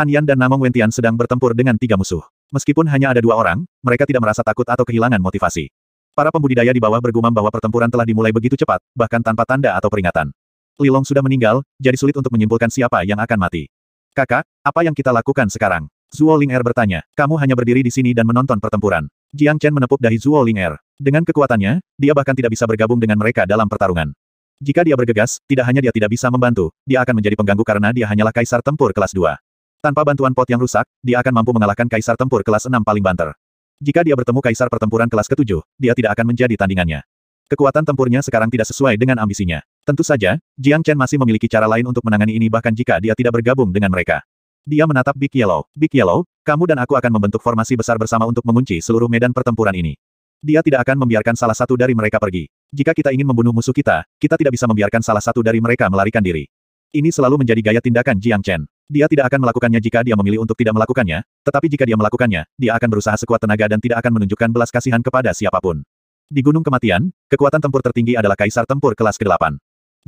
Han Yan dan Namung Wentian sedang bertempur dengan tiga musuh. Meskipun hanya ada dua orang, mereka tidak merasa takut atau kehilangan motivasi. Para pembudidaya di bawah bergumam bahwa pertempuran telah dimulai begitu cepat, bahkan tanpa tanda atau peringatan. Lilong sudah meninggal, jadi sulit untuk menyimpulkan siapa yang akan mati. Kakak, apa yang kita lakukan sekarang? Zuo Ling'er bertanya. Kamu hanya berdiri di sini dan menonton pertempuran. Jiang Chen menepuk dahi Zuo Ling'er. Dengan kekuatannya, dia bahkan tidak bisa bergabung dengan mereka dalam pertarungan. Jika dia bergegas, tidak hanya dia tidak bisa membantu, dia akan menjadi pengganggu karena dia hanyalah kaisar tempur kelas 2. Tanpa bantuan pot yang rusak, dia akan mampu mengalahkan kaisar tempur kelas 6 paling banter. Jika dia bertemu kaisar pertempuran kelas ketujuh, dia tidak akan menjadi tandingannya. Kekuatan tempurnya sekarang tidak sesuai dengan ambisinya. Tentu saja, Jiang Chen masih memiliki cara lain untuk menangani ini bahkan jika dia tidak bergabung dengan mereka. Dia menatap Big Yellow. Big Yellow, kamu dan aku akan membentuk formasi besar bersama untuk mengunci seluruh medan pertempuran ini. Dia tidak akan membiarkan salah satu dari mereka pergi. Jika kita ingin membunuh musuh kita, kita tidak bisa membiarkan salah satu dari mereka melarikan diri. Ini selalu menjadi gaya tindakan Jiang Chen. Dia tidak akan melakukannya jika dia memilih untuk tidak melakukannya, tetapi jika dia melakukannya, dia akan berusaha sekuat tenaga dan tidak akan menunjukkan belas kasihan kepada siapapun. Di Gunung Kematian, kekuatan tempur tertinggi adalah Kaisar Tempur kelas ke-8.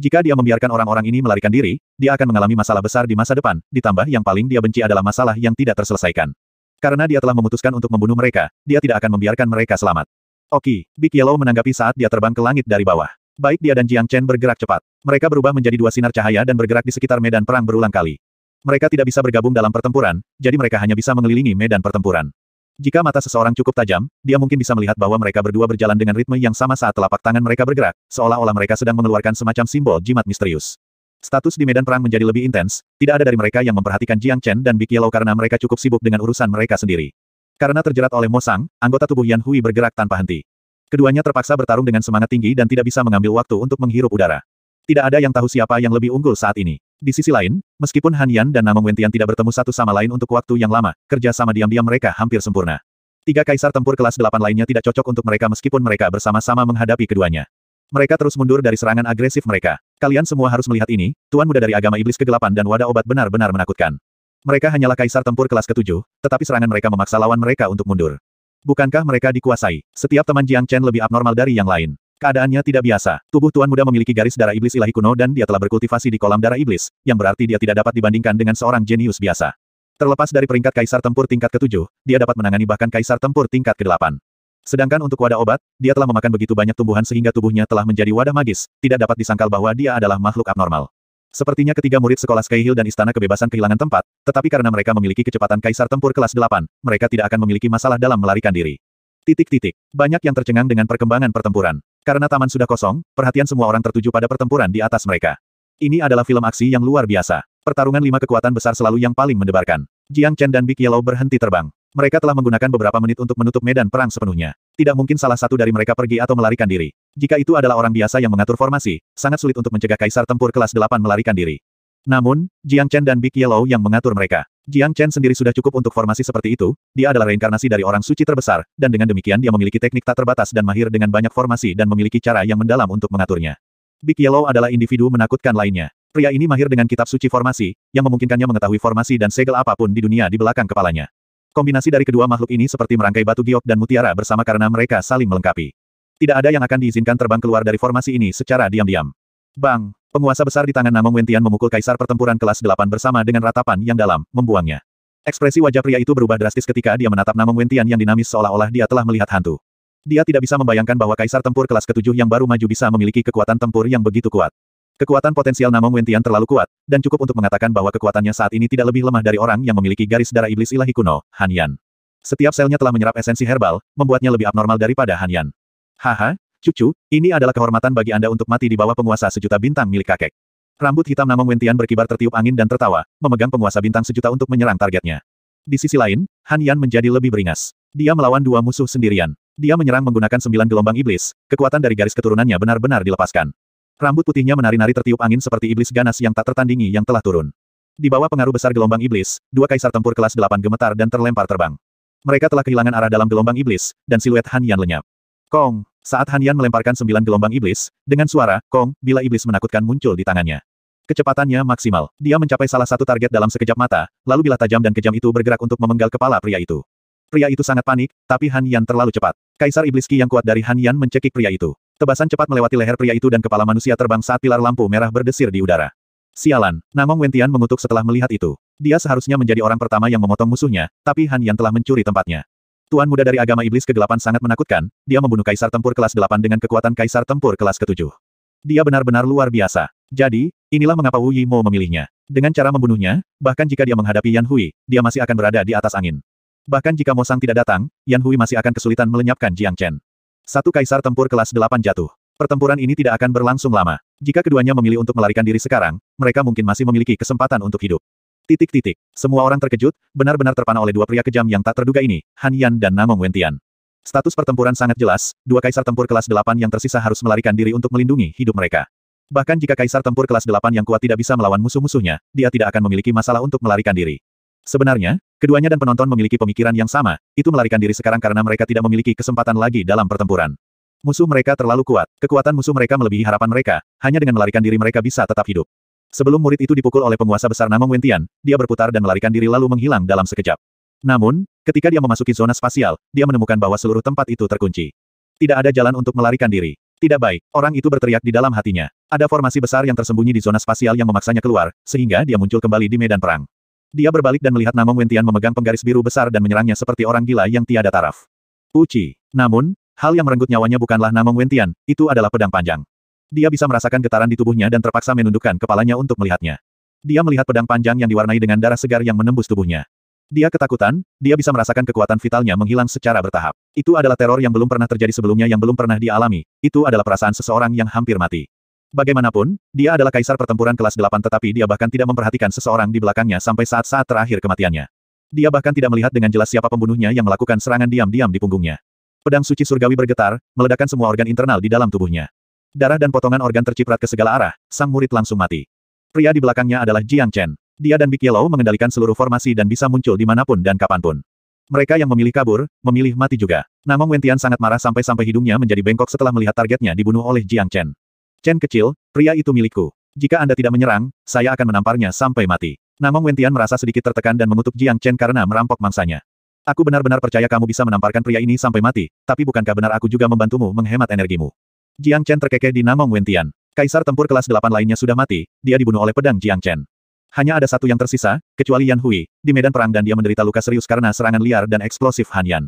Jika dia membiarkan orang-orang ini melarikan diri, dia akan mengalami masalah besar di masa depan, ditambah yang paling dia benci adalah masalah yang tidak terselesaikan. Karena dia telah memutuskan untuk membunuh mereka, dia tidak akan membiarkan mereka selamat. Oki, Big Yellow menanggapi saat dia terbang ke langit dari bawah. Baik dia dan Jiang Chen bergerak cepat. Mereka berubah menjadi dua sinar cahaya dan bergerak di sekitar medan perang berulang kali. Mereka tidak bisa bergabung dalam pertempuran, jadi mereka hanya bisa mengelilingi medan pertempuran. Jika mata seseorang cukup tajam, dia mungkin bisa melihat bahwa mereka berdua berjalan dengan ritme yang sama saat telapak tangan mereka bergerak, seolah-olah mereka sedang mengeluarkan semacam simbol jimat misterius. Status di medan perang menjadi lebih intens, tidak ada dari mereka yang memperhatikan Jiang Chen dan Big Yellow karena mereka cukup sibuk dengan urusan mereka sendiri. Karena terjerat oleh Mo Sang, anggota tubuh Yan Hui bergerak tanpa henti. Keduanya terpaksa bertarung dengan semangat tinggi dan tidak bisa mengambil waktu untuk menghirup udara. Tidak ada yang tahu siapa yang lebih unggul saat ini. Di sisi lain, meskipun Han Yan dan Namong Wentian tidak bertemu satu sama lain untuk waktu yang lama, kerja sama diam-diam mereka hampir sempurna. Tiga kaisar tempur kelas delapan lainnya tidak cocok untuk mereka meskipun mereka bersama-sama menghadapi keduanya. Mereka terus mundur dari serangan agresif mereka. Kalian semua harus melihat ini, Tuan Muda dari Agama Iblis Kegelapan dan Wadah Obat benar-benar menakutkan. Mereka hanyalah kaisar tempur kelas ketujuh, tetapi serangan mereka memaksa lawan mereka untuk mundur. Bukankah mereka dikuasai? Setiap teman Jiang Chen lebih abnormal dari yang lain. Keadaannya tidak biasa. Tubuh Tuan Muda memiliki garis darah iblis ilahi kuno dan dia telah berkultivasi di kolam darah iblis, yang berarti dia tidak dapat dibandingkan dengan seorang jenius biasa. Terlepas dari peringkat kaisar tempur tingkat ke-7, dia dapat menangani bahkan kaisar tempur tingkat ke-8. Sedangkan untuk wadah obat, dia telah memakan begitu banyak tumbuhan sehingga tubuhnya telah menjadi wadah magis, tidak dapat disangkal bahwa dia adalah makhluk abnormal. Sepertinya ketiga murid sekolah Skyhill dan Istana Kebebasan kehilangan tempat, tetapi karena mereka memiliki kecepatan kaisar tempur kelas 8, mereka tidak akan memiliki masalah dalam melarikan diri. Titik-titik. Banyak yang tercengang dengan perkembangan pertempuran. Karena taman sudah kosong, perhatian semua orang tertuju pada pertempuran di atas mereka. Ini adalah film aksi yang luar biasa. Pertarungan lima kekuatan besar selalu yang paling mendebarkan. Jiang Chen dan Big Yellow berhenti terbang. Mereka telah menggunakan beberapa menit untuk menutup medan perang sepenuhnya. Tidak mungkin salah satu dari mereka pergi atau melarikan diri. Jika itu adalah orang biasa yang mengatur formasi, sangat sulit untuk mencegah kaisar tempur kelas 8 melarikan diri. Namun, Jiang Chen dan Big Yellow yang mengatur mereka. Jiang Chen sendiri sudah cukup untuk formasi seperti itu, dia adalah reinkarnasi dari orang suci terbesar, dan dengan demikian dia memiliki teknik tak terbatas dan mahir dengan banyak formasi dan memiliki cara yang mendalam untuk mengaturnya. Big Yellow adalah individu menakutkan lainnya. Pria ini mahir dengan kitab suci formasi, yang memungkinkannya mengetahui formasi dan segel apapun di dunia di belakang kepalanya. Kombinasi dari kedua makhluk ini seperti merangkai batu giok dan mutiara bersama karena mereka saling melengkapi. Tidak ada yang akan diizinkan terbang keluar dari formasi ini secara diam-diam. Bang! Penguasa besar di tangan Namong Wentian memukul kaisar pertempuran kelas 8 bersama dengan ratapan yang dalam, membuangnya. Ekspresi wajah pria itu berubah drastis ketika dia menatap Namong Wentian yang dinamis seolah-olah dia telah melihat hantu. Dia tidak bisa membayangkan bahwa kaisar tempur kelas ketujuh yang baru maju bisa memiliki kekuatan tempur yang begitu kuat. Kekuatan potensial Namong Wentian terlalu kuat, dan cukup untuk mengatakan bahwa kekuatannya saat ini tidak lebih lemah dari orang yang memiliki garis darah iblis ilahi kuno, Hanyan. Setiap selnya telah menyerap esensi herbal, membuatnya lebih abnormal daripada Hanyan. Haha, Cucu, ini adalah kehormatan bagi Anda untuk mati di bawah penguasa sejuta bintang milik kakek. Rambut hitam Namong Wentian berkibar tertiup angin dan tertawa, memegang penguasa bintang sejuta untuk menyerang targetnya. Di sisi lain, Han Yan menjadi lebih beringas. Dia melawan dua musuh sendirian. Dia menyerang menggunakan sembilan gelombang iblis, kekuatan dari garis keturunannya benar-benar dilepaskan. Rambut putihnya menari-nari tertiup angin seperti iblis ganas yang tak tertandingi yang telah turun. Di bawah pengaruh besar gelombang iblis, dua kaisar tempur kelas delapan gemetar dan terlempar terbang. Mereka telah kehilangan arah dalam gelombang iblis, dan siluet Han Yan lenyap. Kong, saat Han melemparkan sembilan gelombang iblis, dengan suara, Kong, bila iblis menakutkan muncul di tangannya. Kecepatannya maksimal, dia mencapai salah satu target dalam sekejap mata, lalu bila tajam dan kejam itu bergerak untuk memenggal kepala pria itu. Pria itu sangat panik, tapi Han terlalu cepat. Kaisar Iblis Ki yang kuat dari Han mencekik pria itu. Tebasan cepat melewati leher pria itu dan kepala manusia terbang saat pilar lampu merah berdesir di udara. Sialan, Namong Wentian mengutuk setelah melihat itu. Dia seharusnya menjadi orang pertama yang memotong musuhnya, tapi Han telah mencuri tempatnya. Tuan muda dari agama iblis kegelapan sangat menakutkan, dia membunuh kaisar tempur kelas 8 dengan kekuatan kaisar tempur kelas ketujuh. Dia benar-benar luar biasa. Jadi, inilah mengapa Wu Yimo memilihnya. Dengan cara membunuhnya, bahkan jika dia menghadapi Yan Hui, dia masih akan berada di atas angin. Bahkan jika Mosang tidak datang, Yan Hui masih akan kesulitan melenyapkan Jiang Chen. Satu kaisar tempur kelas 8 jatuh. Pertempuran ini tidak akan berlangsung lama. Jika keduanya memilih untuk melarikan diri sekarang, mereka mungkin masih memiliki kesempatan untuk hidup. Titik-titik. Semua orang terkejut, benar-benar terpana oleh dua pria kejam yang tak terduga ini, Han Yan dan Namong Wentian. Status pertempuran sangat jelas, dua kaisar tempur kelas 8 yang tersisa harus melarikan diri untuk melindungi hidup mereka. Bahkan jika kaisar tempur kelas 8 yang kuat tidak bisa melawan musuh-musuhnya, dia tidak akan memiliki masalah untuk melarikan diri. Sebenarnya, keduanya dan penonton memiliki pemikiran yang sama, itu melarikan diri sekarang karena mereka tidak memiliki kesempatan lagi dalam pertempuran. Musuh mereka terlalu kuat, kekuatan musuh mereka melebihi harapan mereka, hanya dengan melarikan diri mereka bisa tetap hidup. Sebelum murid itu dipukul oleh penguasa besar Namong Wentian, dia berputar dan melarikan diri lalu menghilang dalam sekejap. Namun, ketika dia memasuki zona spasial, dia menemukan bahwa seluruh tempat itu terkunci. Tidak ada jalan untuk melarikan diri. Tidak baik, orang itu berteriak di dalam hatinya. Ada formasi besar yang tersembunyi di zona spasial yang memaksanya keluar, sehingga dia muncul kembali di medan perang. Dia berbalik dan melihat Namong Wentian memegang penggaris biru besar dan menyerangnya seperti orang gila yang tiada taraf. Uci. Namun, hal yang merenggut nyawanya bukanlah Namong Wentian, itu adalah pedang panjang. Dia bisa merasakan getaran di tubuhnya dan terpaksa menundukkan kepalanya untuk melihatnya. Dia melihat pedang panjang yang diwarnai dengan darah segar yang menembus tubuhnya. Dia ketakutan, dia bisa merasakan kekuatan vitalnya menghilang secara bertahap. Itu adalah teror yang belum pernah terjadi sebelumnya yang belum pernah dialami, itu adalah perasaan seseorang yang hampir mati. Bagaimanapun, dia adalah kaisar pertempuran kelas 8 tetapi dia bahkan tidak memperhatikan seseorang di belakangnya sampai saat-saat terakhir kematiannya. Dia bahkan tidak melihat dengan jelas siapa pembunuhnya yang melakukan serangan diam-diam di punggungnya. Pedang suci surgawi bergetar, meledakkan semua organ internal di dalam tubuhnya. Darah dan potongan organ terciprat ke segala arah, sang murid langsung mati. Pria di belakangnya adalah Jiang Chen. Dia dan Big Yellow mengendalikan seluruh formasi dan bisa muncul di dimanapun dan kapanpun. Mereka yang memilih kabur, memilih mati juga. Namun Wentian sangat marah sampai-sampai hidungnya menjadi bengkok setelah melihat targetnya dibunuh oleh Jiang Chen. Chen kecil, pria itu milikku. Jika Anda tidak menyerang, saya akan menamparnya sampai mati. Namun Wentian merasa sedikit tertekan dan mengutuk Jiang Chen karena merampok mangsanya. Aku benar-benar percaya kamu bisa menamparkan pria ini sampai mati, tapi bukankah benar aku juga membantumu menghemat energimu? Jiang Chen terkekeh di Namong Wentian. Kaisar tempur kelas 8 lainnya sudah mati, dia dibunuh oleh pedang Jiang Chen. Hanya ada satu yang tersisa, kecuali Yan Hui, di medan perang dan dia menderita luka serius karena serangan liar dan eksplosif Han Yan.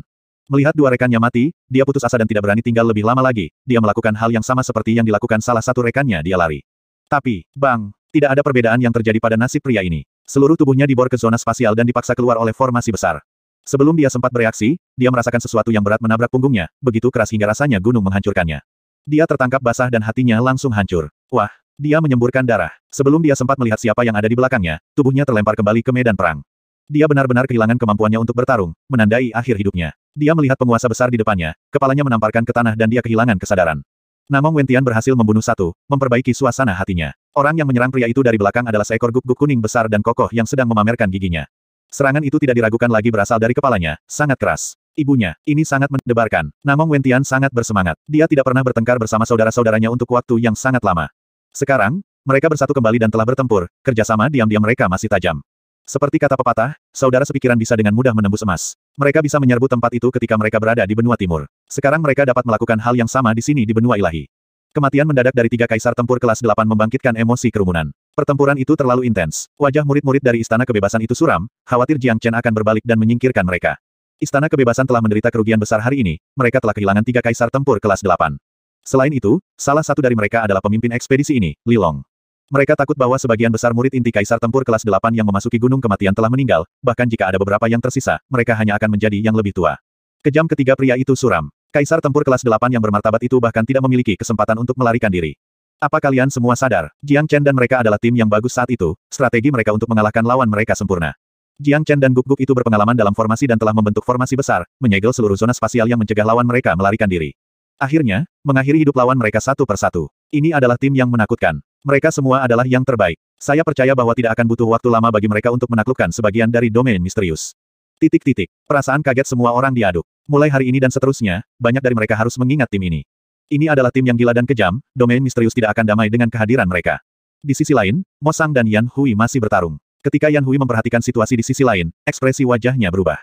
Melihat dua rekannya mati, dia putus asa dan tidak berani tinggal lebih lama lagi, dia melakukan hal yang sama seperti yang dilakukan salah satu rekannya dia lari. Tapi, bang, tidak ada perbedaan yang terjadi pada nasib pria ini. Seluruh tubuhnya dibor ke zona spasial dan dipaksa keluar oleh formasi besar. Sebelum dia sempat bereaksi, dia merasakan sesuatu yang berat menabrak punggungnya, begitu keras hingga rasanya gunung menghancurkannya. Dia tertangkap basah dan hatinya langsung hancur. Wah, dia menyemburkan darah. Sebelum dia sempat melihat siapa yang ada di belakangnya, tubuhnya terlempar kembali ke medan perang. Dia benar-benar kehilangan kemampuannya untuk bertarung, menandai akhir hidupnya. Dia melihat penguasa besar di depannya, kepalanya menamparkan ke tanah dan dia kehilangan kesadaran. Namong Wentian berhasil membunuh satu, memperbaiki suasana hatinya. Orang yang menyerang pria itu dari belakang adalah seekor guk-guk kuning besar dan kokoh yang sedang memamerkan giginya. Serangan itu tidak diragukan lagi berasal dari kepalanya, sangat keras. Ibunya, ini sangat mendebarkan. Namong Wentian sangat bersemangat. Dia tidak pernah bertengkar bersama saudara-saudaranya untuk waktu yang sangat lama. Sekarang, mereka bersatu kembali dan telah bertempur, kerjasama diam-diam mereka masih tajam. Seperti kata pepatah, saudara sepikiran bisa dengan mudah menembus emas. Mereka bisa menyerbu tempat itu ketika mereka berada di benua timur. Sekarang mereka dapat melakukan hal yang sama di sini di benua ilahi. Kematian mendadak dari tiga kaisar tempur kelas 8 membangkitkan emosi kerumunan. Pertempuran itu terlalu intens. Wajah murid-murid dari Istana Kebebasan itu suram, khawatir Jiang Chen akan berbalik dan menyingkirkan mereka. Istana Kebebasan telah menderita kerugian besar hari ini, mereka telah kehilangan tiga kaisar tempur kelas delapan. Selain itu, salah satu dari mereka adalah pemimpin ekspedisi ini, Lilong. Mereka takut bahwa sebagian besar murid inti kaisar tempur kelas delapan yang memasuki gunung kematian telah meninggal, bahkan jika ada beberapa yang tersisa, mereka hanya akan menjadi yang lebih tua. Kejam ketiga pria itu suram. Kaisar tempur kelas delapan yang bermartabat itu bahkan tidak memiliki kesempatan untuk melarikan diri. Apa kalian semua sadar, Jiang Chen dan mereka adalah tim yang bagus saat itu, strategi mereka untuk mengalahkan lawan mereka sempurna. Jiang Chen dan Guk Guk itu berpengalaman dalam formasi dan telah membentuk formasi besar, menyegel seluruh zona spasial yang mencegah lawan mereka melarikan diri. Akhirnya, mengakhiri hidup lawan mereka satu persatu. Ini adalah tim yang menakutkan. Mereka semua adalah yang terbaik. Saya percaya bahwa tidak akan butuh waktu lama bagi mereka untuk menaklukkan sebagian dari domain misterius. Titik-titik. Perasaan kaget semua orang diaduk. Mulai hari ini dan seterusnya, banyak dari mereka harus mengingat tim ini. Ini adalah tim yang gila dan kejam, domain misterius tidak akan damai dengan kehadiran mereka. Di sisi lain, Mosang dan Yan Hui masih bertarung. Ketika Yan Hui memperhatikan situasi di sisi lain, ekspresi wajahnya berubah.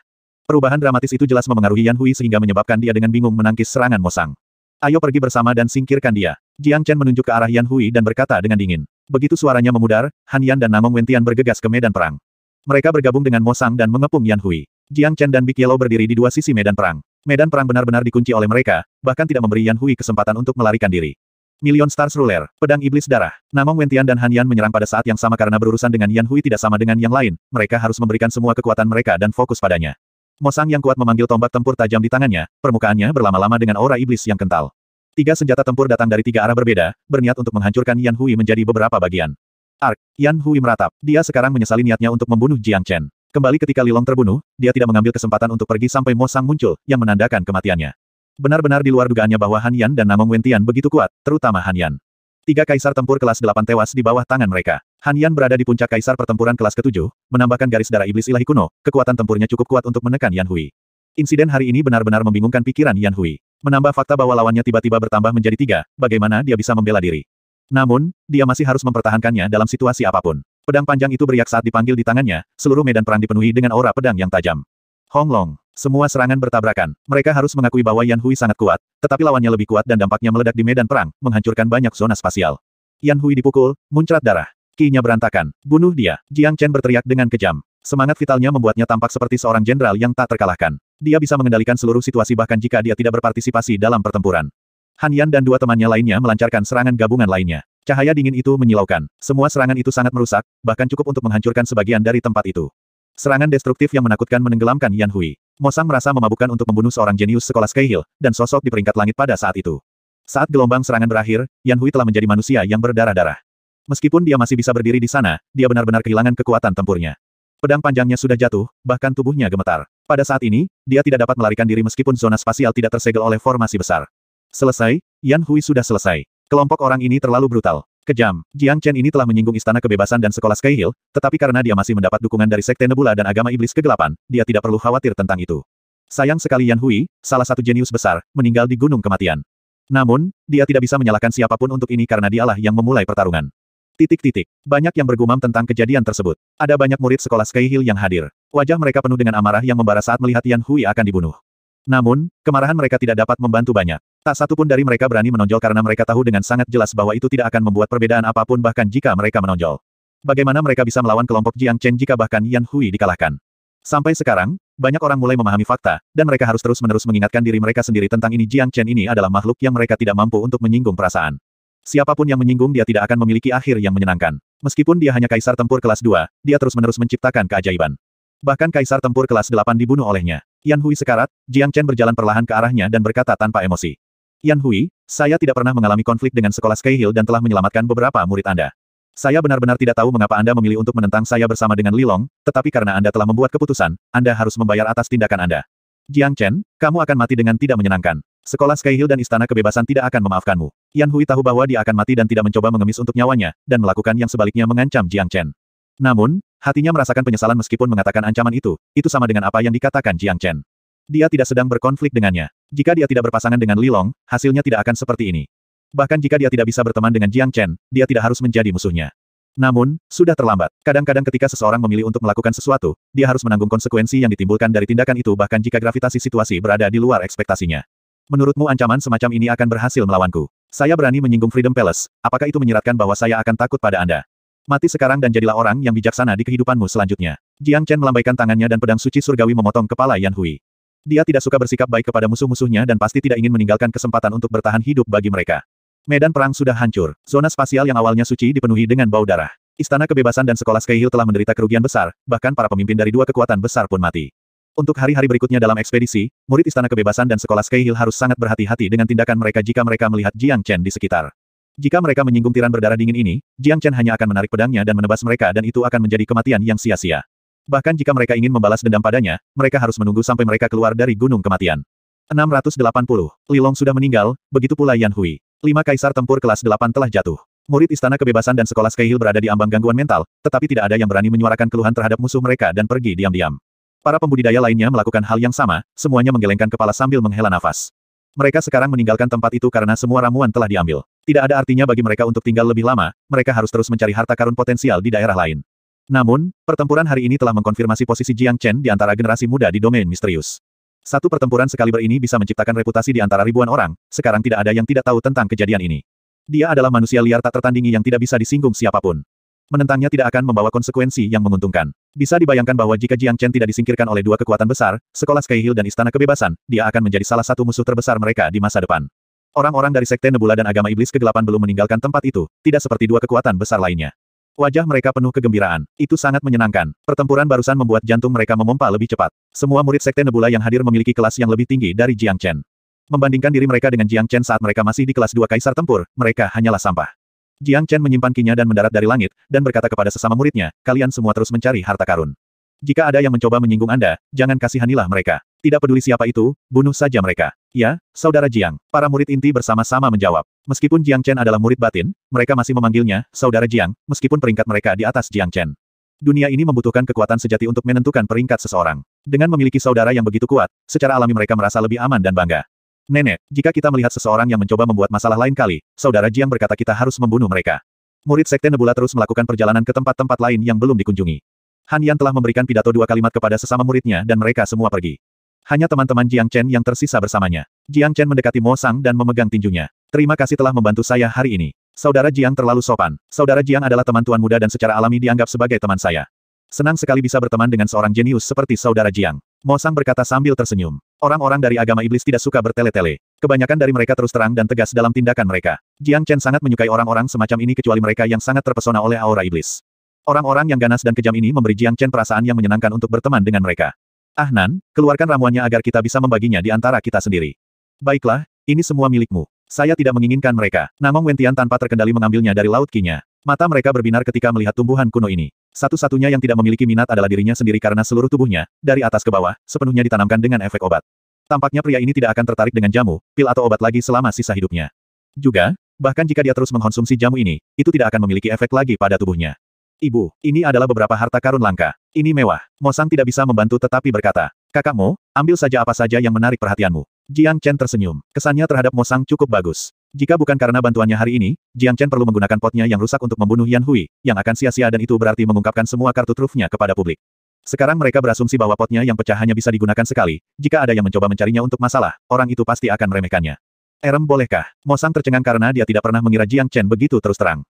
Perubahan dramatis itu jelas memengaruhi Yan Hui sehingga menyebabkan dia dengan bingung menangkis serangan Mosang. Ayo pergi bersama dan singkirkan dia. Jiang Chen menunjuk ke arah Yan Hui dan berkata dengan dingin. Begitu suaranya memudar, Han Yan dan Namong Wentian bergegas ke medan perang. Mereka bergabung dengan Mosang dan mengepung Yan Hui. Jiang Chen dan Big Yellow berdiri di dua sisi medan perang. Medan perang benar-benar dikunci oleh mereka, bahkan tidak memberi Yan Hui kesempatan untuk melarikan diri. Million Stars Ruler, Pedang Iblis Darah. Namong Wentian dan Hanyan menyerang pada saat yang sama karena berurusan dengan Yan Hui tidak sama dengan yang lain, mereka harus memberikan semua kekuatan mereka dan fokus padanya. Mosang yang kuat memanggil tombak tempur tajam di tangannya, permukaannya berlama-lama dengan aura iblis yang kental. Tiga senjata tempur datang dari tiga arah berbeda, berniat untuk menghancurkan Yan Hui menjadi beberapa bagian. Ark, Yan Hui meratap, dia sekarang menyesali niatnya untuk membunuh Jiang Chen. Kembali ketika Lilong terbunuh, dia tidak mengambil kesempatan untuk pergi sampai Mosang muncul, yang menandakan kematiannya. Benar-benar di luar dugaannya bahwa Han Yan dan Namong Wentian begitu kuat, terutama Han Yan. Tiga kaisar tempur kelas delapan tewas di bawah tangan mereka. Han Yan berada di puncak kaisar pertempuran kelas ketujuh, menambahkan garis darah iblis ilahi kuno, kekuatan tempurnya cukup kuat untuk menekan Yan Hui. Insiden hari ini benar-benar membingungkan pikiran Yan Hui. Menambah fakta bahwa lawannya tiba-tiba bertambah menjadi tiga, bagaimana dia bisa membela diri. Namun, dia masih harus mempertahankannya dalam situasi apapun. Pedang panjang itu beriak saat dipanggil di tangannya, seluruh medan perang dipenuhi dengan aura pedang yang tajam. Hong Long. Semua serangan bertabrakan. Mereka harus mengakui bahwa Yan Hui sangat kuat, tetapi lawannya lebih kuat dan dampaknya meledak di medan perang, menghancurkan banyak zona spasial. Yan Hui dipukul, muncrat darah. Kinya berantakan. Bunuh dia. Jiang Chen berteriak dengan kejam. Semangat vitalnya membuatnya tampak seperti seorang jenderal yang tak terkalahkan. Dia bisa mengendalikan seluruh situasi bahkan jika dia tidak berpartisipasi dalam pertempuran. Han Yan dan dua temannya lainnya melancarkan serangan gabungan lainnya. Cahaya dingin itu menyilaukan. Semua serangan itu sangat merusak, bahkan cukup untuk menghancurkan sebagian dari tempat itu. Serangan destruktif yang menakutkan menenggelamkan Yan Hui. Mosang merasa memabukkan untuk membunuh seorang jenius sekolah Sky Hill, dan sosok di peringkat langit pada saat itu. Saat gelombang serangan berakhir, Yan Hui telah menjadi manusia yang berdarah-darah. Meskipun dia masih bisa berdiri di sana, dia benar-benar kehilangan kekuatan tempurnya. Pedang panjangnya sudah jatuh, bahkan tubuhnya gemetar. Pada saat ini, dia tidak dapat melarikan diri meskipun zona spasial tidak tersegel oleh formasi besar. Selesai, Yan Hui sudah selesai. Kelompok orang ini terlalu brutal. Kejam, Jiang Chen ini telah menyinggung istana kebebasan dan sekolah Sky Hill, tetapi karena dia masih mendapat dukungan dari Sekte Nebula dan agama iblis kegelapan, dia tidak perlu khawatir tentang itu. Sayang sekali Yan Hui, salah satu jenius besar, meninggal di Gunung Kematian. Namun, dia tidak bisa menyalahkan siapapun untuk ini karena dialah yang memulai pertarungan. Titik-titik. Banyak yang bergumam tentang kejadian tersebut. Ada banyak murid sekolah Sky Hill yang hadir. Wajah mereka penuh dengan amarah yang membara saat melihat Yan Hui akan dibunuh. Namun, kemarahan mereka tidak dapat membantu banyak. Tak satu pun dari mereka berani menonjol karena mereka tahu dengan sangat jelas bahwa itu tidak akan membuat perbedaan apapun bahkan jika mereka menonjol. Bagaimana mereka bisa melawan kelompok Jiang Chen jika bahkan Yan Hui dikalahkan? Sampai sekarang, banyak orang mulai memahami fakta, dan mereka harus terus-menerus mengingatkan diri mereka sendiri tentang ini Jiang Chen ini adalah makhluk yang mereka tidak mampu untuk menyinggung perasaan. Siapapun yang menyinggung dia tidak akan memiliki akhir yang menyenangkan. Meskipun dia hanya kaisar tempur kelas 2, dia terus-menerus menciptakan keajaiban. Bahkan kaisar tempur kelas 8 dibunuh olehnya. Yan Hui sekarat, Jiang Chen berjalan perlahan ke arahnya dan berkata tanpa emosi. Yan Hui, saya tidak pernah mengalami konflik dengan sekolah Sky Hill dan telah menyelamatkan beberapa murid Anda. Saya benar-benar tidak tahu mengapa Anda memilih untuk menentang saya bersama dengan Li Long, tetapi karena Anda telah membuat keputusan, Anda harus membayar atas tindakan Anda. Jiang Chen, kamu akan mati dengan tidak menyenangkan. Sekolah Sky Hill dan Istana Kebebasan tidak akan memaafkanmu. Yan Hui tahu bahwa dia akan mati dan tidak mencoba mengemis untuk nyawanya, dan melakukan yang sebaliknya mengancam Jiang Chen. Namun, Hatinya merasakan penyesalan meskipun mengatakan ancaman itu, itu sama dengan apa yang dikatakan Jiang Chen. Dia tidak sedang berkonflik dengannya. Jika dia tidak berpasangan dengan Li Long, hasilnya tidak akan seperti ini. Bahkan jika dia tidak bisa berteman dengan Jiang Chen, dia tidak harus menjadi musuhnya. Namun, sudah terlambat. Kadang-kadang ketika seseorang memilih untuk melakukan sesuatu, dia harus menanggung konsekuensi yang ditimbulkan dari tindakan itu bahkan jika gravitasi situasi berada di luar ekspektasinya. Menurutmu ancaman semacam ini akan berhasil melawanku? Saya berani menyinggung Freedom Palace, apakah itu menyeratkan bahwa saya akan takut pada Anda? Mati sekarang dan jadilah orang yang bijaksana di kehidupanmu selanjutnya. Jiang Chen melambaikan tangannya dan pedang suci surgawi memotong kepala Yan Hui. Dia tidak suka bersikap baik kepada musuh-musuhnya dan pasti tidak ingin meninggalkan kesempatan untuk bertahan hidup bagi mereka. Medan perang sudah hancur. Zona spasial yang awalnya suci dipenuhi dengan bau darah. Istana Kebebasan dan Sekolah Sky telah menderita kerugian besar, bahkan para pemimpin dari dua kekuatan besar pun mati. Untuk hari-hari berikutnya dalam ekspedisi, murid Istana Kebebasan dan Sekolah Sky harus sangat berhati-hati dengan tindakan mereka jika mereka melihat Jiang Chen di sekitar. Jika mereka menyinggung tiran berdarah dingin ini, Jiang Chen hanya akan menarik pedangnya dan menebas mereka dan itu akan menjadi kematian yang sia-sia. Bahkan jika mereka ingin membalas dendam padanya, mereka harus menunggu sampai mereka keluar dari gunung kematian. 680. Long sudah meninggal, begitu pula Yan Hui. Lima kaisar tempur kelas 8 telah jatuh. Murid Istana Kebebasan dan Sekolah Skyhill berada di ambang gangguan mental, tetapi tidak ada yang berani menyuarakan keluhan terhadap musuh mereka dan pergi diam-diam. Para pembudidaya lainnya melakukan hal yang sama, semuanya menggelengkan kepala sambil menghela nafas. Mereka sekarang meninggalkan tempat itu karena semua ramuan telah diambil. Tidak ada artinya bagi mereka untuk tinggal lebih lama, mereka harus terus mencari harta karun potensial di daerah lain. Namun, pertempuran hari ini telah mengkonfirmasi posisi Jiang Chen di antara generasi muda di domain misterius. Satu pertempuran sekaliber ini bisa menciptakan reputasi di antara ribuan orang, sekarang tidak ada yang tidak tahu tentang kejadian ini. Dia adalah manusia liar tak tertandingi yang tidak bisa disinggung siapapun. Menentangnya tidak akan membawa konsekuensi yang menguntungkan. Bisa dibayangkan bahwa jika Jiang Chen tidak disingkirkan oleh dua kekuatan besar, sekolah Sky Hill dan Istana Kebebasan, dia akan menjadi salah satu musuh terbesar mereka di masa depan. Orang-orang dari Sekte Nebula dan Agama Iblis Kegelapan belum meninggalkan tempat itu, tidak seperti dua kekuatan besar lainnya. Wajah mereka penuh kegembiraan, itu sangat menyenangkan. Pertempuran barusan membuat jantung mereka memompa lebih cepat. Semua murid Sekte Nebula yang hadir memiliki kelas yang lebih tinggi dari Jiang Chen. Membandingkan diri mereka dengan Jiang Chen saat mereka masih di kelas dua kaisar tempur, mereka hanyalah sampah. Jiang Chen menyimpan kinya dan mendarat dari langit, dan berkata kepada sesama muridnya, kalian semua terus mencari harta karun. Jika ada yang mencoba menyinggung Anda, jangan kasihanilah mereka. Tidak peduli siapa itu, bunuh saja mereka. Ya, saudara Jiang. Para murid inti bersama-sama menjawab. Meskipun Jiang Chen adalah murid batin, mereka masih memanggilnya, saudara Jiang, meskipun peringkat mereka di atas Jiang Chen. Dunia ini membutuhkan kekuatan sejati untuk menentukan peringkat seseorang. Dengan memiliki saudara yang begitu kuat, secara alami mereka merasa lebih aman dan bangga. Nenek, jika kita melihat seseorang yang mencoba membuat masalah lain kali, saudara Jiang berkata kita harus membunuh mereka. Murid Sekte Nebula terus melakukan perjalanan ke tempat-tempat lain yang belum dikunjungi. Han Yan telah memberikan pidato dua kalimat kepada sesama muridnya dan mereka semua pergi. Hanya teman-teman Jiang Chen yang tersisa bersamanya. Jiang Chen mendekati Mo Sang dan memegang tinjunya. Terima kasih telah membantu saya hari ini. Saudara Jiang terlalu sopan. Saudara Jiang adalah teman tuan muda dan secara alami dianggap sebagai teman saya. Senang sekali bisa berteman dengan seorang jenius seperti saudara Jiang. Mo Sang berkata sambil tersenyum. Orang-orang dari agama iblis tidak suka bertele-tele. Kebanyakan dari mereka terus terang dan tegas dalam tindakan mereka. Jiang Chen sangat menyukai orang-orang semacam ini kecuali mereka yang sangat terpesona oleh aura iblis. Orang-orang yang ganas dan kejam ini memberi Jiang Chen perasaan yang menyenangkan untuk berteman dengan mereka. Ahnan, keluarkan ramuannya agar kita bisa membaginya di antara kita sendiri. Baiklah, ini semua milikmu. Saya tidak menginginkan mereka. Namong Wentian tanpa terkendali mengambilnya dari laut kinya. Mata mereka berbinar ketika melihat tumbuhan kuno ini. Satu-satunya yang tidak memiliki minat adalah dirinya sendiri karena seluruh tubuhnya, dari atas ke bawah, sepenuhnya ditanamkan dengan efek obat. Tampaknya pria ini tidak akan tertarik dengan jamu, pil atau obat lagi selama sisa hidupnya. Juga, bahkan jika dia terus mengkonsumsi jamu ini, itu tidak akan memiliki efek lagi pada tubuhnya. Ibu, ini adalah beberapa harta karun langka. Ini mewah. Mosang tidak bisa membantu tetapi berkata, Kakakmu, ambil saja apa saja yang menarik perhatianmu. Jiang Chen tersenyum. Kesannya terhadap Mosang cukup bagus. Jika bukan karena bantuannya hari ini, Jiang Chen perlu menggunakan potnya yang rusak untuk membunuh Yan Hui, yang akan sia-sia dan itu berarti mengungkapkan semua kartu trufnya kepada publik. Sekarang mereka berasumsi bahwa potnya yang pecah hanya bisa digunakan sekali, jika ada yang mencoba mencarinya untuk masalah, orang itu pasti akan meremehkannya. Erem bolehkah? Mosang tercengang karena dia tidak pernah mengira Jiang Chen begitu terus terang.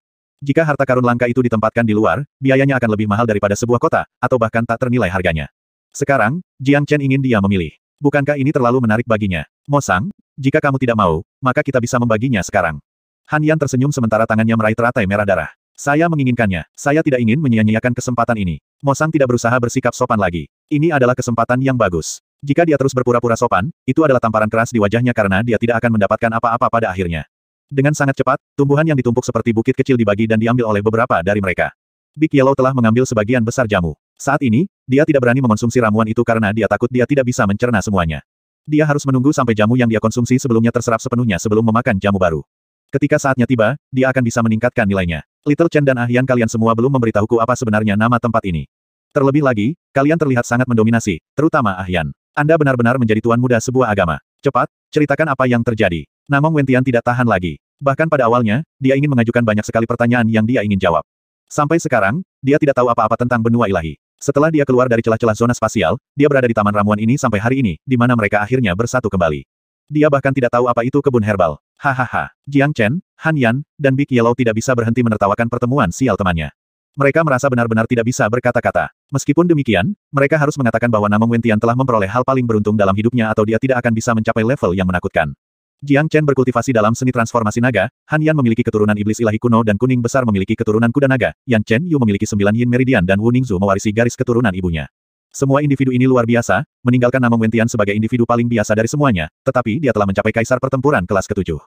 Jika harta karun langka itu ditempatkan di luar, biayanya akan lebih mahal daripada sebuah kota, atau bahkan tak ternilai harganya. Sekarang, Jiang Chen ingin dia memilih. Bukankah ini terlalu menarik baginya? Mosang, jika kamu tidak mau, maka kita bisa membaginya sekarang. Han Yan tersenyum sementara tangannya meraih teratai merah darah. Saya menginginkannya, saya tidak ingin menyia-nyiakan kesempatan ini. Mosang tidak berusaha bersikap sopan lagi. Ini adalah kesempatan yang bagus. Jika dia terus berpura-pura sopan, itu adalah tamparan keras di wajahnya karena dia tidak akan mendapatkan apa-apa pada akhirnya. Dengan sangat cepat, tumbuhan yang ditumpuk seperti bukit kecil dibagi dan diambil oleh beberapa dari mereka. Big Yellow telah mengambil sebagian besar jamu. Saat ini, dia tidak berani mengonsumsi ramuan itu karena dia takut dia tidak bisa mencerna semuanya. Dia harus menunggu sampai jamu yang dia konsumsi sebelumnya terserap sepenuhnya sebelum memakan jamu baru. Ketika saatnya tiba, dia akan bisa meningkatkan nilainya. Little Chen dan Ah kalian semua belum memberitahuku apa sebenarnya nama tempat ini. Terlebih lagi, kalian terlihat sangat mendominasi, terutama Ah Anda benar-benar menjadi tuan muda sebuah agama. Cepat, ceritakan apa yang terjadi. Namong Wentian tidak tahan lagi. Bahkan pada awalnya, dia ingin mengajukan banyak sekali pertanyaan yang dia ingin jawab. Sampai sekarang, dia tidak tahu apa-apa tentang benua ilahi. Setelah dia keluar dari celah-celah zona spasial, dia berada di taman ramuan ini sampai hari ini, di mana mereka akhirnya bersatu kembali. Dia bahkan tidak tahu apa itu kebun herbal. Hahaha. Jiang Chen, Han Yan, dan Big Yellow tidak bisa berhenti menertawakan pertemuan sial temannya. Mereka merasa benar-benar tidak bisa berkata-kata. Meskipun demikian, mereka harus mengatakan bahwa Namong Wentian telah memperoleh hal paling beruntung dalam hidupnya atau dia tidak akan bisa mencapai level yang menakutkan. Jiang Chen berkultivasi dalam seni transformasi naga, Han Yan memiliki keturunan iblis ilahi kuno dan kuning besar memiliki keturunan kuda naga, Yang Chen Yu memiliki sembilan yin meridian dan Wu Ningzu mewarisi garis keturunan ibunya. Semua individu ini luar biasa, meninggalkan nama Wentian sebagai individu paling biasa dari semuanya, tetapi dia telah mencapai kaisar pertempuran kelas ketujuh.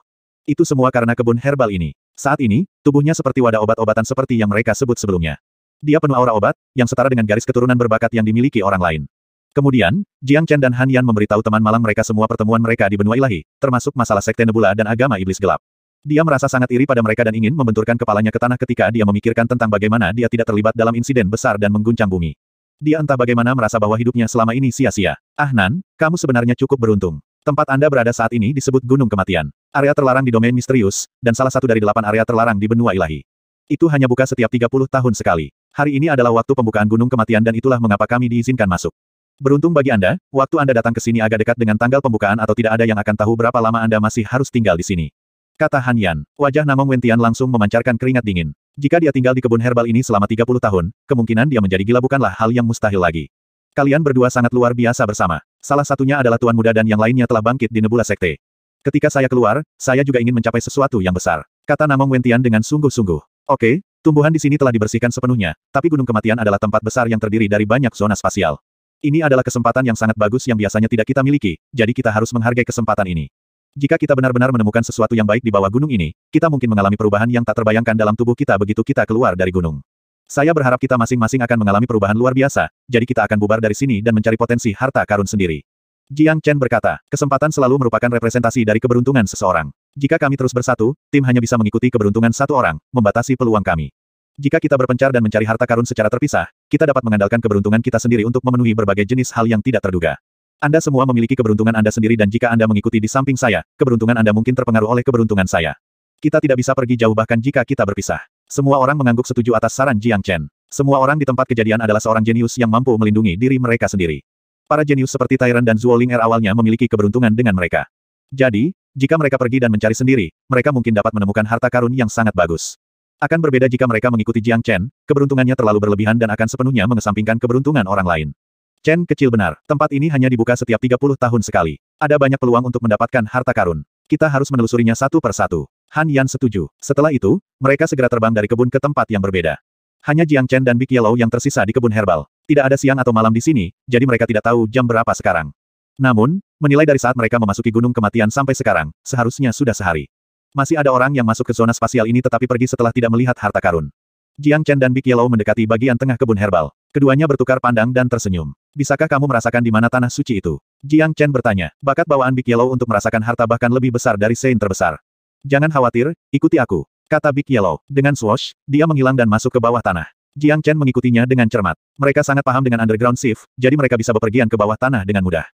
Itu semua karena kebun herbal ini. Saat ini, tubuhnya seperti wadah obat-obatan seperti yang mereka sebut sebelumnya. Dia penuh aura obat, yang setara dengan garis keturunan berbakat yang dimiliki orang lain. Kemudian, Jiang Chen dan Han Yan memberitahu teman malam mereka semua pertemuan mereka di benua ilahi, termasuk masalah sekte nebula dan agama iblis gelap. Dia merasa sangat iri pada mereka dan ingin membenturkan kepalanya ke tanah ketika dia memikirkan tentang bagaimana dia tidak terlibat dalam insiden besar dan mengguncang bumi. Dia entah bagaimana merasa bahwa hidupnya selama ini sia-sia. Ah Nan, kamu sebenarnya cukup beruntung. Tempat Anda berada saat ini disebut Gunung Kematian. Area terlarang di domain misterius, dan salah satu dari delapan area terlarang di benua ilahi. Itu hanya buka setiap 30 tahun sekali. Hari ini adalah waktu pembukaan Gunung Kematian dan itulah mengapa kami diizinkan masuk. Beruntung bagi Anda, waktu Anda datang ke sini agak dekat dengan tanggal pembukaan atau tidak ada yang akan tahu berapa lama Anda masih harus tinggal di sini. Kata Han Yan, wajah Namong Wentian langsung memancarkan keringat dingin. Jika dia tinggal di kebun herbal ini selama 30 tahun, kemungkinan dia menjadi gila bukanlah hal yang mustahil lagi. Kalian berdua sangat luar biasa bersama. Salah satunya adalah Tuan Muda dan yang lainnya telah bangkit di Nebula Sekte. Ketika saya keluar, saya juga ingin mencapai sesuatu yang besar. Kata Namong Wentian dengan sungguh-sungguh. Oke, tumbuhan di sini telah dibersihkan sepenuhnya, tapi Gunung Kematian adalah tempat besar yang terdiri dari banyak zona spasial. Ini adalah kesempatan yang sangat bagus yang biasanya tidak kita miliki, jadi kita harus menghargai kesempatan ini. Jika kita benar-benar menemukan sesuatu yang baik di bawah gunung ini, kita mungkin mengalami perubahan yang tak terbayangkan dalam tubuh kita begitu kita keluar dari gunung. Saya berharap kita masing-masing akan mengalami perubahan luar biasa, jadi kita akan bubar dari sini dan mencari potensi harta karun sendiri. Jiang Chen berkata, kesempatan selalu merupakan representasi dari keberuntungan seseorang. Jika kami terus bersatu, tim hanya bisa mengikuti keberuntungan satu orang, membatasi peluang kami. Jika kita berpencar dan mencari harta karun secara terpisah, kita dapat mengandalkan keberuntungan kita sendiri untuk memenuhi berbagai jenis hal yang tidak terduga. Anda semua memiliki keberuntungan Anda sendiri dan jika Anda mengikuti di samping saya, keberuntungan Anda mungkin terpengaruh oleh keberuntungan saya. Kita tidak bisa pergi jauh bahkan jika kita berpisah. Semua orang mengangguk setuju atas saran Jiang Chen. Semua orang di tempat kejadian adalah seorang jenius yang mampu melindungi diri mereka sendiri. Para jenius seperti Tyrant dan Zhuoling Er awalnya memiliki keberuntungan dengan mereka. Jadi, jika mereka pergi dan mencari sendiri, mereka mungkin dapat menemukan harta karun yang sangat bagus. Akan berbeda jika mereka mengikuti Jiang Chen, keberuntungannya terlalu berlebihan dan akan sepenuhnya mengesampingkan keberuntungan orang lain. Chen kecil benar, tempat ini hanya dibuka setiap 30 tahun sekali. Ada banyak peluang untuk mendapatkan harta karun. Kita harus menelusurinya satu per satu. Han Yan setuju. Setelah itu, mereka segera terbang dari kebun ke tempat yang berbeda. Hanya Jiang Chen dan Big Yellow yang tersisa di kebun herbal. Tidak ada siang atau malam di sini, jadi mereka tidak tahu jam berapa sekarang. Namun, menilai dari saat mereka memasuki Gunung Kematian sampai sekarang, seharusnya sudah sehari. Masih ada orang yang masuk ke zona spasial ini tetapi pergi setelah tidak melihat harta karun. Jiang Chen dan Big Yellow mendekati bagian tengah kebun herbal. Keduanya bertukar pandang dan tersenyum. Bisakah kamu merasakan di mana tanah suci itu? Jiang Chen bertanya. Bakat bawaan Big Yellow untuk merasakan harta bahkan lebih besar dari Sein terbesar. Jangan khawatir, ikuti aku. Kata Big Yellow. Dengan swash, dia menghilang dan masuk ke bawah tanah. Jiang Chen mengikutinya dengan cermat. Mereka sangat paham dengan underground shift, jadi mereka bisa bepergian ke bawah tanah dengan mudah.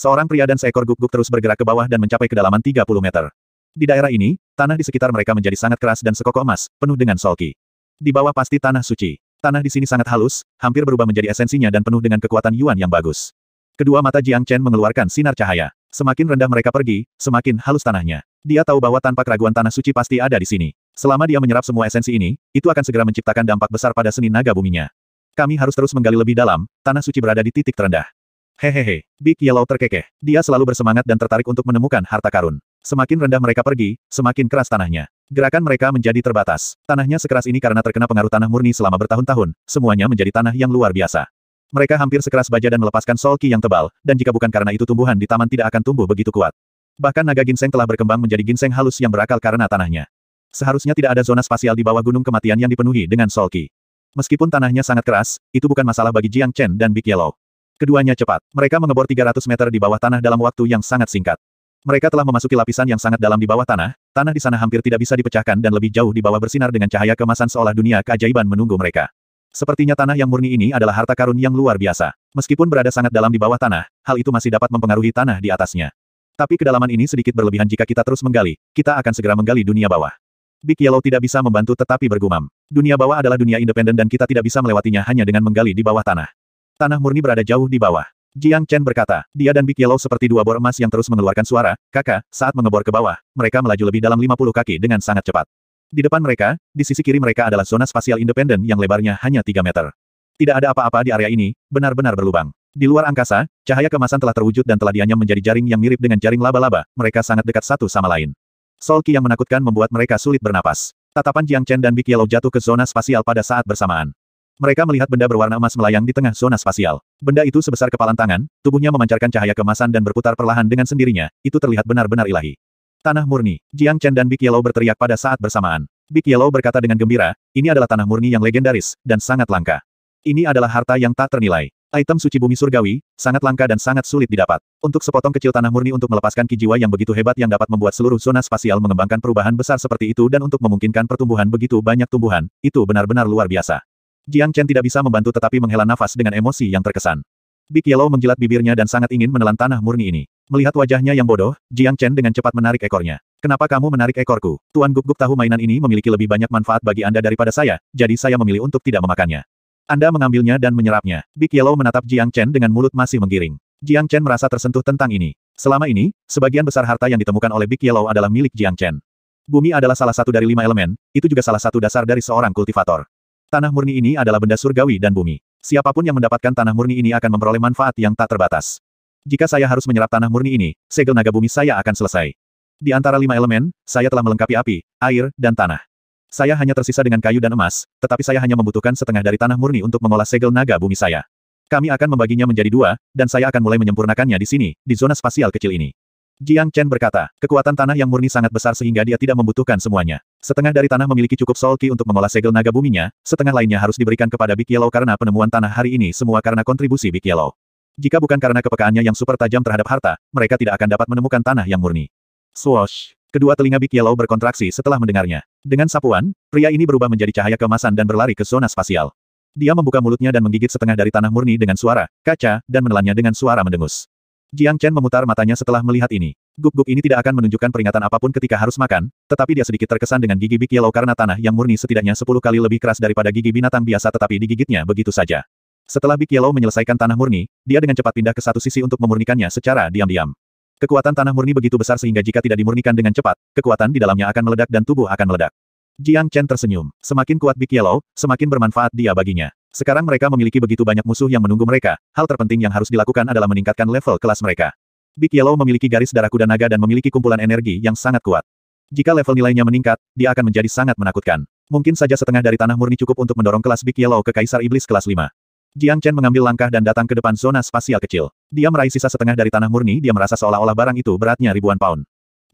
Seorang pria dan seekor guguk terus bergerak ke bawah dan mencapai kedalaman 30 meter. Di daerah ini, tanah di sekitar mereka menjadi sangat keras dan sekokoh emas, penuh dengan solki. Di bawah pasti tanah suci. Tanah di sini sangat halus, hampir berubah menjadi esensinya dan penuh dengan kekuatan Yuan yang bagus. Kedua mata Jiang Chen mengeluarkan sinar cahaya. Semakin rendah mereka pergi, semakin halus tanahnya. Dia tahu bahwa tanpa keraguan tanah suci pasti ada di sini. Selama dia menyerap semua esensi ini, itu akan segera menciptakan dampak besar pada seni naga buminya. Kami harus terus menggali lebih dalam, tanah suci berada di titik terendah. Hehehe, Big Yellow terkekeh. Dia selalu bersemangat dan tertarik untuk menemukan harta karun. Semakin rendah mereka pergi, semakin keras tanahnya. Gerakan mereka menjadi terbatas. Tanahnya sekeras ini karena terkena pengaruh tanah murni selama bertahun-tahun, semuanya menjadi tanah yang luar biasa. Mereka hampir sekeras baja dan melepaskan solki yang tebal, dan jika bukan karena itu tumbuhan di taman tidak akan tumbuh begitu kuat. Bahkan naga ginseng telah berkembang menjadi ginseng halus yang berakal karena tanahnya. Seharusnya tidak ada zona spasial di bawah gunung kematian yang dipenuhi dengan solki. Meskipun tanahnya sangat keras, itu bukan masalah bagi Jiang Chen dan Big Yellow. Keduanya cepat. Mereka mengebor 300 meter di bawah tanah dalam waktu yang sangat singkat. Mereka telah memasuki lapisan yang sangat dalam di bawah tanah, tanah di sana hampir tidak bisa dipecahkan dan lebih jauh di bawah bersinar dengan cahaya kemasan seolah dunia keajaiban menunggu mereka. Sepertinya tanah yang murni ini adalah harta karun yang luar biasa. Meskipun berada sangat dalam di bawah tanah, hal itu masih dapat mempengaruhi tanah di atasnya. Tapi kedalaman ini sedikit berlebihan jika kita terus menggali, kita akan segera menggali dunia bawah. Big Yellow tidak bisa membantu tetapi bergumam. Dunia bawah adalah dunia independen dan kita tidak bisa melewatinya hanya dengan menggali di bawah tanah. Tanah murni berada jauh di bawah. Jiang Chen berkata, dia dan Big Yellow seperti dua bor emas yang terus mengeluarkan suara, kakak, saat mengebor ke bawah, mereka melaju lebih dalam 50 kaki dengan sangat cepat. Di depan mereka, di sisi kiri mereka adalah zona spasial independen yang lebarnya hanya 3 meter. Tidak ada apa-apa di area ini, benar-benar berlubang. Di luar angkasa, cahaya kemasan telah terwujud dan telah dianyam menjadi jaring yang mirip dengan jaring laba-laba, mereka sangat dekat satu sama lain. Solki yang menakutkan membuat mereka sulit bernapas. Tatapan Jiang Chen dan Big Yellow jatuh ke zona spasial pada saat bersamaan. Mereka melihat benda berwarna emas melayang di tengah zona spasial. Benda itu sebesar kepalan tangan, tubuhnya memancarkan cahaya kemasan dan berputar perlahan dengan sendirinya, itu terlihat benar-benar ilahi. Tanah murni, Jiang Chen dan Big Yellow berteriak pada saat bersamaan. Big Yellow berkata dengan gembira, ini adalah tanah murni yang legendaris, dan sangat langka. Ini adalah harta yang tak ternilai. Item suci bumi surgawi, sangat langka dan sangat sulit didapat. Untuk sepotong kecil tanah murni untuk melepaskan kijiwa yang begitu hebat yang dapat membuat seluruh zona spasial mengembangkan perubahan besar seperti itu dan untuk memungkinkan pertumbuhan begitu banyak tumbuhan, itu benar-benar luar biasa. Jiang Chen tidak bisa membantu tetapi menghela nafas dengan emosi yang terkesan. Big Yellow menjilat bibirnya dan sangat ingin menelan tanah murni ini. Melihat wajahnya yang bodoh, Jiang Chen dengan cepat menarik ekornya. Kenapa kamu menarik ekorku? Tuan Gup? tahu mainan ini memiliki lebih banyak manfaat bagi Anda daripada saya, jadi saya memilih untuk tidak memakannya. Anda mengambilnya dan menyerapnya. Big Yellow menatap Jiang Chen dengan mulut masih menggiring. Jiang Chen merasa tersentuh tentang ini. Selama ini, sebagian besar harta yang ditemukan oleh Big Yellow adalah milik Jiang Chen. Bumi adalah salah satu dari lima elemen, itu juga salah satu dasar dari seorang kultivator. Tanah murni ini adalah benda surgawi dan bumi. Siapapun yang mendapatkan tanah murni ini akan memperoleh manfaat yang tak terbatas. Jika saya harus menyerap tanah murni ini, segel naga bumi saya akan selesai. Di antara lima elemen, saya telah melengkapi api, air, dan tanah. Saya hanya tersisa dengan kayu dan emas, tetapi saya hanya membutuhkan setengah dari tanah murni untuk mengolah segel naga bumi saya. Kami akan membaginya menjadi dua, dan saya akan mulai menyempurnakannya di sini, di zona spasial kecil ini. Jiang Chen berkata, kekuatan tanah yang murni sangat besar sehingga dia tidak membutuhkan semuanya. Setengah dari tanah memiliki cukup soul key untuk mengolah segel naga buminya, setengah lainnya harus diberikan kepada Big Yellow karena penemuan tanah hari ini semua karena kontribusi Big Yellow. Jika bukan karena kepekaannya yang super tajam terhadap harta, mereka tidak akan dapat menemukan tanah yang murni. Swoosh. Kedua telinga Big Yellow berkontraksi setelah mendengarnya. Dengan sapuan, pria ini berubah menjadi cahaya kemasan dan berlari ke zona spasial. Dia membuka mulutnya dan menggigit setengah dari tanah murni dengan suara, kaca, dan menelannya dengan suara mendengus. Jiang Chen memutar matanya setelah melihat ini. Guk-guk ini tidak akan menunjukkan peringatan apapun ketika harus makan, tetapi dia sedikit terkesan dengan gigi Big Yellow karena tanah yang murni setidaknya 10 kali lebih keras daripada gigi binatang biasa tetapi digigitnya begitu saja. Setelah Big Yellow menyelesaikan tanah murni, dia dengan cepat pindah ke satu sisi untuk memurnikannya secara diam-diam. Kekuatan tanah murni begitu besar sehingga jika tidak dimurnikan dengan cepat, kekuatan di dalamnya akan meledak dan tubuh akan meledak. Jiang Chen tersenyum. Semakin kuat Big Yellow, semakin bermanfaat dia baginya. Sekarang mereka memiliki begitu banyak musuh yang menunggu mereka, hal terpenting yang harus dilakukan adalah meningkatkan level kelas mereka. Big Yellow memiliki garis darah kuda naga dan memiliki kumpulan energi yang sangat kuat. Jika level nilainya meningkat, dia akan menjadi sangat menakutkan. Mungkin saja setengah dari tanah murni cukup untuk mendorong kelas Big Yellow ke Kaisar Iblis kelas 5. Jiang Chen mengambil langkah dan datang ke depan zona spasial kecil. Dia meraih sisa setengah dari tanah murni dia merasa seolah-olah barang itu beratnya ribuan pound.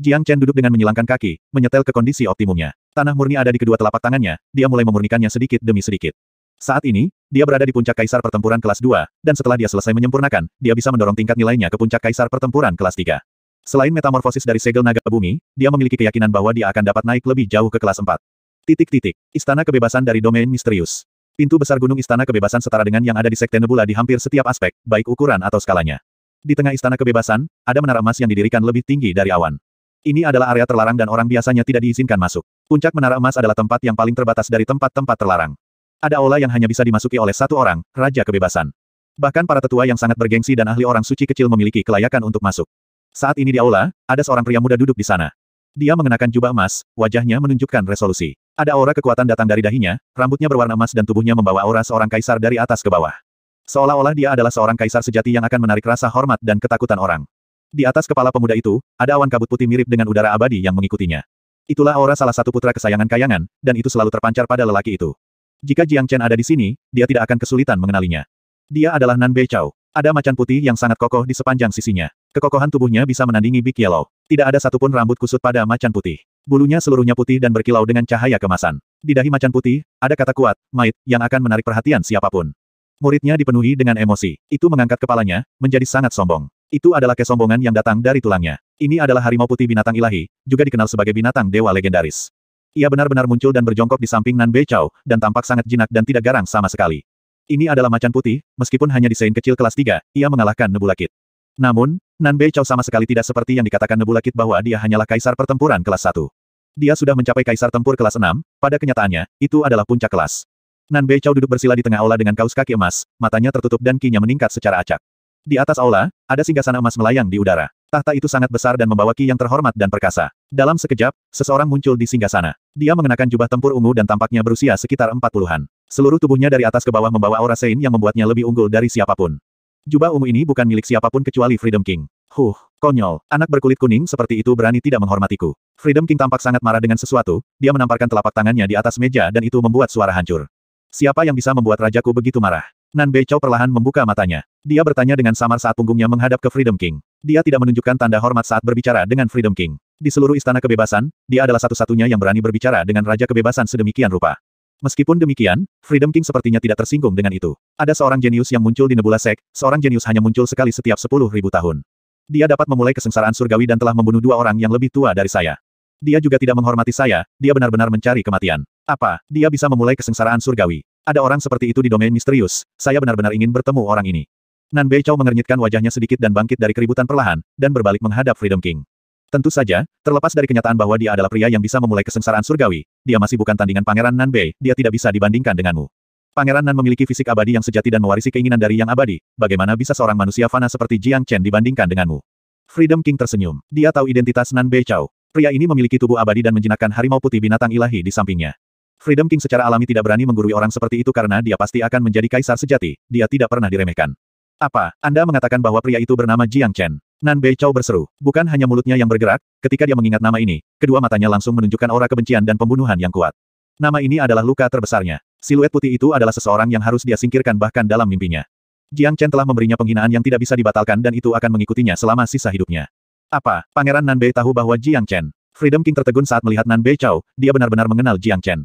Jiang Chen duduk dengan menyilangkan kaki, menyetel ke kondisi optimumnya. Tanah murni ada di kedua telapak tangannya, dia mulai memurnikannya sedikit demi sedikit. Saat ini, dia berada di puncak kaisar pertempuran kelas 2, dan setelah dia selesai menyempurnakan, dia bisa mendorong tingkat nilainya ke puncak kaisar pertempuran kelas 3. Selain metamorfosis dari segel naga bumi, dia memiliki keyakinan bahwa dia akan dapat naik lebih jauh ke kelas 4. Titik-titik, Istana Kebebasan dari Domain Misterius. Pintu besar Gunung Istana Kebebasan setara dengan yang ada di Sekte Nebula di hampir setiap aspek, baik ukuran atau skalanya. Di tengah Istana Kebebasan, ada menara emas yang didirikan lebih tinggi dari awan. Ini adalah area terlarang dan orang biasanya tidak diizinkan masuk. Puncak Menara Emas adalah tempat yang paling terbatas dari tempat-tempat terlarang. Ada aula yang hanya bisa dimasuki oleh satu orang, Raja Kebebasan. Bahkan para tetua yang sangat bergengsi dan ahli orang suci kecil memiliki kelayakan untuk masuk. Saat ini di aula, ada seorang pria muda duduk di sana. Dia mengenakan jubah emas, wajahnya menunjukkan resolusi. Ada aura kekuatan datang dari dahinya, rambutnya berwarna emas dan tubuhnya membawa aura seorang kaisar dari atas ke bawah. Seolah-olah dia adalah seorang kaisar sejati yang akan menarik rasa hormat dan ketakutan orang. Di atas kepala pemuda itu, ada awan kabut putih mirip dengan udara abadi yang mengikutinya. Itulah aura salah satu putra kesayangan Kayangan, dan itu selalu terpancar pada lelaki itu. Jika Jiang Chen ada di sini, dia tidak akan kesulitan mengenalinya. Dia adalah Nan Bei Chao. Ada macan putih yang sangat kokoh di sepanjang sisinya. Kekokohan tubuhnya bisa menandingi Big Yellow. Tidak ada satupun rambut kusut pada macan putih. Bulunya seluruhnya putih dan berkilau dengan cahaya kemasan. Di dahi macan putih, ada kata kuat, mait, yang akan menarik perhatian siapapun. Muridnya dipenuhi dengan emosi. Itu mengangkat kepalanya, menjadi sangat sombong. Itu adalah kesombongan yang datang dari tulangnya. Ini adalah harimau putih binatang ilahi, juga dikenal sebagai binatang dewa legendaris. Ia benar-benar muncul dan berjongkok di samping Nan Beichao, dan tampak sangat jinak dan tidak garang sama sekali. Ini adalah macan putih, meskipun hanya desain kecil kelas 3, ia mengalahkan Nebulakit. Namun, Nan Beichao sama sekali tidak seperti yang dikatakan Nebulakit bahwa dia hanyalah kaisar pertempuran kelas 1. Dia sudah mencapai kaisar tempur kelas 6, pada kenyataannya, itu adalah puncak kelas. Nan Beichao duduk bersila di tengah aula dengan kaus kaki emas, matanya tertutup dan kinya meningkat secara acak. Di atas aula, ada singgasana emas melayang di udara. Tahta itu sangat besar dan membawa ki yang terhormat dan perkasa. Dalam sekejap, seseorang muncul di singgasana. Dia mengenakan jubah tempur ungu dan tampaknya berusia sekitar empat puluhan. Seluruh tubuhnya dari atas ke bawah membawa aura sein yang membuatnya lebih unggul dari siapapun. Jubah ungu ini bukan milik siapapun kecuali Freedom King. Huh, konyol, anak berkulit kuning seperti itu berani tidak menghormatiku. Freedom King tampak sangat marah dengan sesuatu, dia menamparkan telapak tangannya di atas meja dan itu membuat suara hancur. Siapa yang bisa membuat rajaku begitu marah? Nan Beichao perlahan membuka matanya. Dia bertanya dengan samar saat punggungnya menghadap ke Freedom King. Dia tidak menunjukkan tanda hormat saat berbicara dengan Freedom King. Di seluruh istana kebebasan, dia adalah satu-satunya yang berani berbicara dengan Raja Kebebasan sedemikian rupa. Meskipun demikian, Freedom King sepertinya tidak tersinggung dengan itu. Ada seorang jenius yang muncul di Nebula Sek, seorang jenius hanya muncul sekali setiap sepuluh ribu tahun. Dia dapat memulai kesengsaraan surgawi dan telah membunuh dua orang yang lebih tua dari saya. Dia juga tidak menghormati saya, dia benar-benar mencari kematian. Apa, dia bisa memulai kesengsaraan surgawi? Ada orang seperti itu di domain misterius, saya benar-benar ingin bertemu orang ini. Nan Bei Chow mengernyitkan wajahnya sedikit dan bangkit dari keributan perlahan, dan berbalik menghadap Freedom King. Tentu saja, terlepas dari kenyataan bahwa dia adalah pria yang bisa memulai kesengsaraan surgawi, dia masih bukan tandingan Pangeran Nan Bei, dia tidak bisa dibandingkan denganmu. Pangeran Nan memiliki fisik abadi yang sejati dan mewarisi keinginan dari yang abadi. Bagaimana bisa seorang manusia fana seperti Jiang Chen dibandingkan denganmu? Freedom King tersenyum. Dia tahu identitas Nan Bei Chao. Pria ini memiliki tubuh abadi dan menjinakkan harimau putih binatang ilahi di sampingnya. Freedom King secara alami tidak berani menggurui orang seperti itu karena dia pasti akan menjadi kaisar sejati, dia tidak pernah diremehkan. Apa, Anda mengatakan bahwa pria itu bernama Jiang Chen? Nan Bei Chao berseru, bukan hanya mulutnya yang bergerak, ketika dia mengingat nama ini, kedua matanya langsung menunjukkan aura kebencian dan pembunuhan yang kuat. Nama ini adalah luka terbesarnya. Siluet putih itu adalah seseorang yang harus dia singkirkan bahkan dalam mimpinya. Jiang Chen telah memberinya penghinaan yang tidak bisa dibatalkan dan itu akan mengikutinya selama sisa hidupnya. Apa, Pangeran Nan Bei tahu bahwa Jiang Chen? Freedom King tertegun saat melihat Nan Bei Chao, dia benar-benar mengenal Jiang Chen.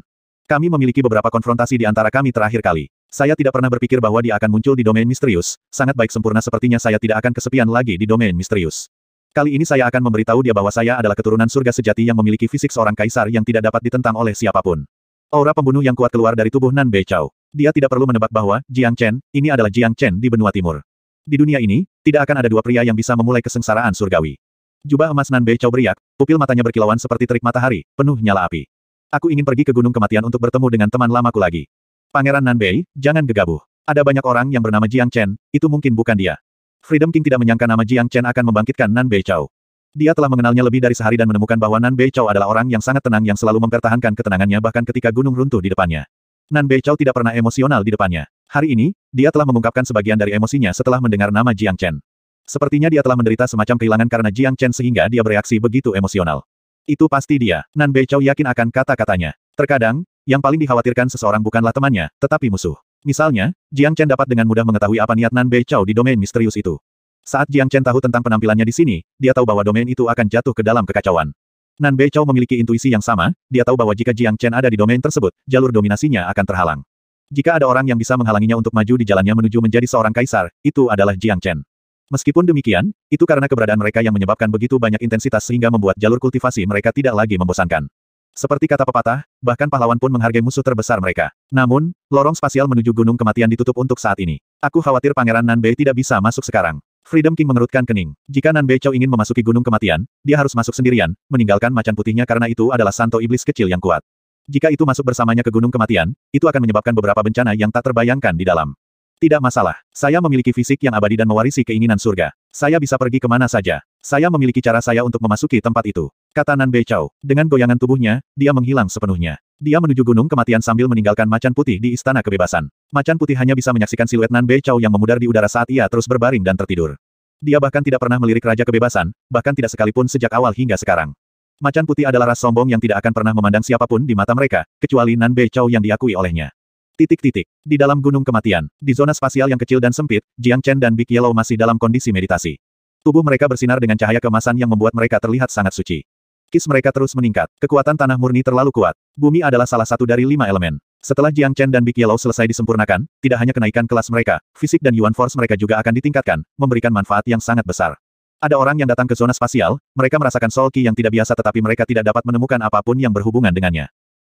Kami memiliki beberapa konfrontasi di antara kami terakhir kali. Saya tidak pernah berpikir bahwa dia akan muncul di domain misterius, sangat baik sempurna sepertinya saya tidak akan kesepian lagi di domain misterius. Kali ini saya akan memberitahu dia bahwa saya adalah keturunan surga sejati yang memiliki fisik seorang kaisar yang tidak dapat ditentang oleh siapapun. Aura pembunuh yang kuat keluar dari tubuh Nan Beichao. Dia tidak perlu menebak bahwa, Jiang Chen, ini adalah Jiang Chen di benua timur. Di dunia ini, tidak akan ada dua pria yang bisa memulai kesengsaraan surgawi. Jubah emas Nan Beichao beriak, pupil matanya berkilauan seperti terik matahari, penuh nyala api. Aku ingin pergi ke Gunung Kematian untuk bertemu dengan teman lamaku lagi. Pangeran Nanbei, jangan gegabah. Ada banyak orang yang bernama Jiang Chen, itu mungkin bukan dia. Freedom King tidak menyangka nama Jiang Chen akan membangkitkan Nanbei Chao. Dia telah mengenalnya lebih dari sehari dan menemukan bahwa Nanbei Chao adalah orang yang sangat tenang yang selalu mempertahankan ketenangannya bahkan ketika gunung runtuh di depannya. Nanbei Chao tidak pernah emosional di depannya. Hari ini, dia telah mengungkapkan sebagian dari emosinya setelah mendengar nama Jiang Chen. Sepertinya dia telah menderita semacam kehilangan karena Jiang Chen sehingga dia bereaksi begitu emosional. Itu pasti dia. Nan Beichao yakin akan kata-katanya. Terkadang, yang paling dikhawatirkan seseorang bukanlah temannya, tetapi musuh. Misalnya, Jiang Chen dapat dengan mudah mengetahui apa niat Nan Beichao di domain misterius itu. Saat Jiang Chen tahu tentang penampilannya di sini, dia tahu bahwa domain itu akan jatuh ke dalam kekacauan. Nan Beichao memiliki intuisi yang sama, dia tahu bahwa jika Jiang Chen ada di domain tersebut, jalur dominasinya akan terhalang. Jika ada orang yang bisa menghalanginya untuk maju di jalannya menuju menjadi seorang kaisar, itu adalah Jiang Chen. Meskipun demikian, itu karena keberadaan mereka yang menyebabkan begitu banyak intensitas sehingga membuat jalur kultivasi mereka tidak lagi membosankan. Seperti kata pepatah, bahkan pahlawan pun menghargai musuh terbesar mereka. Namun, lorong spasial menuju gunung kematian ditutup untuk saat ini. Aku khawatir Pangeran Nanbei tidak bisa masuk sekarang. Freedom King mengerutkan kening. Jika Nanbei Chow ingin memasuki gunung kematian, dia harus masuk sendirian, meninggalkan macan putihnya karena itu adalah santo iblis kecil yang kuat. Jika itu masuk bersamanya ke gunung kematian, itu akan menyebabkan beberapa bencana yang tak terbayangkan di dalam. Tidak masalah. Saya memiliki fisik yang abadi dan mewarisi keinginan surga. Saya bisa pergi kemana saja. Saya memiliki cara saya untuk memasuki tempat itu. Kata Nan Bei Chao. Dengan goyangan tubuhnya, dia menghilang sepenuhnya. Dia menuju gunung kematian sambil meninggalkan macan putih di istana kebebasan. Macan putih hanya bisa menyaksikan siluet Nan Bei Chao yang memudar di udara saat ia terus berbaring dan tertidur. Dia bahkan tidak pernah melirik Raja Kebebasan, bahkan tidak sekalipun sejak awal hingga sekarang. Macan putih adalah ras sombong yang tidak akan pernah memandang siapapun di mata mereka, kecuali Nan Bei Chao yang diakui olehnya. Titik-titik. Di dalam gunung kematian, di zona spasial yang kecil dan sempit, Jiang Chen dan Big Yellow masih dalam kondisi meditasi. Tubuh mereka bersinar dengan cahaya kemasan yang membuat mereka terlihat sangat suci. Kis mereka terus meningkat. Kekuatan tanah murni terlalu kuat. Bumi adalah salah satu dari lima elemen. Setelah Jiang Chen dan Big Yellow selesai disempurnakan, tidak hanya kenaikan kelas mereka, fisik dan Yuan Force mereka juga akan ditingkatkan, memberikan manfaat yang sangat besar. Ada orang yang datang ke zona spasial, mereka merasakan Sol Qi yang tidak biasa tetapi mereka tidak dapat menemukan apapun yang berhubungan dengannya.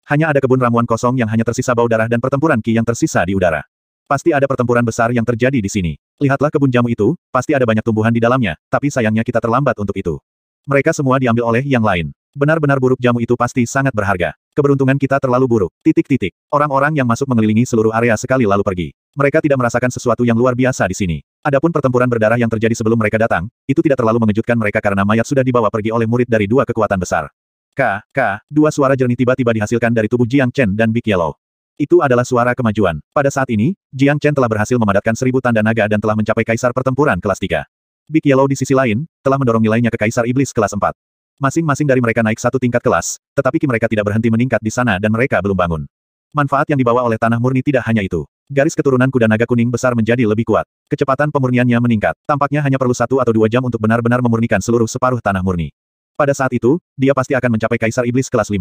Hanya ada kebun ramuan kosong yang hanya tersisa bau darah dan pertempuran ki yang tersisa di udara. Pasti ada pertempuran besar yang terjadi di sini. Lihatlah kebun jamu itu, pasti ada banyak tumbuhan di dalamnya, tapi sayangnya kita terlambat untuk itu. Mereka semua diambil oleh yang lain. Benar-benar buruk jamu itu pasti sangat berharga. Keberuntungan kita terlalu buruk. Titik-titik. Orang-orang yang masuk mengelilingi seluruh area sekali lalu pergi. Mereka tidak merasakan sesuatu yang luar biasa di sini. Adapun pertempuran berdarah yang terjadi sebelum mereka datang, itu tidak terlalu mengejutkan mereka karena mayat sudah dibawa pergi oleh murid dari dua kekuatan besar. K, K, dua suara jernih tiba-tiba dihasilkan dari tubuh Jiang Chen dan Big Yellow. Itu adalah suara kemajuan. Pada saat ini, Jiang Chen telah berhasil memadatkan seribu tanda naga dan telah mencapai kaisar pertempuran kelas 3. Big Yellow di sisi lain, telah mendorong nilainya ke kaisar iblis kelas 4. Masing-masing dari mereka naik satu tingkat kelas, tetapi mereka tidak berhenti meningkat di sana dan mereka belum bangun. Manfaat yang dibawa oleh tanah murni tidak hanya itu. Garis keturunan kuda naga kuning besar menjadi lebih kuat. Kecepatan pemurniannya meningkat. Tampaknya hanya perlu satu atau dua jam untuk benar-benar memurnikan seluruh separuh tanah murni. Pada saat itu, dia pasti akan mencapai kaisar iblis kelas 5.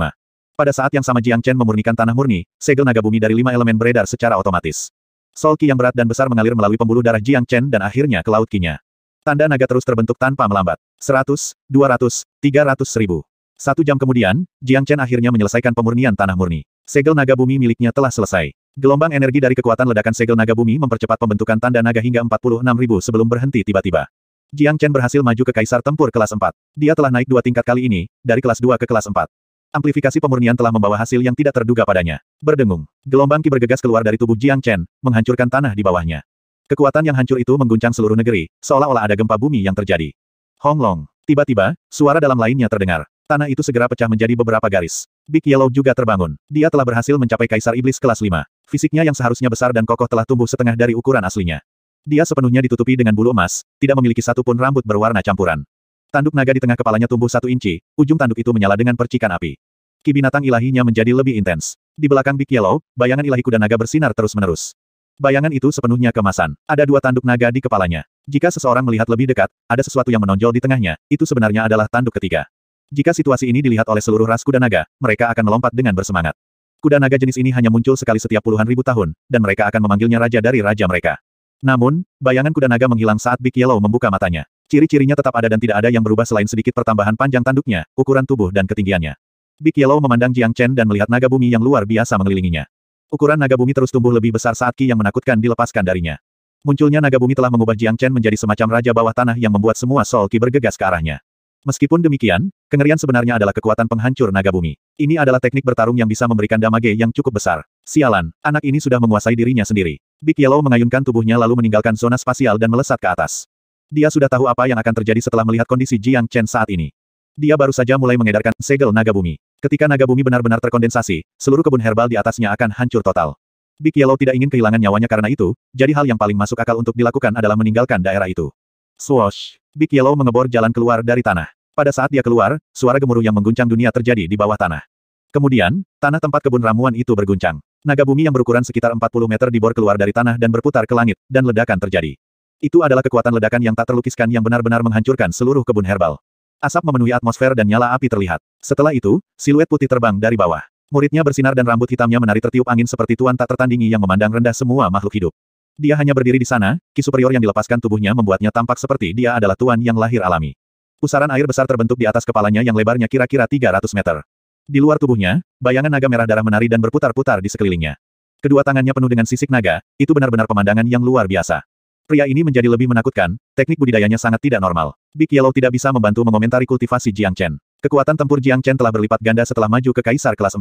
Pada saat yang sama Jiang Chen memurnikan tanah murni, segel naga bumi dari lima elemen beredar secara otomatis. Solki yang berat dan besar mengalir melalui pembuluh darah Jiang Chen dan akhirnya ke laut kinya. Tanda naga terus terbentuk tanpa melambat. 100, 200, 300 ribu. Satu jam kemudian, Jiang Chen akhirnya menyelesaikan pemurnian tanah murni. Segel naga bumi miliknya telah selesai. Gelombang energi dari kekuatan ledakan segel naga bumi mempercepat pembentukan tanda naga hingga 46 ribu sebelum berhenti tiba-tiba. Jiang Chen berhasil maju ke Kaisar Tempur kelas 4. Dia telah naik dua tingkat kali ini, dari kelas 2 ke kelas 4. Amplifikasi pemurnian telah membawa hasil yang tidak terduga padanya. Berdengung, gelombang ki bergegas keluar dari tubuh Jiang Chen, menghancurkan tanah di bawahnya. Kekuatan yang hancur itu mengguncang seluruh negeri, seolah-olah ada gempa bumi yang terjadi. Hong Long, tiba-tiba, suara dalam lainnya terdengar. Tanah itu segera pecah menjadi beberapa garis. Big Yellow juga terbangun. Dia telah berhasil mencapai Kaisar Iblis kelas 5. Fisiknya yang seharusnya besar dan kokoh telah tumbuh setengah dari ukuran aslinya. Dia sepenuhnya ditutupi dengan bulu emas, tidak memiliki satu pun rambut berwarna campuran. Tanduk naga di tengah kepalanya tumbuh satu inci, ujung tanduk itu menyala dengan percikan api. Ki binatang ilahinya menjadi lebih intens. Di belakang Big Yellow, bayangan ilahi kuda naga bersinar terus-menerus. Bayangan itu sepenuhnya kemasan. Ada dua tanduk naga di kepalanya. Jika seseorang melihat lebih dekat, ada sesuatu yang menonjol di tengahnya, itu sebenarnya adalah tanduk ketiga. Jika situasi ini dilihat oleh seluruh ras kuda naga, mereka akan melompat dengan bersemangat. Kuda naga jenis ini hanya muncul sekali setiap puluhan ribu tahun, dan mereka akan memanggilnya raja dari raja mereka. Namun, bayangan kuda naga menghilang saat Big Yellow membuka matanya. Ciri-cirinya tetap ada dan tidak ada yang berubah selain sedikit pertambahan panjang tanduknya, ukuran tubuh dan ketinggiannya. Big Yellow memandang Jiang Chen dan melihat naga bumi yang luar biasa mengelilinginya. Ukuran naga bumi terus tumbuh lebih besar saat Ki yang menakutkan dilepaskan darinya. Munculnya naga bumi telah mengubah Jiang Chen menjadi semacam raja bawah tanah yang membuat semua Soul Qi bergegas ke arahnya. Meskipun demikian, kengerian sebenarnya adalah kekuatan penghancur naga bumi. Ini adalah teknik bertarung yang bisa memberikan damage yang cukup besar. Sialan, anak ini sudah menguasai dirinya sendiri. Big Yellow mengayunkan tubuhnya lalu meninggalkan zona spasial dan melesat ke atas. Dia sudah tahu apa yang akan terjadi setelah melihat kondisi Jiang Chen saat ini. Dia baru saja mulai mengedarkan segel naga bumi. Ketika naga bumi benar-benar terkondensasi, seluruh kebun herbal di atasnya akan hancur total. Big Yellow tidak ingin kehilangan nyawanya karena itu, jadi hal yang paling masuk akal untuk dilakukan adalah meninggalkan daerah itu. Swoosh! Big Yellow mengebor jalan keluar dari tanah. Pada saat dia keluar, suara gemuruh yang mengguncang dunia terjadi di bawah tanah. Kemudian, tanah tempat kebun ramuan itu berguncang. Naga bumi yang berukuran sekitar 40 meter dibor keluar dari tanah dan berputar ke langit, dan ledakan terjadi. Itu adalah kekuatan ledakan yang tak terlukiskan yang benar-benar menghancurkan seluruh kebun herbal. Asap memenuhi atmosfer dan nyala api terlihat. Setelah itu, siluet putih terbang dari bawah. Muridnya bersinar dan rambut hitamnya menari tertiup angin seperti tuan tak tertandingi yang memandang rendah semua makhluk hidup. Dia hanya berdiri di sana, ki superior yang dilepaskan tubuhnya membuatnya tampak seperti dia adalah tuan yang lahir alami. Pusaran air besar terbentuk di atas kepalanya yang lebarnya kira-kira 300 meter. Di luar tubuhnya, bayangan naga merah darah menari dan berputar-putar di sekelilingnya. Kedua tangannya penuh dengan sisik naga, itu benar-benar pemandangan yang luar biasa. Pria ini menjadi lebih menakutkan, teknik budidayanya sangat tidak normal. Big Yellow tidak bisa membantu mengomentari kultivasi Jiang Chen. Kekuatan tempur Jiang Chen telah berlipat ganda setelah maju ke Kaisar kelas 4.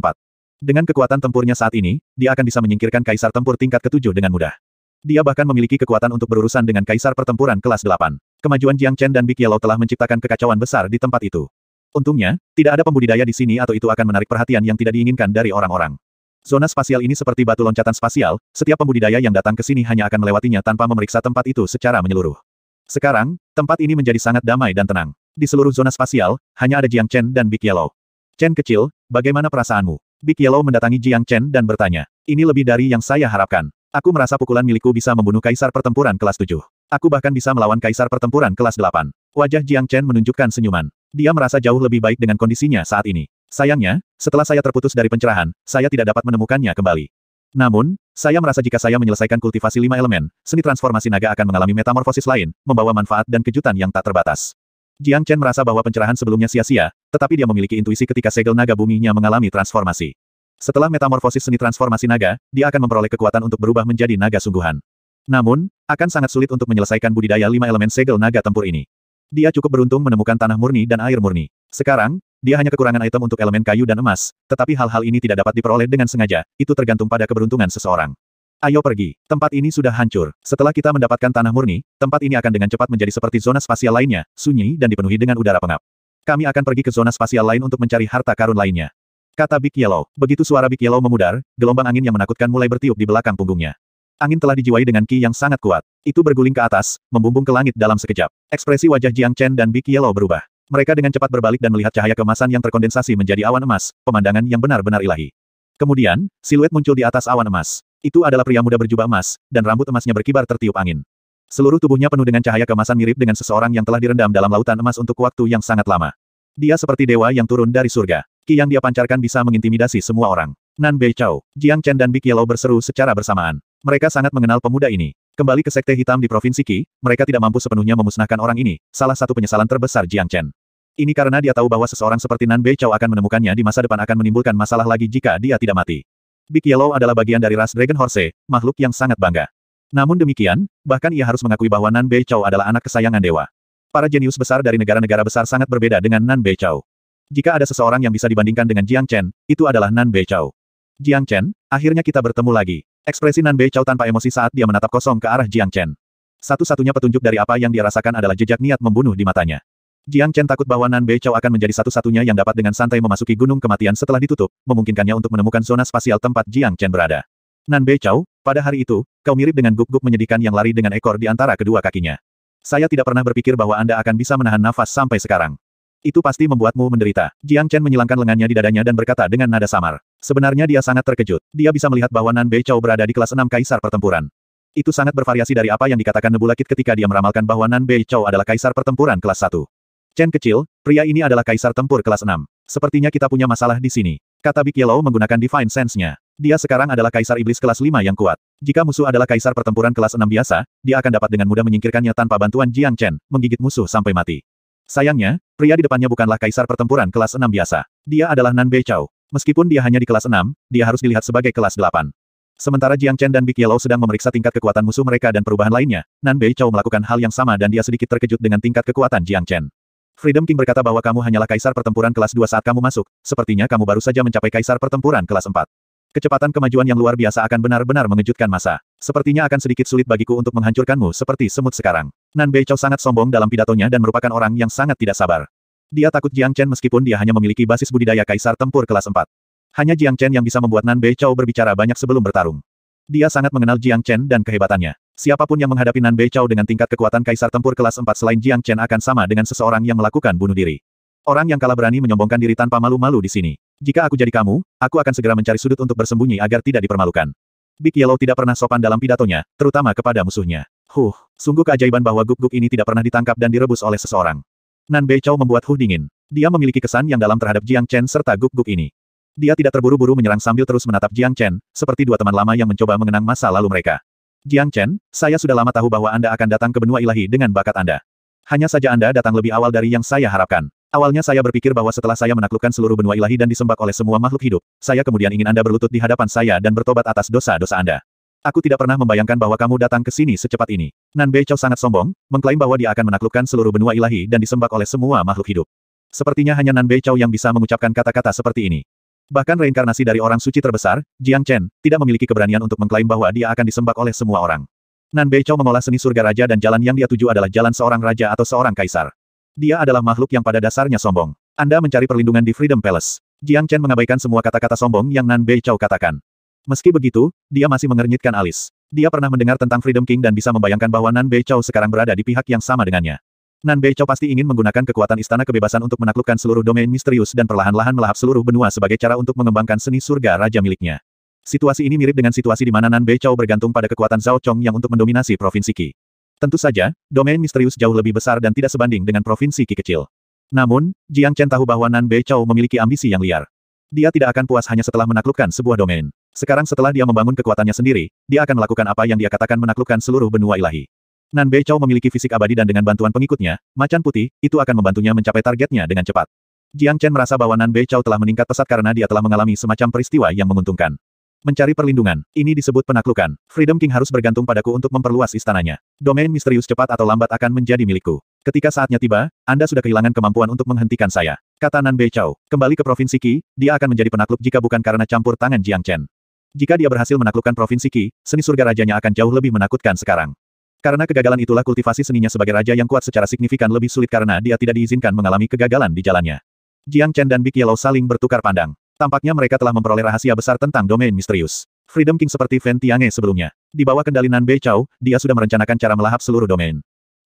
Dengan kekuatan tempurnya saat ini, dia akan bisa menyingkirkan Kaisar tempur tingkat ketujuh dengan mudah. Dia bahkan memiliki kekuatan untuk berurusan dengan Kaisar pertempuran kelas 8. Kemajuan Jiang Chen dan Big Yellow telah menciptakan kekacauan besar di tempat itu. Untungnya, tidak ada pembudidaya di sini atau itu akan menarik perhatian yang tidak diinginkan dari orang-orang. Zona spasial ini seperti batu loncatan spasial, setiap pembudidaya yang datang ke sini hanya akan melewatinya tanpa memeriksa tempat itu secara menyeluruh. Sekarang, tempat ini menjadi sangat damai dan tenang. Di seluruh zona spasial, hanya ada Jiang Chen dan Big Yellow. Chen kecil, bagaimana perasaanmu? Big Yellow mendatangi Jiang Chen dan bertanya. Ini lebih dari yang saya harapkan. Aku merasa pukulan milikku bisa membunuh kaisar pertempuran kelas 7. Aku bahkan bisa melawan kaisar pertempuran kelas 8. Wajah Jiang Chen menunjukkan senyuman. Dia merasa jauh lebih baik dengan kondisinya saat ini. Sayangnya, setelah saya terputus dari pencerahan, saya tidak dapat menemukannya kembali. Namun, saya merasa jika saya menyelesaikan kultivasi lima elemen, seni transformasi naga akan mengalami metamorfosis lain, membawa manfaat dan kejutan yang tak terbatas. Jiang Chen merasa bahwa pencerahan sebelumnya sia-sia, tetapi dia memiliki intuisi ketika segel naga buminya mengalami transformasi. Setelah metamorfosis seni transformasi naga, dia akan memperoleh kekuatan untuk berubah menjadi naga sungguhan. Namun, akan sangat sulit untuk menyelesaikan budidaya lima elemen segel naga tempur ini. Dia cukup beruntung menemukan tanah murni dan air murni. Sekarang, dia hanya kekurangan item untuk elemen kayu dan emas, tetapi hal-hal ini tidak dapat diperoleh dengan sengaja, itu tergantung pada keberuntungan seseorang. Ayo pergi, tempat ini sudah hancur. Setelah kita mendapatkan tanah murni, tempat ini akan dengan cepat menjadi seperti zona spasial lainnya, sunyi dan dipenuhi dengan udara pengap. Kami akan pergi ke zona spasial lain untuk mencari harta karun lainnya. Kata Big Yellow. Begitu suara Big Yellow memudar, gelombang angin yang menakutkan mulai bertiup di belakang punggungnya. Angin telah dijiwai dengan ki yang sangat kuat. Itu berguling ke atas, membumbung ke langit dalam sekejap. Ekspresi wajah Jiang Chen dan Big Yellow berubah. Mereka dengan cepat berbalik dan melihat cahaya kemasan yang terkondensasi menjadi awan emas, pemandangan yang benar-benar ilahi. Kemudian, siluet muncul di atas awan emas. Itu adalah pria muda berjubah emas, dan rambut emasnya berkibar tertiup angin. Seluruh tubuhnya penuh dengan cahaya kemasan mirip dengan seseorang yang telah direndam dalam lautan emas untuk waktu yang sangat lama. Dia seperti dewa yang turun dari surga. Ki yang dia pancarkan bisa mengintimidasi semua orang. Nan Bei Chao, Jiang Chen dan Big Yellow berseru secara bersamaan. Mereka sangat mengenal pemuda ini. Kembali ke Sekte Hitam di Provinsi Qi, mereka tidak mampu sepenuhnya memusnahkan orang ini, salah satu penyesalan terbesar Jiang Chen. Ini karena dia tahu bahwa seseorang seperti Nan Bei Chao akan menemukannya di masa depan akan menimbulkan masalah lagi jika dia tidak mati. Big Yellow adalah bagian dari ras Dragon Horse, makhluk yang sangat bangga. Namun demikian, bahkan ia harus mengakui bahwa Nan Bei Chao adalah anak kesayangan dewa. Para jenius besar dari negara-negara besar sangat berbeda dengan Nan Bei Chao. Jika ada seseorang yang bisa dibandingkan dengan Jiang Chen, itu adalah Nan Bei Chao. Jiang Chen, akhirnya kita bertemu lagi. Ekspresi Nan Bei Chao tanpa emosi saat dia menatap kosong ke arah Jiang Chen. Satu-satunya petunjuk dari apa yang dia rasakan adalah jejak niat membunuh di matanya. Jiang Chen takut bahwa Nan Bei Chao akan menjadi satu-satunya yang dapat dengan santai memasuki gunung kematian setelah ditutup, memungkinkannya untuk menemukan zona spasial tempat Jiang Chen berada. Nan Bei Chao, pada hari itu, kau mirip dengan guk-guk menyedihkan yang lari dengan ekor di antara kedua kakinya. Saya tidak pernah berpikir bahwa Anda akan bisa menahan nafas sampai sekarang. Itu pasti membuatmu menderita. Jiang Chen menyilangkan lengannya di dadanya dan berkata dengan nada samar. Sebenarnya dia sangat terkejut. Dia bisa melihat bahwa Nan Bei Chao berada di kelas 6 kaisar pertempuran. Itu sangat bervariasi dari apa yang dikatakan Nebula Kid ketika dia meramalkan bahwa Nan Bei Chao adalah kaisar pertempuran kelas 1. Chen kecil, pria ini adalah kaisar tempur kelas 6. Sepertinya kita punya masalah di sini. Kata Big Yellow menggunakan Divine Sense-nya. Dia sekarang adalah kaisar iblis kelas 5 yang kuat. Jika musuh adalah kaisar pertempuran kelas 6 biasa, dia akan dapat dengan mudah menyingkirkannya tanpa bantuan Jiang Chen, menggigit musuh sampai mati. Sayangnya, pria di depannya bukanlah kaisar pertempuran kelas 6 biasa. Dia adalah Nan Bei Chao. Meskipun dia hanya di kelas 6, dia harus dilihat sebagai kelas 8. Sementara Jiang Chen dan Big Yellow sedang memeriksa tingkat kekuatan musuh mereka dan perubahan lainnya, Nan Bei Chao melakukan hal yang sama dan dia sedikit terkejut dengan tingkat kekuatan Jiang Chen. Freedom King berkata bahwa kamu hanyalah kaisar pertempuran kelas 2 saat kamu masuk, sepertinya kamu baru saja mencapai kaisar pertempuran kelas 4. Kecepatan kemajuan yang luar biasa akan benar-benar mengejutkan masa. Sepertinya akan sedikit sulit bagiku untuk menghancurkanmu seperti semut sekarang. Nan Bei Chow sangat sombong dalam pidatonya dan merupakan orang yang sangat tidak sabar. Dia takut Jiang Chen meskipun dia hanya memiliki basis budidaya kaisar tempur kelas 4. Hanya Jiang Chen yang bisa membuat Nan Bei Chow berbicara banyak sebelum bertarung. Dia sangat mengenal Jiang Chen dan kehebatannya. Siapapun yang menghadapi Nan Bei Chow dengan tingkat kekuatan kaisar tempur kelas 4 selain Jiang Chen akan sama dengan seseorang yang melakukan bunuh diri. Orang yang kalah berani menyombongkan diri tanpa malu-malu di sini. Jika aku jadi kamu, aku akan segera mencari sudut untuk bersembunyi agar tidak dipermalukan. Big Yellow tidak pernah sopan dalam pidatonya, terutama kepada musuhnya. Huh, sungguh keajaiban bahwa guk-guk ini tidak pernah ditangkap dan direbus oleh seseorang. Nan Beichao membuat Hu dingin. Dia memiliki kesan yang dalam terhadap Jiang Chen serta guk-guk ini. Dia tidak terburu-buru menyerang sambil terus menatap Jiang Chen, seperti dua teman lama yang mencoba mengenang masa lalu mereka. Jiang Chen, saya sudah lama tahu bahwa Anda akan datang ke benua ilahi dengan bakat Anda. Hanya saja Anda datang lebih awal dari yang saya harapkan. Awalnya saya berpikir bahwa setelah saya menaklukkan seluruh benua ilahi dan disembah oleh semua makhluk hidup, saya kemudian ingin Anda berlutut di hadapan saya dan bertobat atas dosa-dosa Anda. Aku tidak pernah membayangkan bahwa kamu datang ke sini secepat ini. Nan Beichao sangat sombong, mengklaim bahwa dia akan menaklukkan seluruh benua ilahi dan disembah oleh semua makhluk hidup. Sepertinya hanya Nan Beichao yang bisa mengucapkan kata-kata seperti ini. Bahkan reinkarnasi dari orang suci terbesar, Jiang Chen, tidak memiliki keberanian untuk mengklaim bahwa dia akan disembah oleh semua orang. Nan Beichao mengolah seni surga raja dan jalan yang dia tuju adalah jalan seorang raja atau seorang kaisar. Dia adalah makhluk yang pada dasarnya sombong. Anda mencari perlindungan di Freedom Palace. Jiang Chen mengabaikan semua kata-kata sombong yang Nan Beichao katakan. Meski begitu, dia masih mengernyitkan alis. Dia pernah mendengar tentang Freedom King dan bisa membayangkan bahwa Nan Beichao sekarang berada di pihak yang sama dengannya. Nan Beichao pasti ingin menggunakan kekuatan istana kebebasan untuk menaklukkan seluruh domain misterius dan perlahan-lahan melahap seluruh benua sebagai cara untuk mengembangkan seni surga raja miliknya. Situasi ini mirip dengan situasi di mana Nan Beichao bergantung pada kekuatan Zhao Chong yang untuk mendominasi provinsi Qi. Tentu saja, domain misterius jauh lebih besar dan tidak sebanding dengan provinsi Qi kecil. Namun, Jiang Chen tahu bahwa Nan Beichao memiliki ambisi yang liar. Dia tidak akan puas hanya setelah menaklukkan sebuah domain. Sekarang setelah dia membangun kekuatannya sendiri, dia akan melakukan apa yang dia katakan menaklukkan seluruh benua ilahi. Nan Bei Chao memiliki fisik abadi dan dengan bantuan pengikutnya, macan putih, itu akan membantunya mencapai targetnya dengan cepat. Jiang Chen merasa bahwa Nan Bei Chao telah meningkat pesat karena dia telah mengalami semacam peristiwa yang menguntungkan. Mencari perlindungan, ini disebut penaklukan. Freedom King harus bergantung padaku untuk memperluas istananya. Domain misterius cepat atau lambat akan menjadi milikku. Ketika saatnya tiba, Anda sudah kehilangan kemampuan untuk menghentikan saya. Kata Nan Bei Chao, kembali ke Provinsi Qi, dia akan menjadi penakluk jika bukan karena campur tangan Jiang Chen. Jika dia berhasil menaklukkan Provinsi Qi, seni surga rajanya akan jauh lebih menakutkan sekarang. Karena kegagalan itulah kultivasi seninya sebagai raja yang kuat secara signifikan lebih sulit karena dia tidak diizinkan mengalami kegagalan di jalannya. Jiang Chen dan Big Yellow saling bertukar pandang. Tampaknya mereka telah memperoleh rahasia besar tentang domain misterius. Freedom King seperti Fen Tiange sebelumnya. Di bawah kendali Nan Bei Chao, dia sudah merencanakan cara melahap seluruh domain.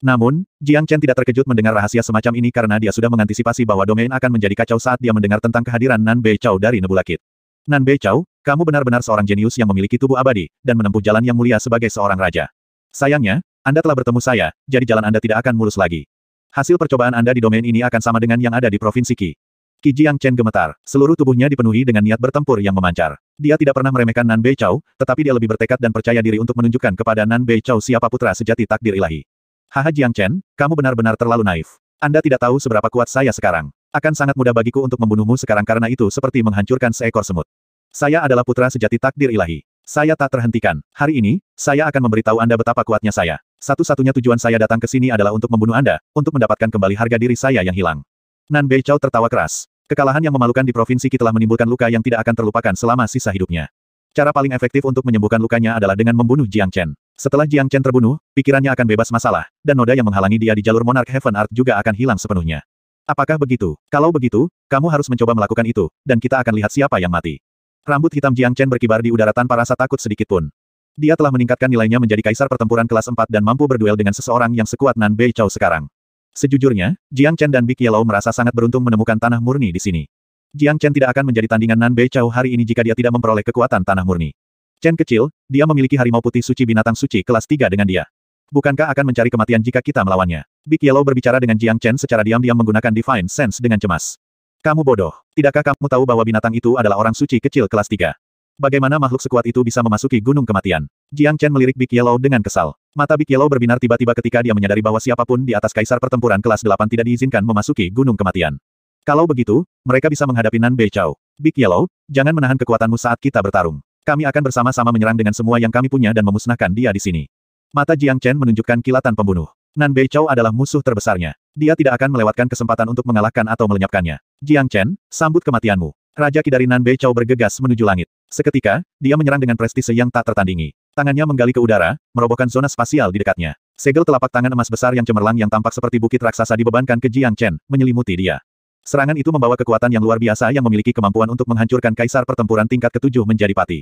Namun, Jiang Chen tidak terkejut mendengar rahasia semacam ini karena dia sudah mengantisipasi bahwa domain akan menjadi kacau saat dia mendengar tentang kehadiran Nan Bei Chao dari Nebulakit. Nan Bei Chao, kamu benar-benar seorang jenius yang memiliki tubuh abadi, dan menempuh jalan yang mulia sebagai seorang raja. Sayangnya, Anda telah bertemu saya, jadi jalan Anda tidak akan mulus lagi. Hasil percobaan Anda di domain ini akan sama dengan yang ada di Provinsi Qi. Qi Jiang Chen gemetar, seluruh tubuhnya dipenuhi dengan niat bertempur yang memancar. Dia tidak pernah meremehkan Nan Bei Chao, tetapi dia lebih bertekad dan percaya diri untuk menunjukkan kepada Nan Bei Chao siapa putra sejati takdir ilahi. Haha Jiang Chen, kamu benar-benar terlalu naif. Anda tidak tahu seberapa kuat saya sekarang. Akan sangat mudah bagiku untuk membunuhmu sekarang karena itu seperti menghancurkan seekor semut. Saya adalah putra sejati takdir ilahi. Saya tak terhentikan. Hari ini, saya akan memberitahu Anda betapa kuatnya saya. Satu-satunya tujuan saya datang ke sini adalah untuk membunuh Anda, untuk mendapatkan kembali harga diri saya yang hilang. Nan Bei Chao tertawa keras. Kekalahan yang memalukan di provinsi Qi telah menimbulkan luka yang tidak akan terlupakan selama sisa hidupnya. Cara paling efektif untuk menyembuhkan lukanya adalah dengan membunuh Jiang Chen. Setelah Jiang Chen terbunuh, pikirannya akan bebas masalah, dan noda yang menghalangi dia di jalur Monarch Heaven Art juga akan hilang sepenuhnya. Apakah begitu? Kalau begitu, kamu harus mencoba melakukan itu, dan kita akan lihat siapa yang mati. Rambut hitam Jiang Chen berkibar di udara tanpa rasa takut sedikit pun. Dia telah meningkatkan nilainya menjadi kaisar pertempuran kelas 4 dan mampu berduel dengan seseorang yang sekuat Nan Bei Chao sekarang. Sejujurnya, Jiang Chen dan Big Yellow merasa sangat beruntung menemukan tanah murni di sini. Jiang Chen tidak akan menjadi tandingan Nan Bei Chao hari ini jika dia tidak memperoleh kekuatan tanah murni. Chen kecil, dia memiliki harimau putih suci binatang suci kelas 3 dengan dia. Bukankah akan mencari kematian jika kita melawannya? Big Yellow berbicara dengan Jiang Chen secara diam-diam menggunakan Divine Sense dengan cemas. Kamu bodoh. Tidakkah kamu tahu bahwa binatang itu adalah orang suci kecil kelas 3? Bagaimana makhluk sekuat itu bisa memasuki gunung kematian? Jiang Chen melirik Big Yellow dengan kesal. Mata Big Yellow berbinar tiba-tiba ketika dia menyadari bahwa siapapun di atas kaisar pertempuran kelas 8 tidak diizinkan memasuki gunung kematian. Kalau begitu, mereka bisa menghadapi Nan Bei Chao. Big Yellow, jangan menahan kekuatanmu saat kita bertarung. Kami akan bersama-sama menyerang dengan semua yang kami punya dan memusnahkan dia di sini. Mata Jiang Chen menunjukkan kilatan pembunuh. Nan Chou adalah musuh terbesarnya. Dia tidak akan melewatkan kesempatan untuk mengalahkan atau melenyapkannya. Jiang Chen, sambut kematianmu. Raja Ki dari Nan Chou bergegas menuju langit. Seketika, dia menyerang dengan prestise yang tak tertandingi. Tangannya menggali ke udara, merobohkan zona spasial di dekatnya. Segel telapak tangan emas besar yang cemerlang yang tampak seperti bukit raksasa dibebankan ke Jiang Chen, menyelimuti dia. Serangan itu membawa kekuatan yang luar biasa yang memiliki kemampuan untuk menghancurkan kaisar pertempuran tingkat ketujuh menjadi pati.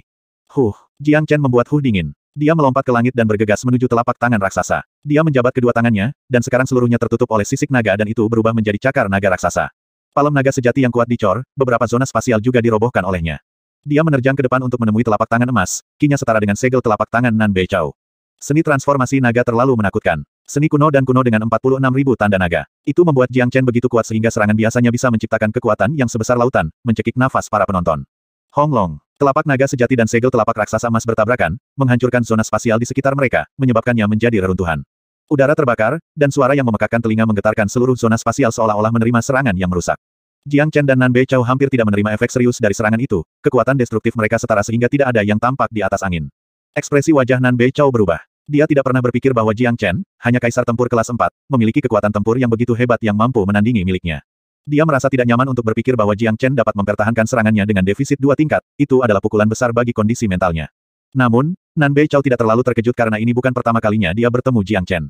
Huh, Jiang Chen membuat Huh dingin. Dia melompat ke langit dan bergegas menuju telapak tangan raksasa. Dia menjabat kedua tangannya, dan sekarang seluruhnya tertutup oleh sisik naga dan itu berubah menjadi cakar naga raksasa. Palem naga sejati yang kuat dicor, beberapa zona spasial juga dirobohkan olehnya. Dia menerjang ke depan untuk menemui telapak tangan emas, kinya setara dengan segel telapak tangan Nan Beichao. Seni transformasi naga terlalu menakutkan. Seni kuno dan kuno dengan 46 ribu tanda naga. Itu membuat Jiang Chen begitu kuat sehingga serangan biasanya bisa menciptakan kekuatan yang sebesar lautan, mencekik nafas para penonton. Hong Long Telapak naga sejati dan segel telapak raksasa emas bertabrakan, menghancurkan zona spasial di sekitar mereka, menyebabkannya menjadi reruntuhan. Udara terbakar, dan suara yang memekakkan telinga menggetarkan seluruh zona spasial seolah-olah menerima serangan yang merusak. Jiang Chen dan Nan Bei Chao hampir tidak menerima efek serius dari serangan itu, kekuatan destruktif mereka setara sehingga tidak ada yang tampak di atas angin. Ekspresi wajah Nan Bei Chao berubah. Dia tidak pernah berpikir bahwa Jiang Chen, hanya kaisar tempur kelas 4, memiliki kekuatan tempur yang begitu hebat yang mampu menandingi miliknya. Dia merasa tidak nyaman untuk berpikir bahwa Jiang Chen dapat mempertahankan serangannya dengan defisit dua tingkat, itu adalah pukulan besar bagi kondisi mentalnya. Namun, Nan Bei Chao tidak terlalu terkejut karena ini bukan pertama kalinya dia bertemu Jiang Chen.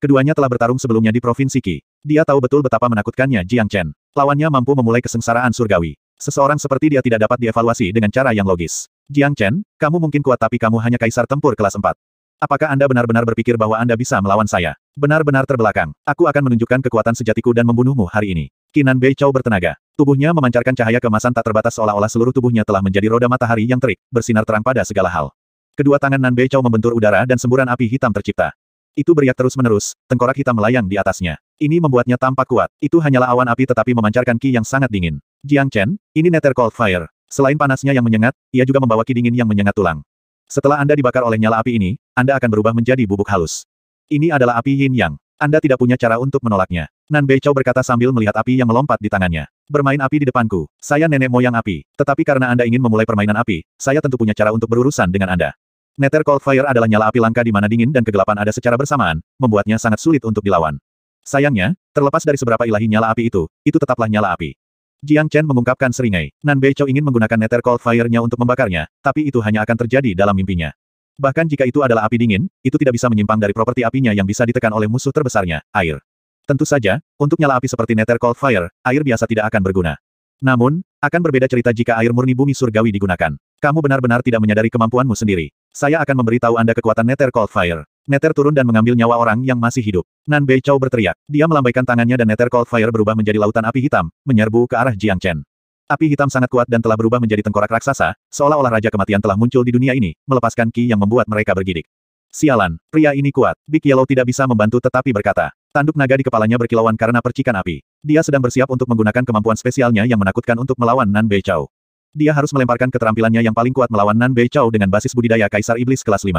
Keduanya telah bertarung sebelumnya di Provinsi Qi. Dia tahu betul betapa menakutkannya Jiang Chen. Lawannya mampu memulai kesengsaraan surgawi. Seseorang seperti dia tidak dapat dievaluasi dengan cara yang logis. Jiang Chen, kamu mungkin kuat tapi kamu hanya kaisar tempur kelas 4. Apakah Anda benar-benar berpikir bahwa Anda bisa melawan saya? Benar-benar terbelakang. Aku akan menunjukkan kekuatan sejatiku dan membunuhmu hari ini. Kinan Beichao bertenaga. Tubuhnya memancarkan cahaya kemasan tak terbatas seolah-olah seluruh tubuhnya telah menjadi roda matahari yang terik, bersinar terang pada segala hal. Kedua tangan Nan Beichao membentur udara dan semburan api hitam tercipta. Itu beriak terus-menerus, tengkorak hitam melayang di atasnya. Ini membuatnya tampak kuat. Itu hanyalah awan api tetapi memancarkan ki yang sangat dingin. Jiang Chen, ini Nether Cold Fire. Selain panasnya yang menyengat, ia juga membawa ki dingin yang menyengat tulang. Setelah Anda dibakar oleh nyala api ini, Anda akan berubah menjadi bubuk halus. Ini adalah api yin yang. Anda tidak punya cara untuk menolaknya. Nan Beichao berkata sambil melihat api yang melompat di tangannya. Bermain api di depanku, saya nenek moyang api. Tetapi karena Anda ingin memulai permainan api, saya tentu punya cara untuk berurusan dengan Anda. Nether Cold Fire adalah nyala api langka di mana dingin dan kegelapan ada secara bersamaan, membuatnya sangat sulit untuk dilawan. Sayangnya, terlepas dari seberapa ilahi nyala api itu, itu tetaplah nyala api. Jiang Chen mengungkapkan seringai, Nan Beichao ingin menggunakan Nether Cold fire nya untuk membakarnya, tapi itu hanya akan terjadi dalam mimpinya. Bahkan jika itu adalah api dingin, itu tidak bisa menyimpang dari properti apinya yang bisa ditekan oleh musuh terbesarnya, air. Tentu saja, untuk nyala api seperti Nether Cold Fire, air biasa tidak akan berguna. Namun, akan berbeda cerita jika air murni bumi surgawi digunakan. Kamu benar-benar tidak menyadari kemampuanmu sendiri. Saya akan memberitahu Anda kekuatan Nether Cold Fire. Nether turun dan mengambil nyawa orang yang masih hidup. Nan Bei Chow berteriak. Dia melambaikan tangannya dan Nether Cold Fire berubah menjadi lautan api hitam, menyerbu ke arah Jiang Chen. Api hitam sangat kuat dan telah berubah menjadi tengkorak raksasa, seolah-olah Raja Kematian telah muncul di dunia ini, melepaskan ki yang membuat mereka bergidik. Sialan, pria ini kuat. Big Yellow tidak bisa membantu tetapi berkata. Tanduk naga di kepalanya berkilauan karena percikan api. Dia sedang bersiap untuk menggunakan kemampuan spesialnya yang menakutkan untuk melawan Nan Bei Chao. Dia harus melemparkan keterampilannya yang paling kuat melawan Nan Bei Chao dengan basis budidaya Kaisar Iblis kelas 5.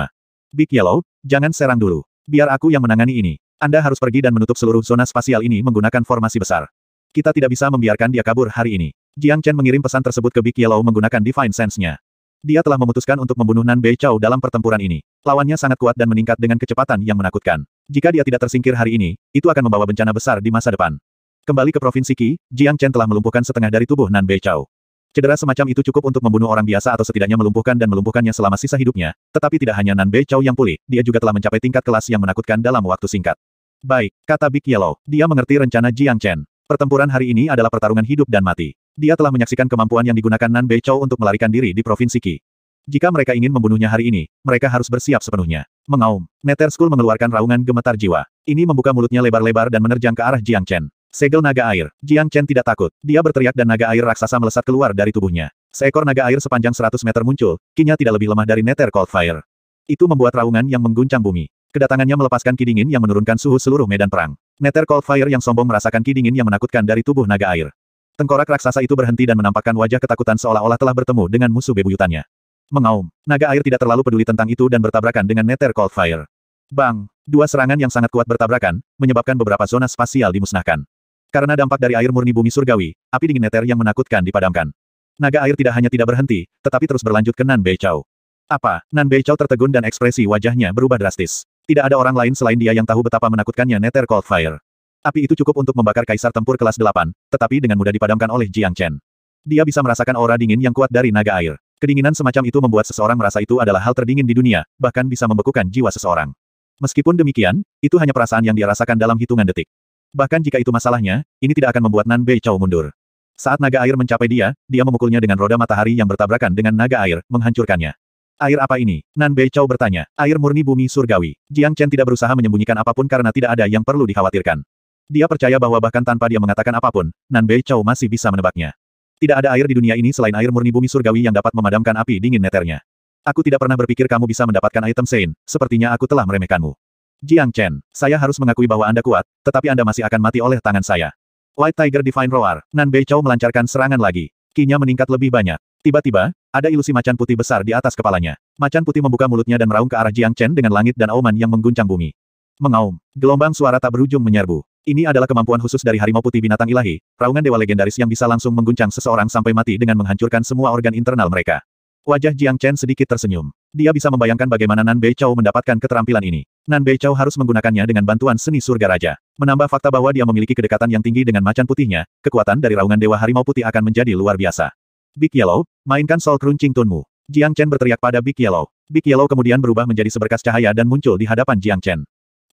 Big Yellow, jangan serang dulu. Biar aku yang menangani ini. Anda harus pergi dan menutup seluruh zona spasial ini menggunakan formasi besar. Kita tidak bisa membiarkan dia kabur hari ini. Jiang Chen mengirim pesan tersebut ke Big Yellow menggunakan Divine Sense-nya. Dia telah memutuskan untuk membunuh Nan Bei Chao dalam pertempuran ini. Lawannya sangat kuat dan meningkat dengan kecepatan yang menakutkan. Jika dia tidak tersingkir hari ini, itu akan membawa bencana besar di masa depan. Kembali ke Provinsi Qi, Jiang Chen telah melumpuhkan setengah dari tubuh Nan Bei Chao. Cedera semacam itu cukup untuk membunuh orang biasa atau setidaknya melumpuhkan dan melumpuhkannya selama sisa hidupnya, tetapi tidak hanya Nan Bei Chao yang pulih, dia juga telah mencapai tingkat kelas yang menakutkan dalam waktu singkat. Baik, kata Big Yellow, dia mengerti rencana Jiang Chen. Pertempuran hari ini adalah pertarungan hidup dan mati. Dia telah menyaksikan kemampuan yang digunakan Nan Bei Chou untuk melarikan diri di Provinsi Qi. Jika mereka ingin membunuhnya hari ini, mereka harus bersiap sepenuhnya. Mengaum, Nether School mengeluarkan raungan gemetar jiwa. Ini membuka mulutnya lebar-lebar dan menerjang ke arah Jiang Chen. Segel naga air. Jiang Chen tidak takut. Dia berteriak dan naga air raksasa melesat keluar dari tubuhnya. Seekor naga air sepanjang 100 meter muncul, kinya tidak lebih lemah dari Nether Coldfire. Itu membuat raungan yang mengguncang bumi. Kedatangannya melepaskan kidingin yang menurunkan suhu seluruh medan perang. Nether Coldfire yang sombong merasakan kidingin yang menakutkan dari tubuh naga air. Tengkorak raksasa itu berhenti dan menampakkan wajah ketakutan seolah-olah telah bertemu dengan musuh bebuyutannya. Mengaum, naga air tidak terlalu peduli tentang itu dan bertabrakan dengan Nether Fire. Bang, dua serangan yang sangat kuat bertabrakan, menyebabkan beberapa zona spasial dimusnahkan. Karena dampak dari air murni bumi surgawi, api dingin Nether yang menakutkan dipadamkan. Naga air tidak hanya tidak berhenti, tetapi terus berlanjut ke Nan Beichao. Apa? Nan Beichao tertegun dan ekspresi wajahnya berubah drastis. Tidak ada orang lain selain dia yang tahu betapa menakutkannya Nether Coldfire. Api itu cukup untuk membakar kaisar tempur kelas 8, tetapi dengan mudah dipadamkan oleh Jiang Chen. Dia bisa merasakan aura dingin yang kuat dari naga air. Kedinginan semacam itu membuat seseorang merasa itu adalah hal terdingin di dunia, bahkan bisa membekukan jiwa seseorang. Meskipun demikian, itu hanya perasaan yang dia rasakan dalam hitungan detik. Bahkan jika itu masalahnya, ini tidak akan membuat Nan Bei Chao mundur. Saat naga air mencapai dia, dia memukulnya dengan roda matahari yang bertabrakan dengan naga air, menghancurkannya. Air apa ini? Nan Bei Chao bertanya. Air murni bumi surgawi. Jiang Chen tidak berusaha menyembunyikan apapun karena tidak ada yang perlu dikhawatirkan. Dia percaya bahwa bahkan tanpa dia mengatakan apapun, Nanbei Chao masih bisa menebaknya. Tidak ada air di dunia ini selain air murni bumi surgawi yang dapat memadamkan api dingin neternya. Aku tidak pernah berpikir kamu bisa mendapatkan item Sein, sepertinya aku telah meremehkanmu. Jiang Chen, saya harus mengakui bahwa Anda kuat, tetapi Anda masih akan mati oleh tangan saya. White Tiger Divine Roar, Nanbei Chao melancarkan serangan lagi. Kinya meningkat lebih banyak. Tiba-tiba, ada ilusi macan putih besar di atas kepalanya. Macan putih membuka mulutnya dan meraung ke arah Jiang Chen dengan langit dan auman yang mengguncang bumi. Mengaum, gelombang suara tak berujung menyerbu. Ini adalah kemampuan khusus dari harimau putih binatang ilahi, raungan dewa legendaris yang bisa langsung mengguncang seseorang sampai mati dengan menghancurkan semua organ internal mereka. Wajah Jiang Chen sedikit tersenyum. Dia bisa membayangkan bagaimana Nan Bei Chao mendapatkan keterampilan ini. Nan Bei Chao harus menggunakannya dengan bantuan seni surga raja. Menambah fakta bahwa dia memiliki kedekatan yang tinggi dengan macan putihnya, kekuatan dari raungan dewa harimau putih akan menjadi luar biasa. Big Yellow, mainkan sol crunching tunmu. Jiang Chen berteriak pada Big Yellow. Big Yellow kemudian berubah menjadi seberkas cahaya dan muncul di hadapan Jiang Chen.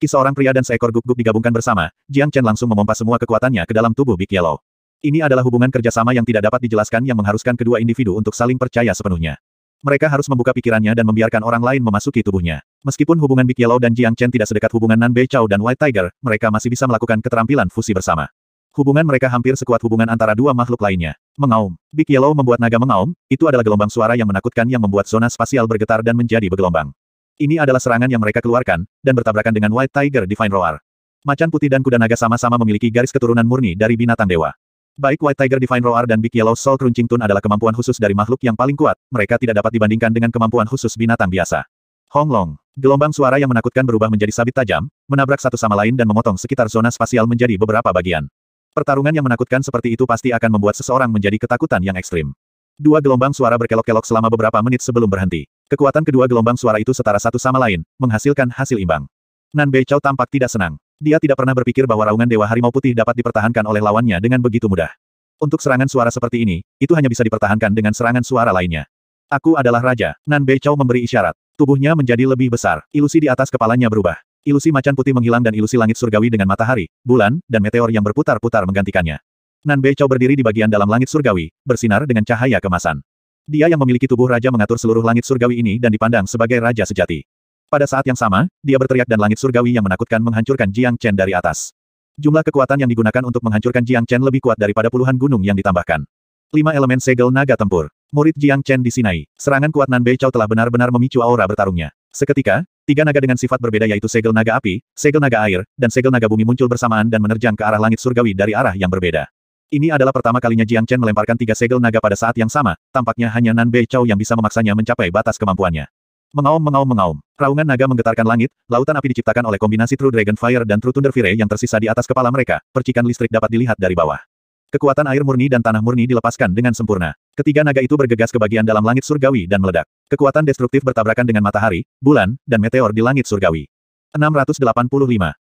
Ki seorang pria dan seekor guk-guk digabungkan bersama, Jiang Chen langsung memompa semua kekuatannya ke dalam tubuh Big Yellow. Ini adalah hubungan kerjasama yang tidak dapat dijelaskan yang mengharuskan kedua individu untuk saling percaya sepenuhnya. Mereka harus membuka pikirannya dan membiarkan orang lain memasuki tubuhnya. Meskipun hubungan Big Yellow dan Jiang Chen tidak sedekat hubungan Nan Bei Chao dan White Tiger, mereka masih bisa melakukan keterampilan fusi bersama. Hubungan mereka hampir sekuat hubungan antara dua makhluk lainnya. Mengaum. Big Yellow membuat naga mengaum, itu adalah gelombang suara yang menakutkan yang membuat zona spasial bergetar dan menjadi bergelombang. Ini adalah serangan yang mereka keluarkan, dan bertabrakan dengan White Tiger Divine Roar. Macan putih dan kuda naga sama-sama memiliki garis keturunan murni dari binatang dewa. Baik White Tiger Divine Roar dan Big Yellow Soul Crunching Tun adalah kemampuan khusus dari makhluk yang paling kuat, mereka tidak dapat dibandingkan dengan kemampuan khusus binatang biasa. Honglong, gelombang suara yang menakutkan berubah menjadi sabit tajam, menabrak satu sama lain dan memotong sekitar zona spasial menjadi beberapa bagian. Pertarungan yang menakutkan seperti itu pasti akan membuat seseorang menjadi ketakutan yang ekstrim. Dua gelombang suara berkelok-kelok selama beberapa menit sebelum berhenti. Kekuatan kedua gelombang suara itu setara satu sama lain, menghasilkan hasil imbang. Nan Bei Chao tampak tidak senang. Dia tidak pernah berpikir bahwa raungan Dewa Harimau Putih dapat dipertahankan oleh lawannya dengan begitu mudah. Untuk serangan suara seperti ini, itu hanya bisa dipertahankan dengan serangan suara lainnya. Aku adalah raja. Nan Bei Chao memberi isyarat. Tubuhnya menjadi lebih besar. Ilusi di atas kepalanya berubah. Ilusi macan putih menghilang dan ilusi langit surgawi dengan matahari, bulan, dan meteor yang berputar-putar menggantikannya. Nan Bei Chao berdiri di bagian dalam langit surgawi, bersinar dengan cahaya kemasan. Dia yang memiliki tubuh raja mengatur seluruh langit surgawi ini dan dipandang sebagai raja sejati. Pada saat yang sama, dia berteriak dan langit surgawi yang menakutkan menghancurkan Jiang Chen dari atas. Jumlah kekuatan yang digunakan untuk menghancurkan Jiang Chen lebih kuat daripada puluhan gunung yang ditambahkan. Lima elemen segel naga tempur. Murid Jiang Chen disinai. Serangan kuat Nan Bei Chao telah benar-benar memicu aura bertarungnya. Seketika, tiga naga dengan sifat berbeda yaitu segel naga api, segel naga air, dan segel naga bumi muncul bersamaan dan menerjang ke arah langit surgawi dari arah yang berbeda. Ini adalah pertama kalinya Jiang Chen melemparkan tiga segel naga pada saat yang sama, tampaknya hanya Nan Bei Chao yang bisa memaksanya mencapai batas kemampuannya. Mengaum mengaum mengaum. Raungan naga menggetarkan langit, lautan api diciptakan oleh kombinasi True Dragon Fire dan True Thunder Fire yang tersisa di atas kepala mereka, percikan listrik dapat dilihat dari bawah. Kekuatan air murni dan tanah murni dilepaskan dengan sempurna. Ketiga naga itu bergegas ke bagian dalam langit surgawi dan meledak. Kekuatan destruktif bertabrakan dengan matahari, bulan, dan meteor di langit surgawi. 685.